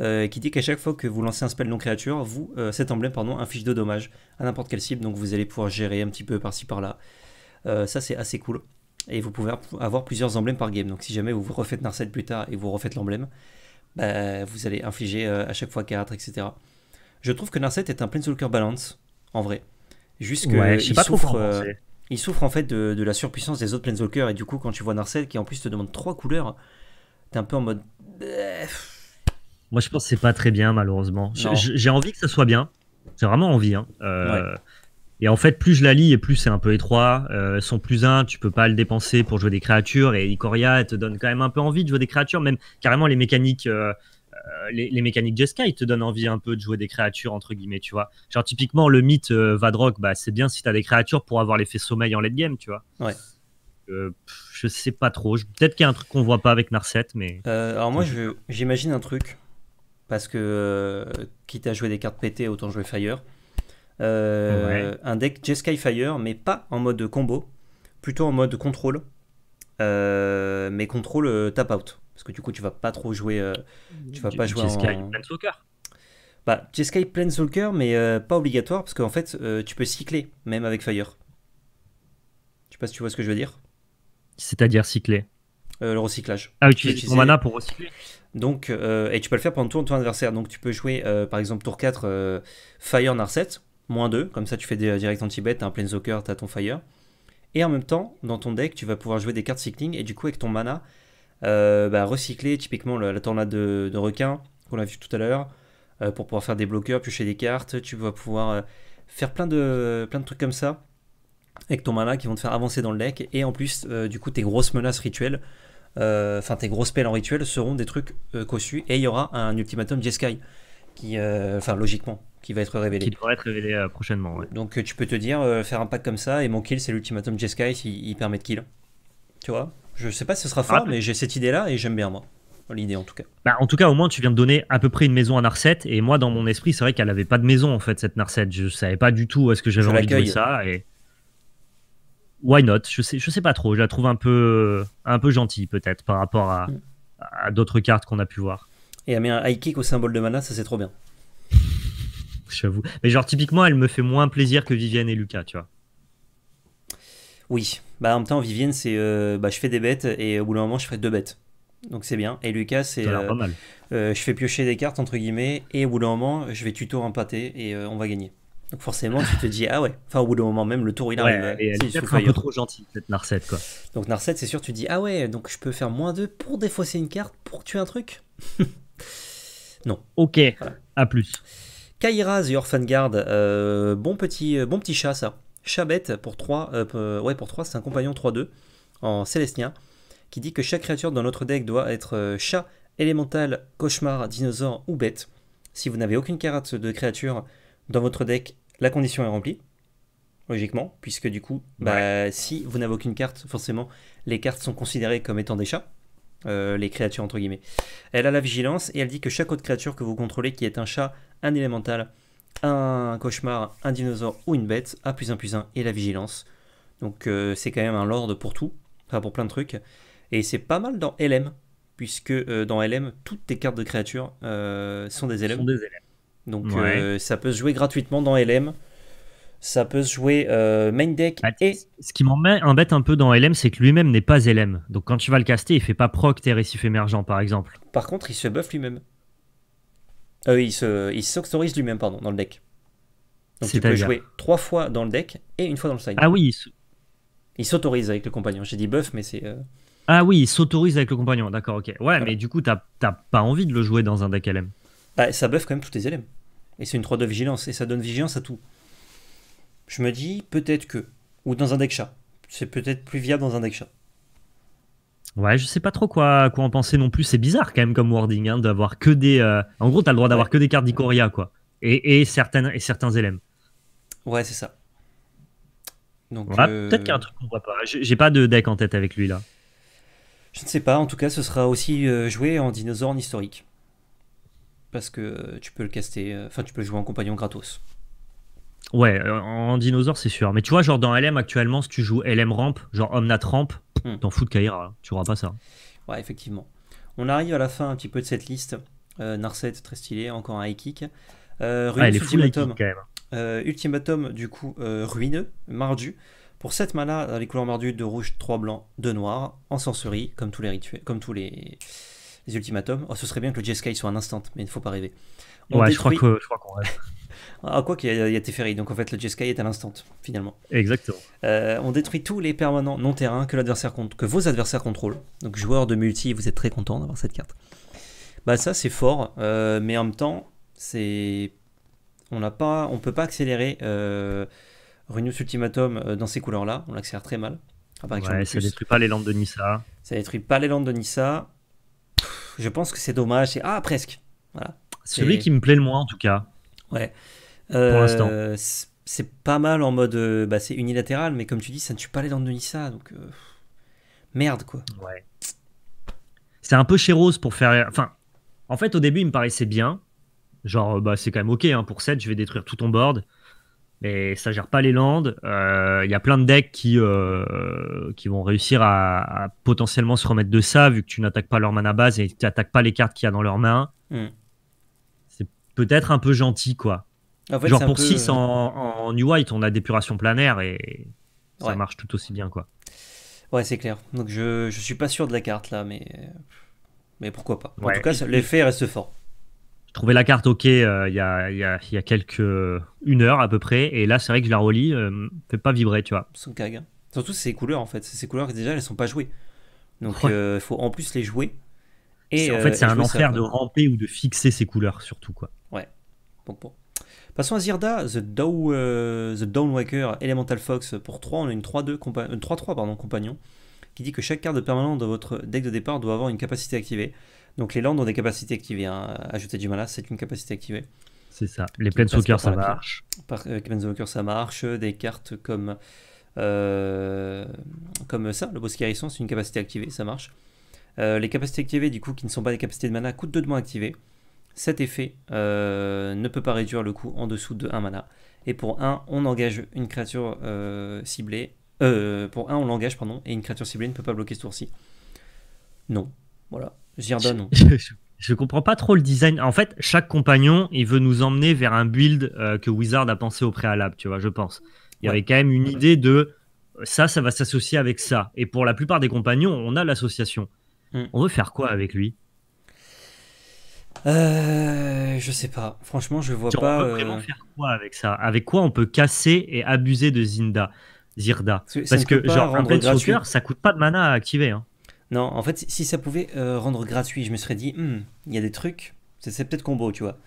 qui dit qu'à chaque fois que vous lancez un spell non créature, vous, cet emblème pardon, inflige de dommages à n'importe quelle cible, donc vous allez pouvoir gérer un petit peu par-ci par-là. ça c'est assez cool et vous pouvez avoir plusieurs emblèmes par game. Donc si jamais vous refaites Narset plus tard et vous refaites l'emblème, bah, vous allez infliger euh, à chaque fois 4, etc. Je trouve que Narset est un Planeswalker balance, en vrai. Juste que pas souffre, euh, il souffre en fait de, la surpuissance des autres Planeswalkers, et du coup quand tu vois Narset qui en plus te demande 3 couleurs, t'es un peu en mode... Bah, Moi je pense que c'est pas très bien malheureusement. J'ai envie que ça soit bien, j'ai vraiment envie. Hein. Euh, ouais et en fait, plus je la lis et plus c'est un peu étroit. Euh, son plus un, tu peux pas le dépenser pour jouer des créatures. Et Ikoria te donne quand même un peu envie de jouer des créatures. Même carrément les mécaniques, euh, euh les, les, te donnent envie un peu de jouer des créatures, entre guillemets, tu vois. Genre, typiquement, le mythe euh, Vadrock, bah, c'est bien si tu as des créatures pour avoir l'effet sommeil en late game, tu vois. Ouais. Euh, je sais pas trop. Peut-être qu'il y a un truc qu'on voit pas avec Narset, mais. alors, moi, j'imagine un truc. Parce que, quitte à jouer des cartes pétées, autant jouer Fire. Euh, un deck Jeskai Fire, mais pas en mode combo, plutôt en mode contrôle, euh, mais contrôle euh, tap out. Parce que du coup, tu vas pas trop jouer. tu vas pas jouer Jeskai Planeswalker. Bah, Jeskai Planeswalker, mais pas obligatoire, parce qu'en fait, tu peux cycler, même avec Fire. Je sais pas si tu vois ce que je veux dire. C'est-à-dire cycler Le recyclage. Ah, utiliser, ton mana pour recycler. Donc, et tu peux le faire pendant de ton adversaire. Donc, tu peux jouer, par exemple, tour 4, Fire Narset moins 2, comme ça tu fais des euh, direct anti-bet, t'as un tu t'as ton Fire. Et en même temps, dans ton deck, tu vas pouvoir jouer des cartes cycling, et du coup avec ton mana, euh, bah, recycler typiquement la, tornade de, requin, qu'on a vu tout à l'heure, euh, pour pouvoir faire des bloqueurs, piocher des cartes, tu vas pouvoir faire plein de, plein de trucs comme ça, avec ton mana qui vont te faire avancer dans le deck, et en plus, du coup, tes grosses menaces rituelles, enfin tes grosses spells en rituel seront des trucs cossus, et il y aura un ultimatum Jeskai, qui, enfin logiquement, qui va être révélé. Qui devrait être révélé euh, prochainement. Donc euh, tu peux te dire, euh, faire un pack comme ça, et mon kill, c'est l'ultimatum Jeskai il permet de kill. Tu vois Je sais pas si ce sera fort, mais j'ai cette idée-là et j'aime bien moi. L'idée en tout cas. Bah, en tout cas, au moins, tu viens de donner à peu près une maison à Narset. Et moi, dans mon esprit, c'est vrai qu'elle avait pas de maison en fait, cette Narset. Je savais pas du tout est-ce que j'avais envie de jouer ça. Et... Why not je sais, je sais pas trop. Je la trouve un peu, un peu gentille peut-être par rapport à, mm. à d'autres cartes qu'on a pu voir. Et elle met un high kick au symbole de mana, ça c'est trop bien j'avoue. Mais genre, typiquement, elle me fait moins plaisir que Vivienne et Lucas, tu vois. Oui. Bah, en même temps, Vivienne, c'est. Euh, bah, je fais des bêtes et au bout d'un moment, je ferai deux bêtes. Donc c'est bien. Et Lucas, c'est. Euh, pas mal. Euh, je fais piocher des cartes, entre guillemets, et au bout d'un moment, je vais tuto pâté et euh, on va gagner. Donc forcément, tu te dis, ah ouais, enfin au bout d'un moment même, le tour il arrive. c'est elle est, un peu trop gentil, cette Narcette quoi. Donc Narcette c'est sûr, tu te dis, ah ouais, donc je peux faire moins deux pour défausser une carte, pour tuer un truc (laughs) Non. Ok, à plus. Kaira The Orphan Guard, euh, bon, petit, euh, bon petit chat ça. Chabette pour 3, euh, ouais, pour 3 c'est un compagnon 3-2 en célestien qui dit que chaque créature dans notre deck doit être chat, élémental, cauchemar, dinosaure ou bête. Si vous n'avez aucune carte de créature dans votre deck, la condition est remplie. Logiquement, puisque du coup, bah, si vous n'avez aucune carte, forcément, les cartes sont considérées comme étant des chats. les créatures entre guillemets. Elle a la vigilance et elle dit que chaque autre créature que vous contrôlez qui est un chat, un élémental, un cauchemar, un dinosaure ou une bête, à plus 1 plus 1 et la vigilance. Donc euh, c'est quand même un lord pour tout, enfin pour plein de trucs. Et c'est pas mal dans LM, puisque euh, dans LM, toutes tes cartes de créatures euh, sont, des LM. Donc ça peut se jouer gratuitement dans LM. Ça peut se jouer main deck bah, et... Ce qui m'embête un peu dans LM, c'est que lui-même n'est pas LM. Donc quand tu vas le caster, il fait pas proc tes récifs émergents, par exemple. Par contre, il se buff lui-même. Euh, il se, il s'autorise lui-même, pardon, dans le deck. Donc tu peux jouer trois fois dans le deck et une fois dans le side. Ah oui. Il s'autorise avec le compagnon. J'ai dit buff, mais c'est. Euh, ah oui, il s'autorise avec le compagnon. D'accord, ok. Ouais, mais du coup, t'as pas envie de le jouer dans un deck LM. Bah, ça buff quand même tous tes LM. Et c'est une 3 de vigilance. Et ça donne vigilance à tout. Je me dis, peut-être que. Ou dans un deck chat. C'est peut-être plus viable dans un deck chat. Ouais, je sais pas trop quoi, quoi en penser non plus. C'est bizarre quand même comme wording hein, d'avoir que des. Euh, en gros, t'as le droit d'avoir que des cartes d'Ikoria, quoi. Et, certaines, et certains élèves. Ouais, c'est ça. Donc. Euh, peut-être qu'il y a un truc qu'on voit pas. J'ai pas de deck en tête avec lui là. Je ne sais pas. En tout cas, ce sera aussi euh, joué en dinosaure en historique. Parce que tu peux le caster. Enfin, tu peux le jouer en compagnon gratos. Ouais, euh, en dinosaure, c'est sûr. Mais tu vois, genre dans LM actuellement, si tu joues LM ramp, genre Omnat ramp, hmm. t'en fous de Kaira, hein. tu auras pas ça. Hein. Ouais, effectivement. On arrive à la fin un petit peu de cette liste. Euh, Narcet, très stylé, encore un high kick. Euh, ah, Ultimatum. Euh, Ultimatum, du coup, euh, ruineux, mardu. Pour cette mana, les couleurs mardu de rouge, 3 blancs, 2 noirs, en sorcerie, comme tous les rituels, comme tous les, ultimatums. Oh, ce serait bien que le Sky soit un instant, mais il ne faut pas rêver. ouais, je crois qu'on rêve. Ah, quoi qu'il y, y, a Teferi, donc en fait le Jeskai est à l'instant, finalement. Exactement. Euh, on détruit tous les permanents non terrains que, l'adversaire que vos adversaires contrôlent. Donc joueur de multi, vous êtes très content d'avoir cette carte. Bah ça c'est fort, euh, mais en même temps, c'est... On n'a pas, on peut pas accélérer euh, Ultimatum euh, dans ces couleurs-là, on l'accélère très mal. ouais, ça détruit pas les Landes de Nissa. Ça détruit pas les Landes de Nissa. Je pense que c'est dommage. ah presque. Voilà. Celui qui me plaît le moins en tout cas. Ouais pour euh, l'instant. C'est pas mal en mode. Euh, bah, c'est unilatéral, mais comme tu dis, ça ne tue pas les Landes de Nissa. Donc. Euh, merde, quoi. Ouais. C'est un peu chez Rose pour faire. Enfin, en fait, au début, il me paraissait bien. Genre, bah, c'est quand même ok hein, pour 7, je vais détruire tout ton board. Mais ça gère pas les landes. Il y a plein de decks qui, qui vont réussir à, potentiellement se remettre de ça, vu que tu n'attaques pas leur mana base et tu n'attaques pas les cartes qu'il y a dans leur main mm. C'est peut-être un peu gentil, quoi. Genre pour 6 euh, en, New White, on a d'épuration planaire et ça marche tout aussi bien. quoi. Ouais, c'est clair. Donc je, je suis pas sûr de la carte là, mais, mais pourquoi pas. En tout cas, l'effet reste fort. Je trouvais la carte ok euh, il y, a, y, a, quelques. Euh, une heure à peu près, et là c'est vrai que je la relis, fait pas vibrer, tu vois. Surtout ces couleurs en fait. Ces couleurs déjà elles sont pas jouées. Donc il faut en plus les jouer. Et, en fait, c'est un enfer de ramper ou de fixer ces couleurs surtout quoi. Ouais. Bon, bon. Passons à Zirda, The, Dow, euh, Elemental Fox pour 3, on a une 3-3 euh, compagnon, qui dit que chaque carte de permanent de votre deck de départ doit avoir une capacité activée. Donc les landes ont des capacités activées, hein. ajouter du mana, c'est une capacité activée. C'est ça, les Planeswalkers ça marche. Par, euh, ça marche, des cartes comme, comme ça, le boss c'est une capacité activée, ça marche. les capacités activées du coup qui ne sont pas des capacités de mana coûtent 2 de moins activées. Cet effet euh, ne peut pas réduire le coût en dessous de 1 mana. Et pour 1, on engage une créature euh, ciblée. Euh, pour 1, on l'engage, pardon, et une créature ciblée ne peut pas bloquer ce tour-ci. Non. Voilà. un non. (laughs) je comprends pas trop le design. En fait, chaque compagnon, il veut nous emmener vers un build que Wizard a pensé au préalable, tu vois, je pense. Il y avait quand même une idée de ça, ça va s'associer avec ça. Et pour la plupart des compagnons, on a l'association. Hmm. On veut faire quoi avec lui euh, je sais pas. Franchement, je vois pas. On peut euh, faire quoi avec ça Avec quoi on peut casser et abuser de Zinda Zirda Parce, que, genre, un ça coûte pas de mana à activer. Hein. Non, en fait, si ça pouvait euh, rendre gratuit, je me serais dit, hmm, il y a des trucs, c'est peut-être combo, tu vois.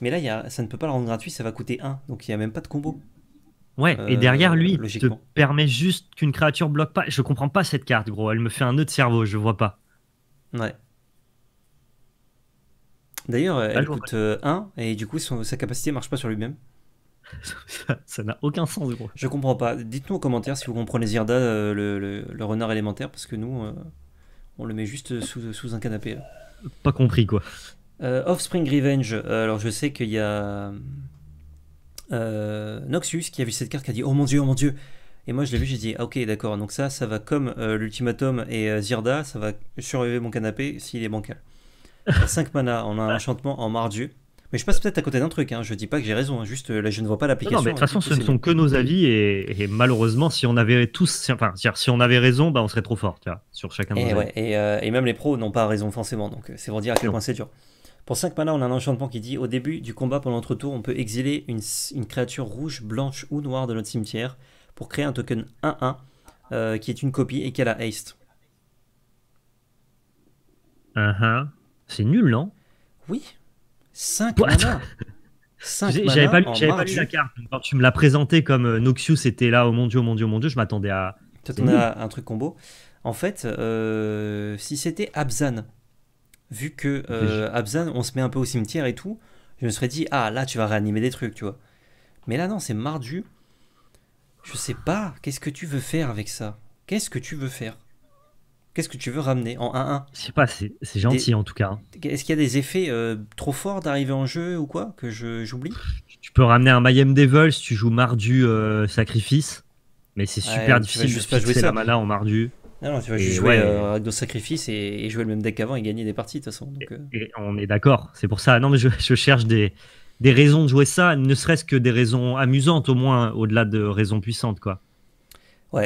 Mais là, ça ne peut pas le rendre gratuit, ça va coûter 1, donc il n'y a même pas de combo. Ouais, et derrière lui, il te permet juste qu'une créature bloque pas. Je comprends pas cette carte, gros, elle me fait un nœud de cerveau, je vois pas. Ouais. D'ailleurs, elle coûte 1 euh, et du coup, sa capacité marche pas sur lui-même. (laughs) ça n'a aucun sens, Je comprends pas. Dites-nous en commentaire si vous comprenez Zirda, euh, le, renard élémentaire, parce que nous, euh, on le met juste sous, un canapé. Pas compris, quoi. Offspring Revenge. alors, je sais qu'il y a Noxus qui a vu cette carte qui a dit Oh mon dieu, oh mon dieu Et moi, je l'ai vu, j'ai dit ah, Ok, d'accord. Donc, ça, ça va comme l'ultimatum et Zirda, ça va survivre mon canapé s'il est bancal. 5 mana, on a un enchantement en mardieu. Mais je passe peut-être à côté d'un truc, hein. je dis pas que j'ai raison, hein. juste euh, là je ne vois pas l'application. Non, mais de toute hein. façon ce ne sont que nos avis et, malheureusement si on avait tous, enfin si on avait raison, bah, on serait trop fort sur chacun de nos et, euh, et, même les pros n'ont pas raison forcément, donc euh, c'est pour dire à quel point c'est dur. Pour 5 mana, on a un enchantement qui dit au début du combat pendant notre tour, on peut exiler une, créature rouge, blanche ou noire de notre cimetière pour créer un token 1-1 qui est une copie et qu'elle a haste. Uh-huh. C'est nul, non Oui. 5 mana. J'avais pas, lu, pas la carte. Quand tu me l'as présenté comme euh, Noxius était là, au oh mon dieu, oh mon dieu, oh mon dieu, je m'attendais à. Tu attendais à un truc combo. En fait, euh, si c'était Abzan, vu que euh, Abzan, on se met un peu au cimetière et tout, je me serais dit, ah là, tu vas réanimer des trucs, tu vois. Mais là, non, c'est Mardu. Je sais pas, qu'est-ce que tu veux faire avec ça Qu'est-ce que tu veux faire Qu'est-ce que tu veux ramener en 1-1 Je sais pas, c'est gentil en tout cas. Hein. Est-ce qu'il y a des effets euh, trop forts d'arriver en jeu ou quoi que j'oublie Tu peux ramener un Mayhem Devil si tu joues Mardu euh, Sacrifice, mais c'est super difficile juste de pas jouer ça. la en Mardu. Non, tu vas juste jouer euh, avec Sacrifice et, jouer le même deck qu'avant et gagner des parties de toute façon. on est d'accord, c'est pour ça. Non, mais je, cherche des, des raisons de jouer ça, ne serait-ce que des raisons amusantes au moins, au-delà de raisons puissantes quoi.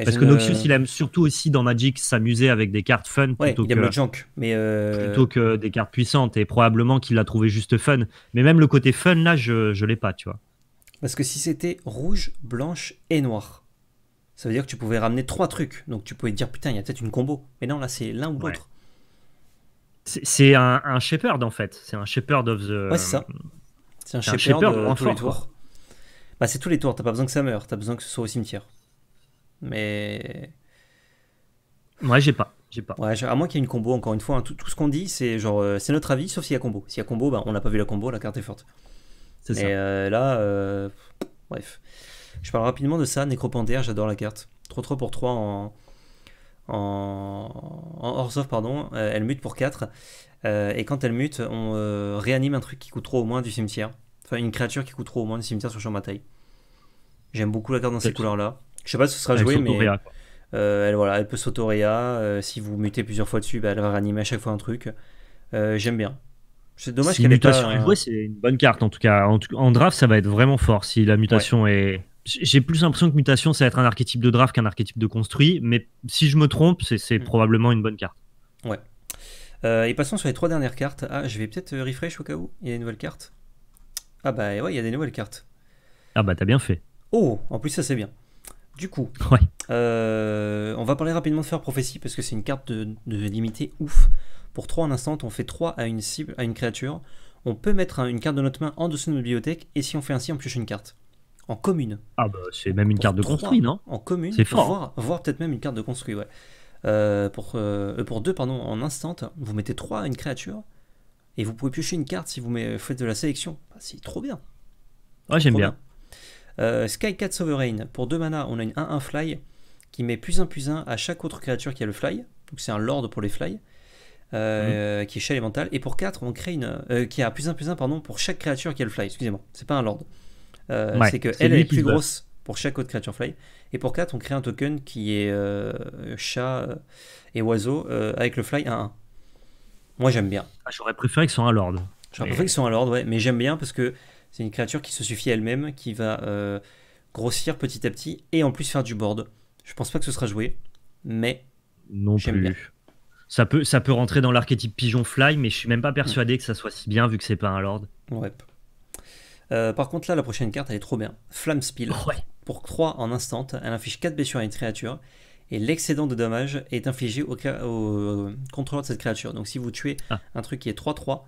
Parce que Noxius il aime surtout aussi dans Magic s'amuser avec des cartes fun plutôt, que, euh, plutôt que des cartes puissantes. Et probablement qu'il l'a trouvé juste fun. Mais même le côté fun, là, je l'ai pas, tu vois. Parce que si c'était rouge, blanche et noir, ça veut dire que tu pouvais ramener trois trucs. Donc tu pouvais te dire, putain, il y a peut-être une combo. Mais non, là, c'est l'un ou l'autre. C'est un, un, Shepherd, en fait. C'est un Shepherd of the. Ouais, c'est ça. C'est un, Shepherd, euh, en Bah, c'est tous les tours. T'as pas besoin que ça meure. T'as besoin que ce soit au cimetière mais. Ouais, j'ai pas. J'ai pas. à moins qu'il y ait une combo, encore une fois, hein, tout, ce qu'on dit, c'est genre, euh, c'est notre avis, sauf s'il y a combo. S'il y a combo, bah, on n'a pas vu la combo, la carte est forte. C'est ça. Et euh, là, euh, bref. Je parle rapidement de ça, Nécropandère, j'adore la carte. 3-3 pour 3 en. En, hors pardon, elle mute pour 4. et quand elle mute, on réanime un truc qui coûte trop au moins du cimetière. Enfin, une créature qui coûte trop au moins du cimetière sur champ bataille. J'aime beaucoup la carte dans ces couleurs-là. Je sais pas si ce sera joué, mais euh, elle, voilà, elle peut s'autoréa. Euh, si vous mutez plusieurs fois dessus, bah, elle va réanimer à chaque fois un truc. Euh, j'aime bien. C'est dommage qu'elle ait pas. c'est une bonne carte en tout cas. En, draft, ça va être vraiment fort si la mutation est. J'ai plus l'impression que mutation, ça va être un archétype de draft qu'un archétype de construit, mais si je me trompe, c'est mm. probablement une bonne carte. Ouais. et passons sur les trois dernières cartes. Ah, je vais peut-être refresh au cas où. Il y a des nouvelles cartes. Ah bah ouais, il y a des nouvelles cartes. Ah bah t'as bien fait. Oh, en plus ça c'est bien. Du coup, euh, on va parler rapidement de Faire Prophétie parce que c'est une carte de, limitée limité ouf. Pour 3 en instant, on fait 3 à une cible, à une créature. On peut mettre une carte de notre main en dessous de notre bibliothèque et si on fait ainsi, on pioche une carte. En commune. Ah bah c'est même une carte de construit, non En commune. C'est hein. Voire, peut-être même une carte de construit, ouais. Euh, pour, euh, pour 2, pardon, en instant, vous mettez 3 à une créature et vous pouvez piocher une carte si vous faites de la sélection. Bah, c'est trop bien. Ouais, j'aime bien. Euh, Skycat Sovereign, pour 2 mana, on a une 1-1 fly qui met plus 1 plus 1 à chaque autre créature qui a le fly. Donc c'est un lord pour les fly. Euh, mhm. qui est chez mental. Et pour 4, on crée une. Euh, qui a plus 1 plus 1 pardon, pour chaque créature qui a le fly. Excusez-moi, c'est pas un lord. Euh, c'est que est elle, est plus grosse pour chaque autre créature fly. Et pour 4, on crée un token qui est euh, chat et oiseau avec le fly 1-1. Moi j'aime bien. Ah, j'aurais préféré qu'ils soient un lord. J'aurais préféré qu'ils soient un lord, ouais. Mais j'aime bien parce que c'est une créature qui se suffit elle-même, qui va euh, grossir petit à petit et en plus faire du board. Je pense pas que ce sera joué, mais non plus. Ça peut, ça peut rentrer dans l'archétype pigeon fly, mais je suis même pas persuadé que ça soit si bien vu que c'est pas un lord. Ouais. Euh, par contre, là, la prochaine carte, elle est trop bien. Flamme Spill. Oh, ouais. Pour 3 en instant, elle inflige 4 blessures à une créature et l'excédent de dommage est infligé au, euh, contrôleur de cette créature. Donc si vous tuez ah. un truc qui est 3-3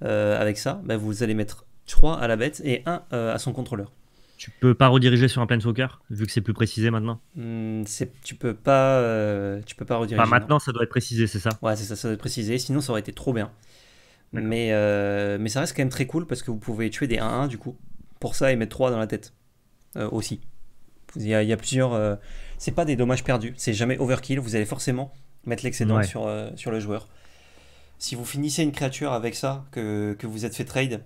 avec ça, bah, vous allez mettre 3 à la bête et 1 euh, à son contrôleur. Tu peux pas rediriger sur un Planeswalker, vu que c'est plus précisé maintenant hmm, Tu peux pas, euh, tu peux pas rediriger. maintenant, ça doit être précisé, c'est ça Ouais, c'est ça, ça doit être précisé, sinon ça aurait été trop bien. Mais, euh, mais ça reste quand même très cool parce que vous pouvez tuer des 1-1 du coup, pour ça et mettre 3 dans la tête aussi. Il y a, plusieurs... y a plusieurs. c'est pas des dommages perdus, c'est jamais overkill, vous allez forcément mettre l'excédent sur, sur le joueur. Si vous finissez une créature avec ça, que, que vous êtes fait trade,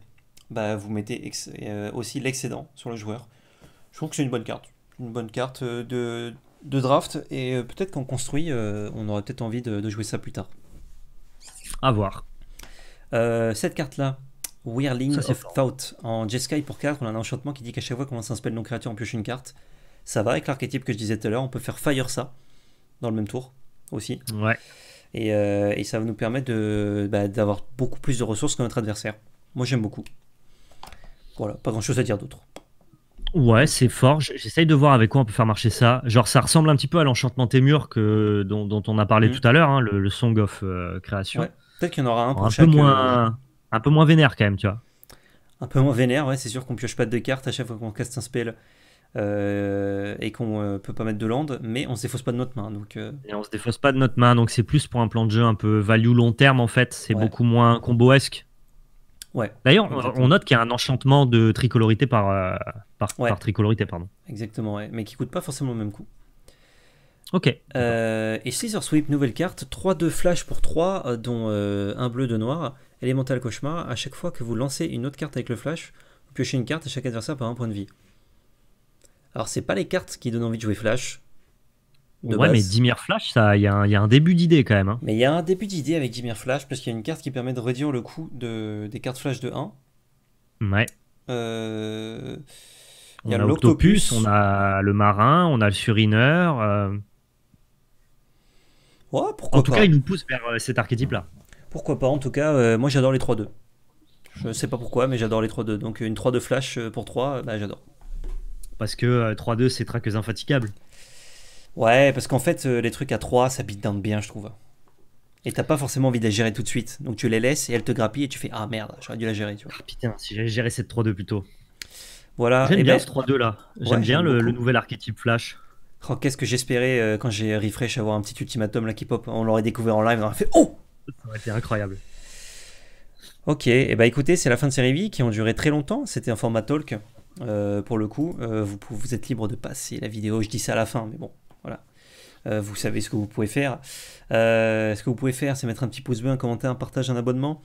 bah, vous mettez euh, aussi l'excédent sur le joueur. Je trouve que c'est une bonne carte. Une bonne carte euh, de, de draft et euh, peut-être qu'en construit, on aura peut-être envie de, jouer ça plus tard. À voir. cette carte-là, Whirling of Thought, en Jeskai pour 4, on a un enchantement qui dit qu'à chaque fois qu'on spell non créature, on pioche une carte. Ça va avec l'archétype que je disais tout à l'heure, on peut faire Fire ça dans le même tour aussi. Ouais. Et, et ça va nous permettre bah, d'avoir beaucoup plus de ressources que notre adversaire. Moi j'aime beaucoup. Voilà, pas grand chose à dire d'autre. Ouais, c'est fort. J'essaye de voir avec quoi on peut faire marcher ça. Genre, ça ressemble un petit peu à l'enchantement Témur que, dont, on a parlé mm. tout à l'heure, hein, le, Song of euh, Création. Ouais, peut-être qu'il y en aura un pour un Peu moins, un peu moins vénère quand même, tu vois. Un peu moins vénère, ouais, c'est sûr qu'on pioche pas de cartes à chaque fois qu'on casse un spell. Euh, et qu'on euh, peut pas mettre de land, mais on se défausse pas de notre main. Donc, Et on se défausse pas de notre main, donc c'est plus pour un plan de jeu un peu value long terme en fait. C'est beaucoup moins comboesque Ouais. D'ailleurs, on, note qu'il y a un enchantement de tricolorité par, euh, par, tricolorité, pardon. Exactement, mais qui coûte pas forcément le même coup. Ok. Euh, et Scissor Sweep, nouvelle carte, 3-2 flash pour 3, euh, dont un bleu, de noir. Elemental Cauchemar, à chaque fois que vous lancez une autre carte avec le flash, vous piochez une carte et chaque adversaire par un point de vie. Alors, c'est pas les cartes qui donnent envie de jouer flash, ouais, mais Dimir Flash, il y, a un début d'idée quand même. Hein. Mais il y a un début d'idée avec Dimir Flash, parce qu'il y a une carte qui permet de réduire le coût de, des cartes Flash de 1. Ouais. Euh, y a, l'Octopus, on a le Marin, on a le Surineur. Euh. Ouais, pourquoi en tout cas, il nous pousse vers euh, cet archétype-là. Pourquoi pas, en tout cas, euh, moi j'adore les 3-2. Je sais pas pourquoi, mais j'adore les 3-2. Donc une 3-2 Flash pour 3, bah, j'adore. Parce que 3-2, c'est traqueuse infatigable. Ouais, parce qu'en fait, euh, les trucs à 3, ça dans down bien, je trouve. Et t'as pas forcément envie de la gérer tout de suite. Donc tu les laisses et elle te grappille et tu fais Ah merde, j'aurais dû la gérer. Tu vois. Ah putain, si j'avais géré cette 3-2 plutôt. Voilà. J'aime eh bien 3-2 ben, là. J'aime bien le, nouvel archétype Flash. Oh, qu'est-ce que j'espérais euh, quand j'ai refresh avoir un petit ultimatum là qui pop. On l'aurait découvert en live, on aurait fait Oh Ça aurait été incroyable. Ok, et eh bah ben, écoutez, c'est la fin de ces reviews qui ont duré très longtemps. C'était un format talk euh, pour le coup. vous, vous êtes libre de passer la vidéo, je dis ça à la fin, mais bon, voilà. Euh, vous savez ce que vous pouvez faire. Euh, ce que vous pouvez faire, c'est mettre un petit pouce bleu, un commentaire, un partage, un abonnement.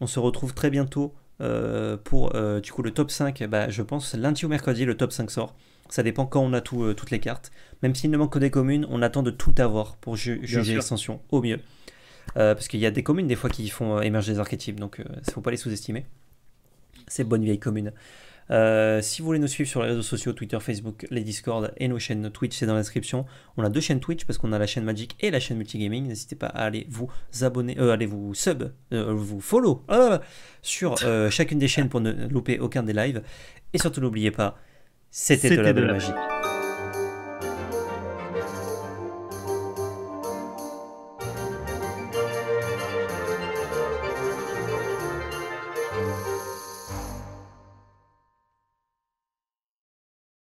On se retrouve très bientôt euh, pour du coup le top 5. Bah, je pense lundi ou mercredi, le top 5 sort. Ça dépend quand on a toutes les cartes. Même s'il ne manque que des communes, on attend de tout avoir pour juger l'extension au mieux. parce qu'il y a des communes des fois qui font émerger des archétypes, donc il ne faut pas les sous-estimer. c'est bonne vieille commune euh, si vous voulez nous suivre sur les réseaux sociaux, Twitter, Facebook, les Discord et nos chaînes Twitch, c'est dans la description. On a deux chaînes Twitch parce qu'on a la chaîne Magic et la chaîne Multigaming. N'hésitez pas à aller vous abonner, euh, allez vous sub, euh, vous follow euh, sur chacune des chaînes pour ne louper aucun des lives. Et surtout, n'oubliez pas, c'était de la magie.